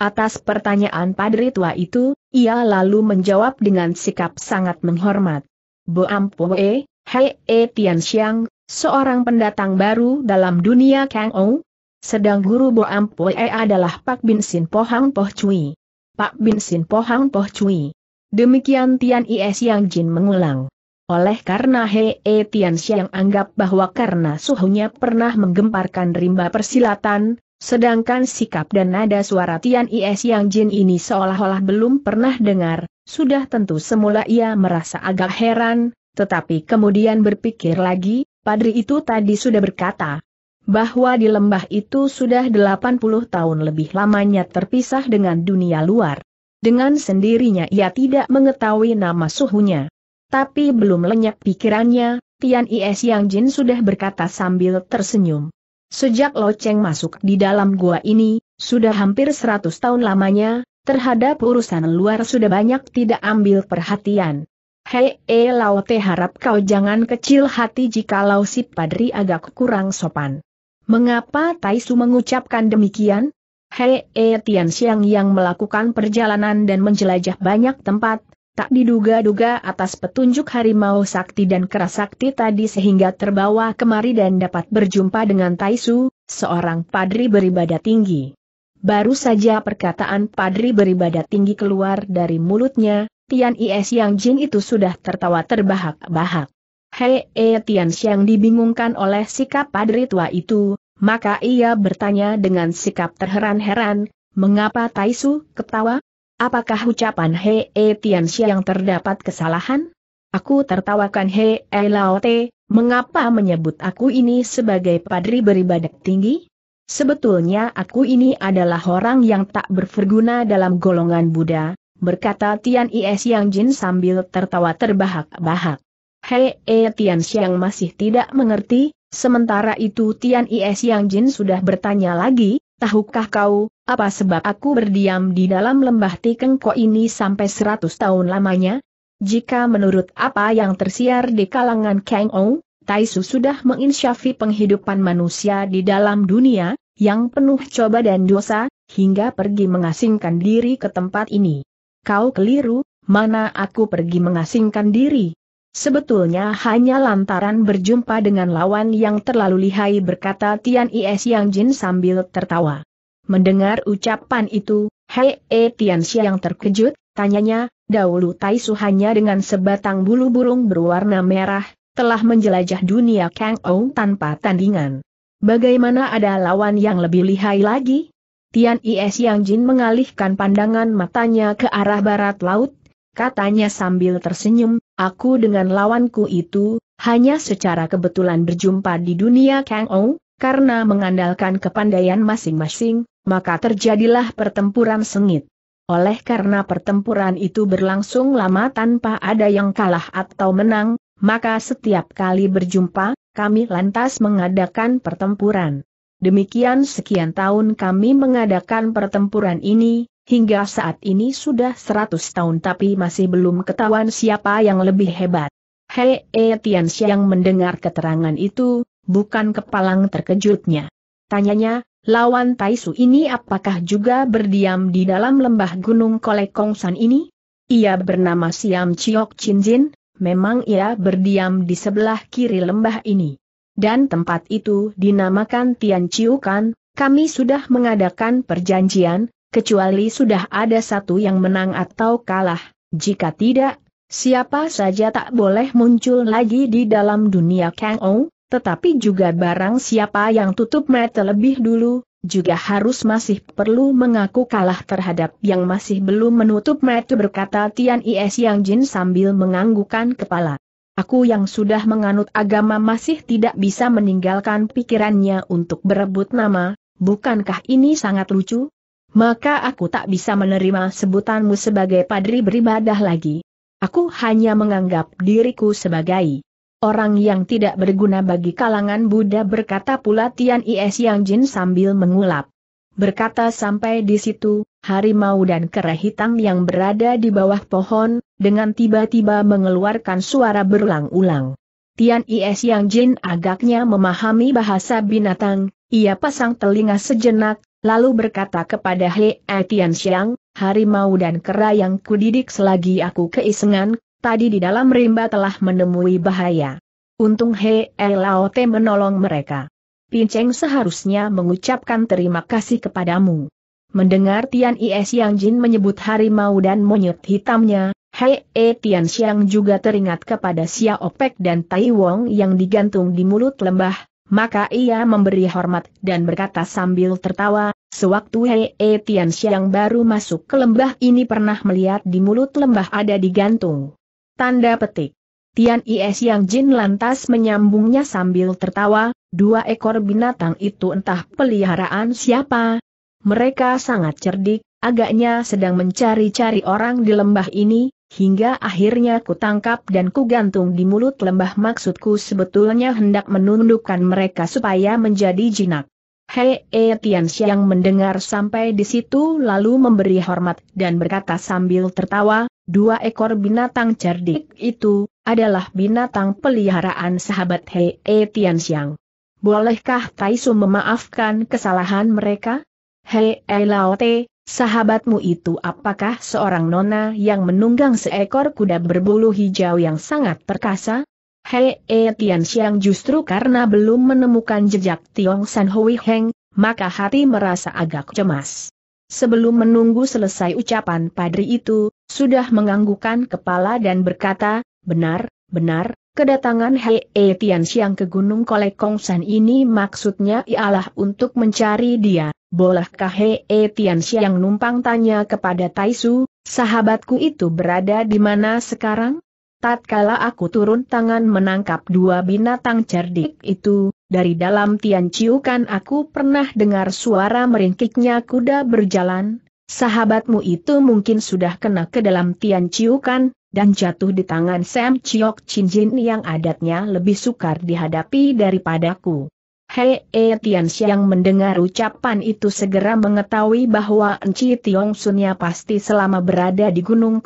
Atas pertanyaan padri tua itu, ia lalu menjawab dengan sikap sangat menghormat. Bo Ampoe, Hei E Tian Xiang, seorang pendatang baru dalam dunia Kang Ou, sedang guru Bo Ampoe adalah Pak Bin Sin Pohang Poh Cui. Pak Bin Sin Pohang Poh Cui. Demikian Tian Is Yang Jin mengulang. Oleh karena Hee e yang anggap bahwa karena suhunya pernah menggemparkan rimba persilatan, sedangkan sikap dan nada suara Tian Is yang Jin ini seolah-olah belum pernah dengar, sudah tentu semula ia merasa agak heran, tetapi kemudian berpikir lagi, padri itu tadi sudah berkata bahwa di lembah itu sudah 80 tahun lebih lamanya terpisah dengan dunia luar. Dengan sendirinya ia tidak mengetahui nama suhunya. Tapi belum lenyap pikirannya, Tian Is Yang Jin sudah berkata sambil tersenyum. Sejak Loceng masuk di dalam gua ini, sudah hampir 100 tahun lamanya, terhadap urusan luar sudah banyak tidak ambil perhatian. Hei, e Te harap kau jangan kecil hati jikalau si padri agak kurang sopan. Mengapa Tai Su mengucapkan demikian? Hei, e Tian Xiang yang melakukan perjalanan dan menjelajah banyak tempat, tak diduga-duga atas petunjuk harimau sakti dan kerasakti tadi sehingga terbawa kemari dan dapat berjumpa dengan Taisu, seorang padri beribadah tinggi. Baru saja perkataan padri beribadah tinggi keluar dari mulutnya, Tian Is Yang Jin itu sudah tertawa terbahak-bahak. Hei -e Tian Xiang dibingungkan oleh sikap padri tua itu, maka ia bertanya dengan sikap terheran-heran, mengapa Taisu ketawa? Apakah ucapan He E Tianxia yang terdapat kesalahan? Aku tertawakan He E Laote, mengapa menyebut aku ini sebagai padri beribadat tinggi? Sebetulnya aku ini adalah orang yang tak berguna dalam golongan Buddha, berkata Tian Is Yang Jin sambil tertawa terbahak-bahak. He E Tian yang masih tidak mengerti, sementara itu Tian Is Yang Jin sudah bertanya lagi, tahukah kau, apa sebab aku berdiam di dalam lembah Tikengko ini sampai seratus tahun lamanya? Jika menurut apa yang tersiar di kalangan Kang Ou, Taisu sudah menginsyafi penghidupan manusia di dalam dunia, yang penuh coba dan dosa, hingga pergi mengasingkan diri ke tempat ini. Kau keliru, mana aku pergi mengasingkan diri? Sebetulnya hanya lantaran berjumpa dengan lawan yang terlalu lihai berkata Tian Is Yang Jin sambil tertawa. Mendengar ucapan itu, Hei E Tianxia yang terkejut, tanyanya, dahulu Tai hanya dengan sebatang bulu burung berwarna merah, telah menjelajah dunia Kang Ou tanpa tandingan. Bagaimana ada lawan yang lebih lihai lagi? Tian Is e Yang Jin mengalihkan pandangan matanya ke arah barat laut, katanya sambil tersenyum, aku dengan lawanku itu, hanya secara kebetulan berjumpa di dunia Kang Ou, karena mengandalkan kepandaian masing-masing, maka terjadilah pertempuran sengit. Oleh karena pertempuran itu berlangsung lama tanpa ada yang kalah atau menang, maka setiap kali berjumpa, kami lantas mengadakan pertempuran. Demikian sekian tahun kami mengadakan pertempuran ini, hingga saat ini sudah 100 tahun tapi masih belum ketahuan siapa yang lebih hebat. Hei Tian Xiang mendengar keterangan itu, bukan kepalang terkejutnya. Tanyanya, lawan Taisu ini apakah juga berdiam di dalam lembah gunung Kolekongsan ini? Ia bernama Siam Chiok Jin, memang ia berdiam di sebelah kiri lembah ini. Dan tempat itu dinamakan Tian Chiukan, kami sudah mengadakan perjanjian, kecuali sudah ada satu yang menang atau kalah, jika tidak, siapa saja tak boleh muncul lagi di dalam dunia Kang Ong? Tetapi juga barang siapa yang tutup mata lebih dulu, juga harus masih perlu mengaku kalah terhadap yang masih belum menutup mata berkata Tian Is Yang Jin sambil menganggukkan kepala. Aku yang sudah menganut agama masih tidak bisa meninggalkan pikirannya untuk berebut nama, bukankah ini sangat lucu? Maka aku tak bisa menerima sebutanmu sebagai padri beribadah lagi. Aku hanya menganggap diriku sebagai Orang yang tidak berguna bagi kalangan Buddha berkata pula Tian Is Yang Jin sambil mengulap. Berkata sampai di situ, harimau dan kera hitam yang berada di bawah pohon, dengan tiba-tiba mengeluarkan suara berulang-ulang. Tian Is Yang Jin agaknya memahami bahasa binatang, ia pasang telinga sejenak, lalu berkata kepada He Tian Xiang, harimau dan kera yang kudidik selagi aku keisengan, tadi di dalam rimba telah menemui bahaya. Untung He Laote menolong mereka. Pinceng seharusnya mengucapkan terima kasih kepadamu. Mendengar Tian Is Yang Jin menyebut harimau dan monyet hitamnya, Hei e Tian Xiang juga teringat kepada Xia Opek dan Tai Wong yang digantung di mulut lembah, maka ia memberi hormat dan berkata sambil tertawa, sewaktu Hei e Tian Xiang baru masuk ke lembah ini pernah melihat di mulut lembah ada digantung Tanda petik. Tian Is Yang Jin lantas menyambungnya sambil tertawa, dua ekor binatang itu entah peliharaan siapa. Mereka sangat cerdik, agaknya sedang mencari-cari orang di lembah ini, hingga akhirnya kutangkap dan kugantung di mulut lembah maksudku sebetulnya hendak menundukkan mereka supaya menjadi jinak. Hei e Tian Xiang mendengar sampai di situ lalu memberi hormat dan berkata sambil tertawa, Dua ekor binatang cerdik itu, adalah binatang peliharaan sahabat Hei e Tianxiang. Bolehkah Taisu memaafkan kesalahan mereka? Hei e Laote, sahabatmu itu apakah seorang nona yang menunggang seekor kuda berbulu hijau yang sangat perkasa? Hei e Tianxiang justru karena belum menemukan jejak Tiong San Hui Heng, maka hati merasa agak cemas. Sebelum menunggu selesai ucapan padri itu, sudah menganggukan kepala dan berkata, benar, benar, kedatangan Hei e Tian Xiang ke Gunung Kolek Kongsan ini maksudnya ialah untuk mencari dia. Bolehkah Hei e Tian Xiang numpang tanya kepada Taisu, sahabatku itu berada di mana sekarang? Tatkala aku turun tangan menangkap dua binatang cerdik itu, dari dalam Tian kan aku pernah dengar suara meringkiknya kuda berjalan, Sahabatmu itu mungkin sudah kena ke dalam tian ciukan, dan jatuh di tangan Sam Chiok Chin Jin yang adatnya lebih sukar dihadapi daripadaku. Hei E Tian Xiang mendengar ucapan itu segera mengetahui bahwa Enci Tiong Sunnya pasti selama berada di Gunung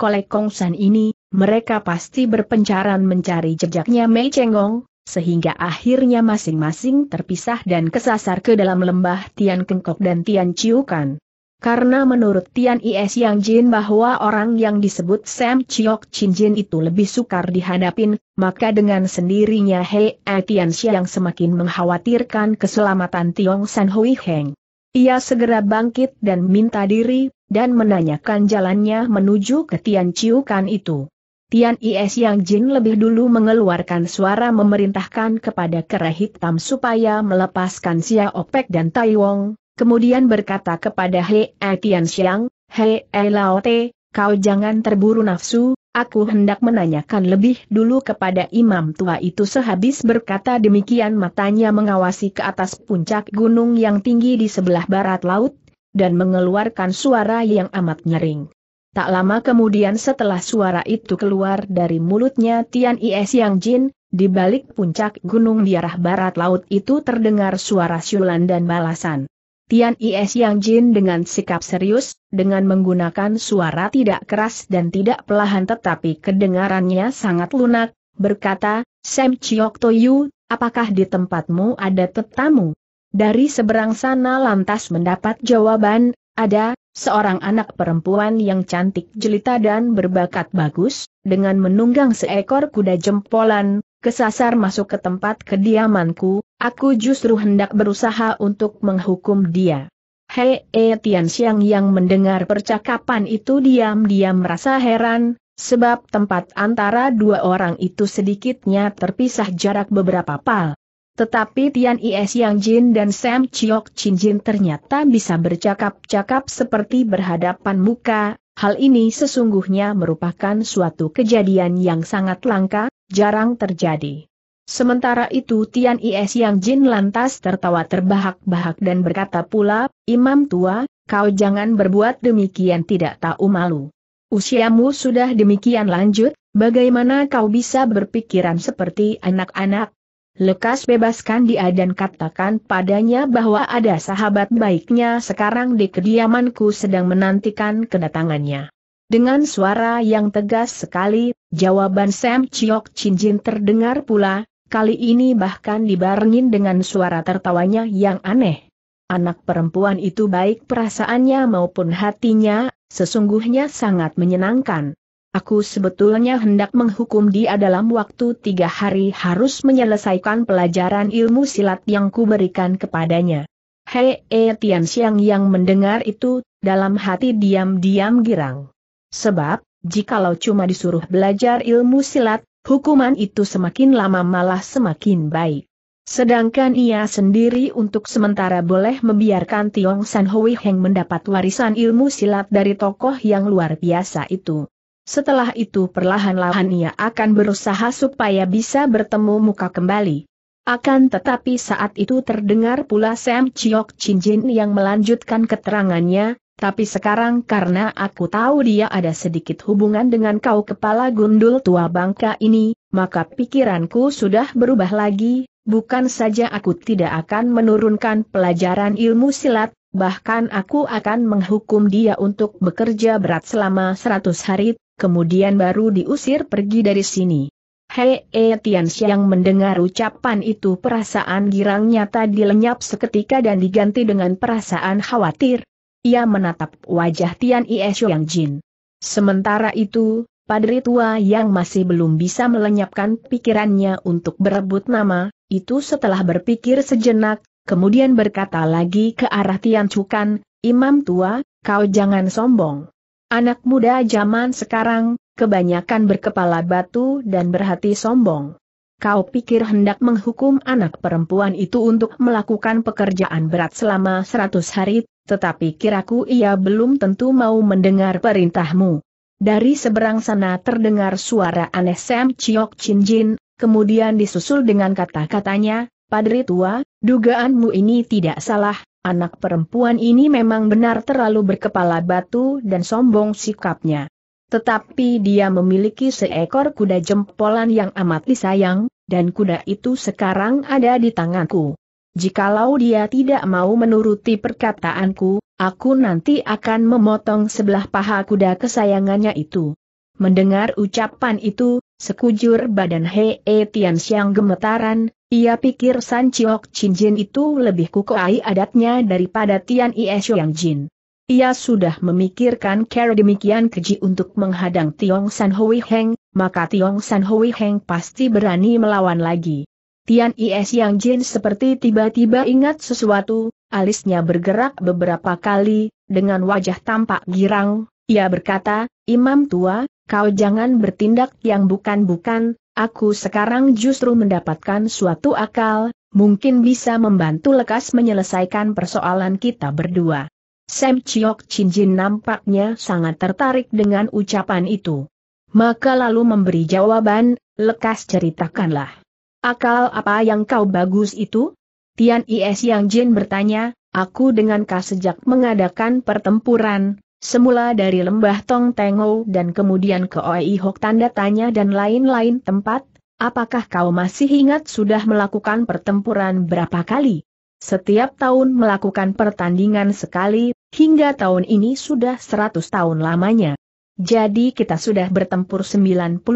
San ini, mereka pasti berpencaran mencari jejaknya Mei Chengong, sehingga akhirnya masing-masing terpisah dan kesasar ke dalam lembah Tian Kengkok dan Tian Ciukan. Karena menurut Tian Is Yang Jin bahwa orang yang disebut Sam Chiok Chin Jin itu lebih sukar dihadapin, maka dengan sendirinya Hei Tian Yang semakin mengkhawatirkan keselamatan Tiong San Hui Heng. Ia segera bangkit dan minta diri, dan menanyakan jalannya menuju ke Tian Kan itu. Tian Is Yang Jin lebih dulu mengeluarkan suara memerintahkan kepada kera hitam supaya melepaskan Xia Opek dan Tai Wong, kemudian berkata kepada He E eh, Tian Xiang, He E Lao Te, kau jangan terburu nafsu, aku hendak menanyakan lebih dulu kepada imam tua itu sehabis berkata demikian matanya mengawasi ke atas puncak gunung yang tinggi di sebelah barat laut, dan mengeluarkan suara yang amat nyering. Tak lama kemudian setelah suara itu keluar dari mulutnya Tian Is Yang Jin, di balik puncak gunung di arah barat laut itu terdengar suara syulan dan balasan. Tian Is Yang Jin dengan sikap serius, dengan menggunakan suara tidak keras dan tidak pelahan tetapi kedengarannya sangat lunak, berkata, Sam Chiok Toyu, apakah di tempatmu ada tetamu? Dari seberang sana lantas mendapat jawaban, ada, seorang anak perempuan yang cantik jelita dan berbakat bagus, dengan menunggang seekor kuda jempolan, kesasar masuk ke tempat kediamanku, aku justru hendak berusaha untuk menghukum dia. Hei e Tian Xiang yang mendengar percakapan itu diam-diam merasa heran, sebab tempat antara dua orang itu sedikitnya terpisah jarak beberapa pal. Tetapi Tian Is Yang Jin dan Sam Chiok Chin Jin ternyata bisa bercakap-cakap seperti berhadapan muka, hal ini sesungguhnya merupakan suatu kejadian yang sangat langka, jarang terjadi. Sementara itu Tian Is Yang Jin lantas tertawa terbahak-bahak dan berkata pula, Imam tua, kau jangan berbuat demikian tidak tahu malu. Usiamu sudah demikian lanjut, bagaimana kau bisa berpikiran seperti anak-anak? Lekas bebaskan dia dan katakan padanya bahwa ada sahabat baiknya sekarang di kediamanku sedang menantikan kedatangannya. Dengan suara yang tegas sekali, jawaban Sam Chiok Jin terdengar pula, kali ini bahkan dibarengin dengan suara tertawanya yang aneh. Anak perempuan itu baik perasaannya maupun hatinya, sesungguhnya sangat menyenangkan. Aku sebetulnya hendak menghukum dia dalam waktu tiga hari harus menyelesaikan pelajaran ilmu silat yang kuberikan kepadanya. Hei, e eh, Tian Xiang yang mendengar itu, dalam hati diam-diam girang. Sebab, jikalau cuma disuruh belajar ilmu silat, hukuman itu semakin lama malah semakin baik. Sedangkan ia sendiri untuk sementara boleh membiarkan Tiong San Hui Heng mendapat warisan ilmu silat dari tokoh yang luar biasa itu. Setelah itu perlahan-lahan ia akan berusaha supaya bisa bertemu muka kembali. Akan tetapi saat itu terdengar pula Sam Chiok Chin Jin yang melanjutkan keterangannya, tapi sekarang karena aku tahu dia ada sedikit hubungan dengan kau kepala gundul tua bangka ini, maka pikiranku sudah berubah lagi, bukan saja aku tidak akan menurunkan pelajaran ilmu silat, bahkan aku akan menghukum dia untuk bekerja berat selama 100 hari, kemudian baru diusir pergi dari sini. Hei e, eh, yang mendengar ucapan itu perasaan girangnya tadi lenyap seketika dan diganti dengan perasaan khawatir, ia menatap wajah Tian Ie Yang Jin. Sementara itu, padri tua yang masih belum bisa melenyapkan pikirannya untuk berebut nama, itu setelah berpikir sejenak, kemudian berkata lagi ke arah Tian Cukan, Imam tua, kau jangan sombong. Anak muda zaman sekarang, kebanyakan berkepala batu dan berhati sombong kau pikir hendak menghukum anak perempuan itu untuk melakukan pekerjaan berat selama seratus hari, tetapi kiraku ia belum tentu mau mendengar perintahmu. Dari seberang sana terdengar suara aneh Sam Chiok Chin Jin, kemudian disusul dengan kata-katanya, Padri tua, dugaanmu ini tidak salah, anak perempuan ini memang benar terlalu berkepala batu dan sombong sikapnya. Tetapi dia memiliki seekor kuda jempolan yang amat disayang, dan kuda itu sekarang ada di tanganku. Jikalau dia tidak mau menuruti perkataanku, aku nanti akan memotong sebelah paha kuda kesayangannya itu. Mendengar ucapan itu, sekujur badan Hei e Tian Xiang gemetaran, ia pikir San Chiok Chin Jin itu lebih kukuai adatnya daripada Tian Ie Xiang Jin. Ia sudah memikirkan cara demikian keji untuk menghadang Tiong San Hui Heng, maka Tiong San Hui Heng pasti berani melawan lagi. Tian Is Yang Jin seperti tiba-tiba ingat sesuatu, alisnya bergerak beberapa kali, dengan wajah tampak girang, ia berkata, Imam tua, kau jangan bertindak yang bukan-bukan, aku sekarang justru mendapatkan suatu akal, mungkin bisa membantu lekas menyelesaikan persoalan kita berdua. Sam Chiok Chin Jin nampaknya sangat tertarik dengan ucapan itu. Maka lalu memberi jawaban, lekas ceritakanlah. Akal apa yang kau bagus itu? Tian Is Yang Jin bertanya, aku dengan kau sejak mengadakan pertempuran, semula dari lembah Tong Tengo dan kemudian ke Oei Hok tanda tanya dan lain-lain tempat, apakah kau masih ingat sudah melakukan pertempuran berapa kali? Setiap tahun melakukan pertandingan sekali, Hingga tahun ini sudah 100 tahun lamanya. Jadi kita sudah bertempur 99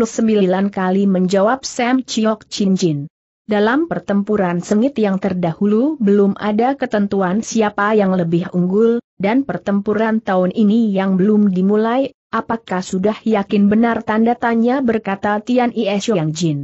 kali menjawab Sam Chiok Chin Jin. Dalam pertempuran sengit yang terdahulu belum ada ketentuan siapa yang lebih unggul, dan pertempuran tahun ini yang belum dimulai, apakah sudah yakin benar tanda tanya berkata Tian Ie Yang Jin.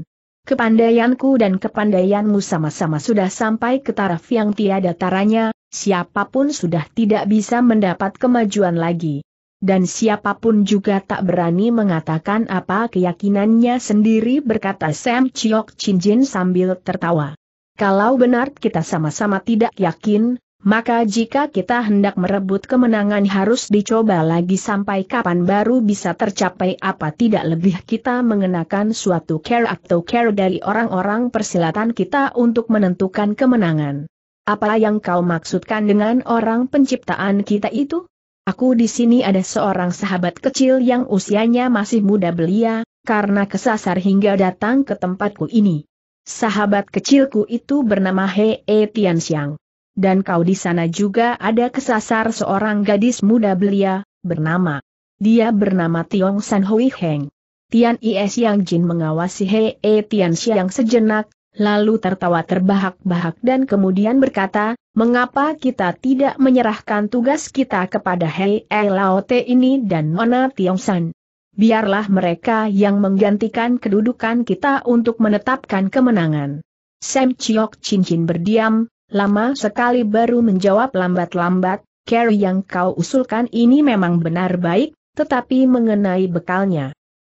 Kepandaianku dan kepandaianmu sama-sama sudah sampai ke taraf yang tiada taranya, siapapun sudah tidak bisa mendapat kemajuan lagi. Dan siapapun juga tak berani mengatakan apa keyakinannya sendiri berkata Sam Chiok Jin sambil tertawa. Kalau benar kita sama-sama tidak yakin, maka jika kita hendak merebut kemenangan harus dicoba lagi sampai kapan baru bisa tercapai apa tidak lebih kita mengenakan suatu care atau care dari orang-orang persilatan kita untuk menentukan kemenangan. Apa yang kau maksudkan dengan orang penciptaan kita itu? Aku di sini ada seorang sahabat kecil yang usianya masih muda belia, karena kesasar hingga datang ke tempatku ini. Sahabat kecilku itu bernama He e Xiang. Dan kau di sana juga ada kesasar seorang gadis muda belia, bernama. Dia bernama Tiong San Hui Heng. Tian Is Yang Jin mengawasi He e Xiang sejenak, lalu tertawa terbahak-bahak dan kemudian berkata, mengapa kita tidak menyerahkan tugas kita kepada Hei Laote ini dan Nona San? Biarlah mereka yang menggantikan kedudukan kita untuk menetapkan kemenangan. Sam Chiok Chin berdiam, lama sekali baru menjawab lambat-lambat, Carrie yang kau usulkan ini memang benar baik, tetapi mengenai bekalnya.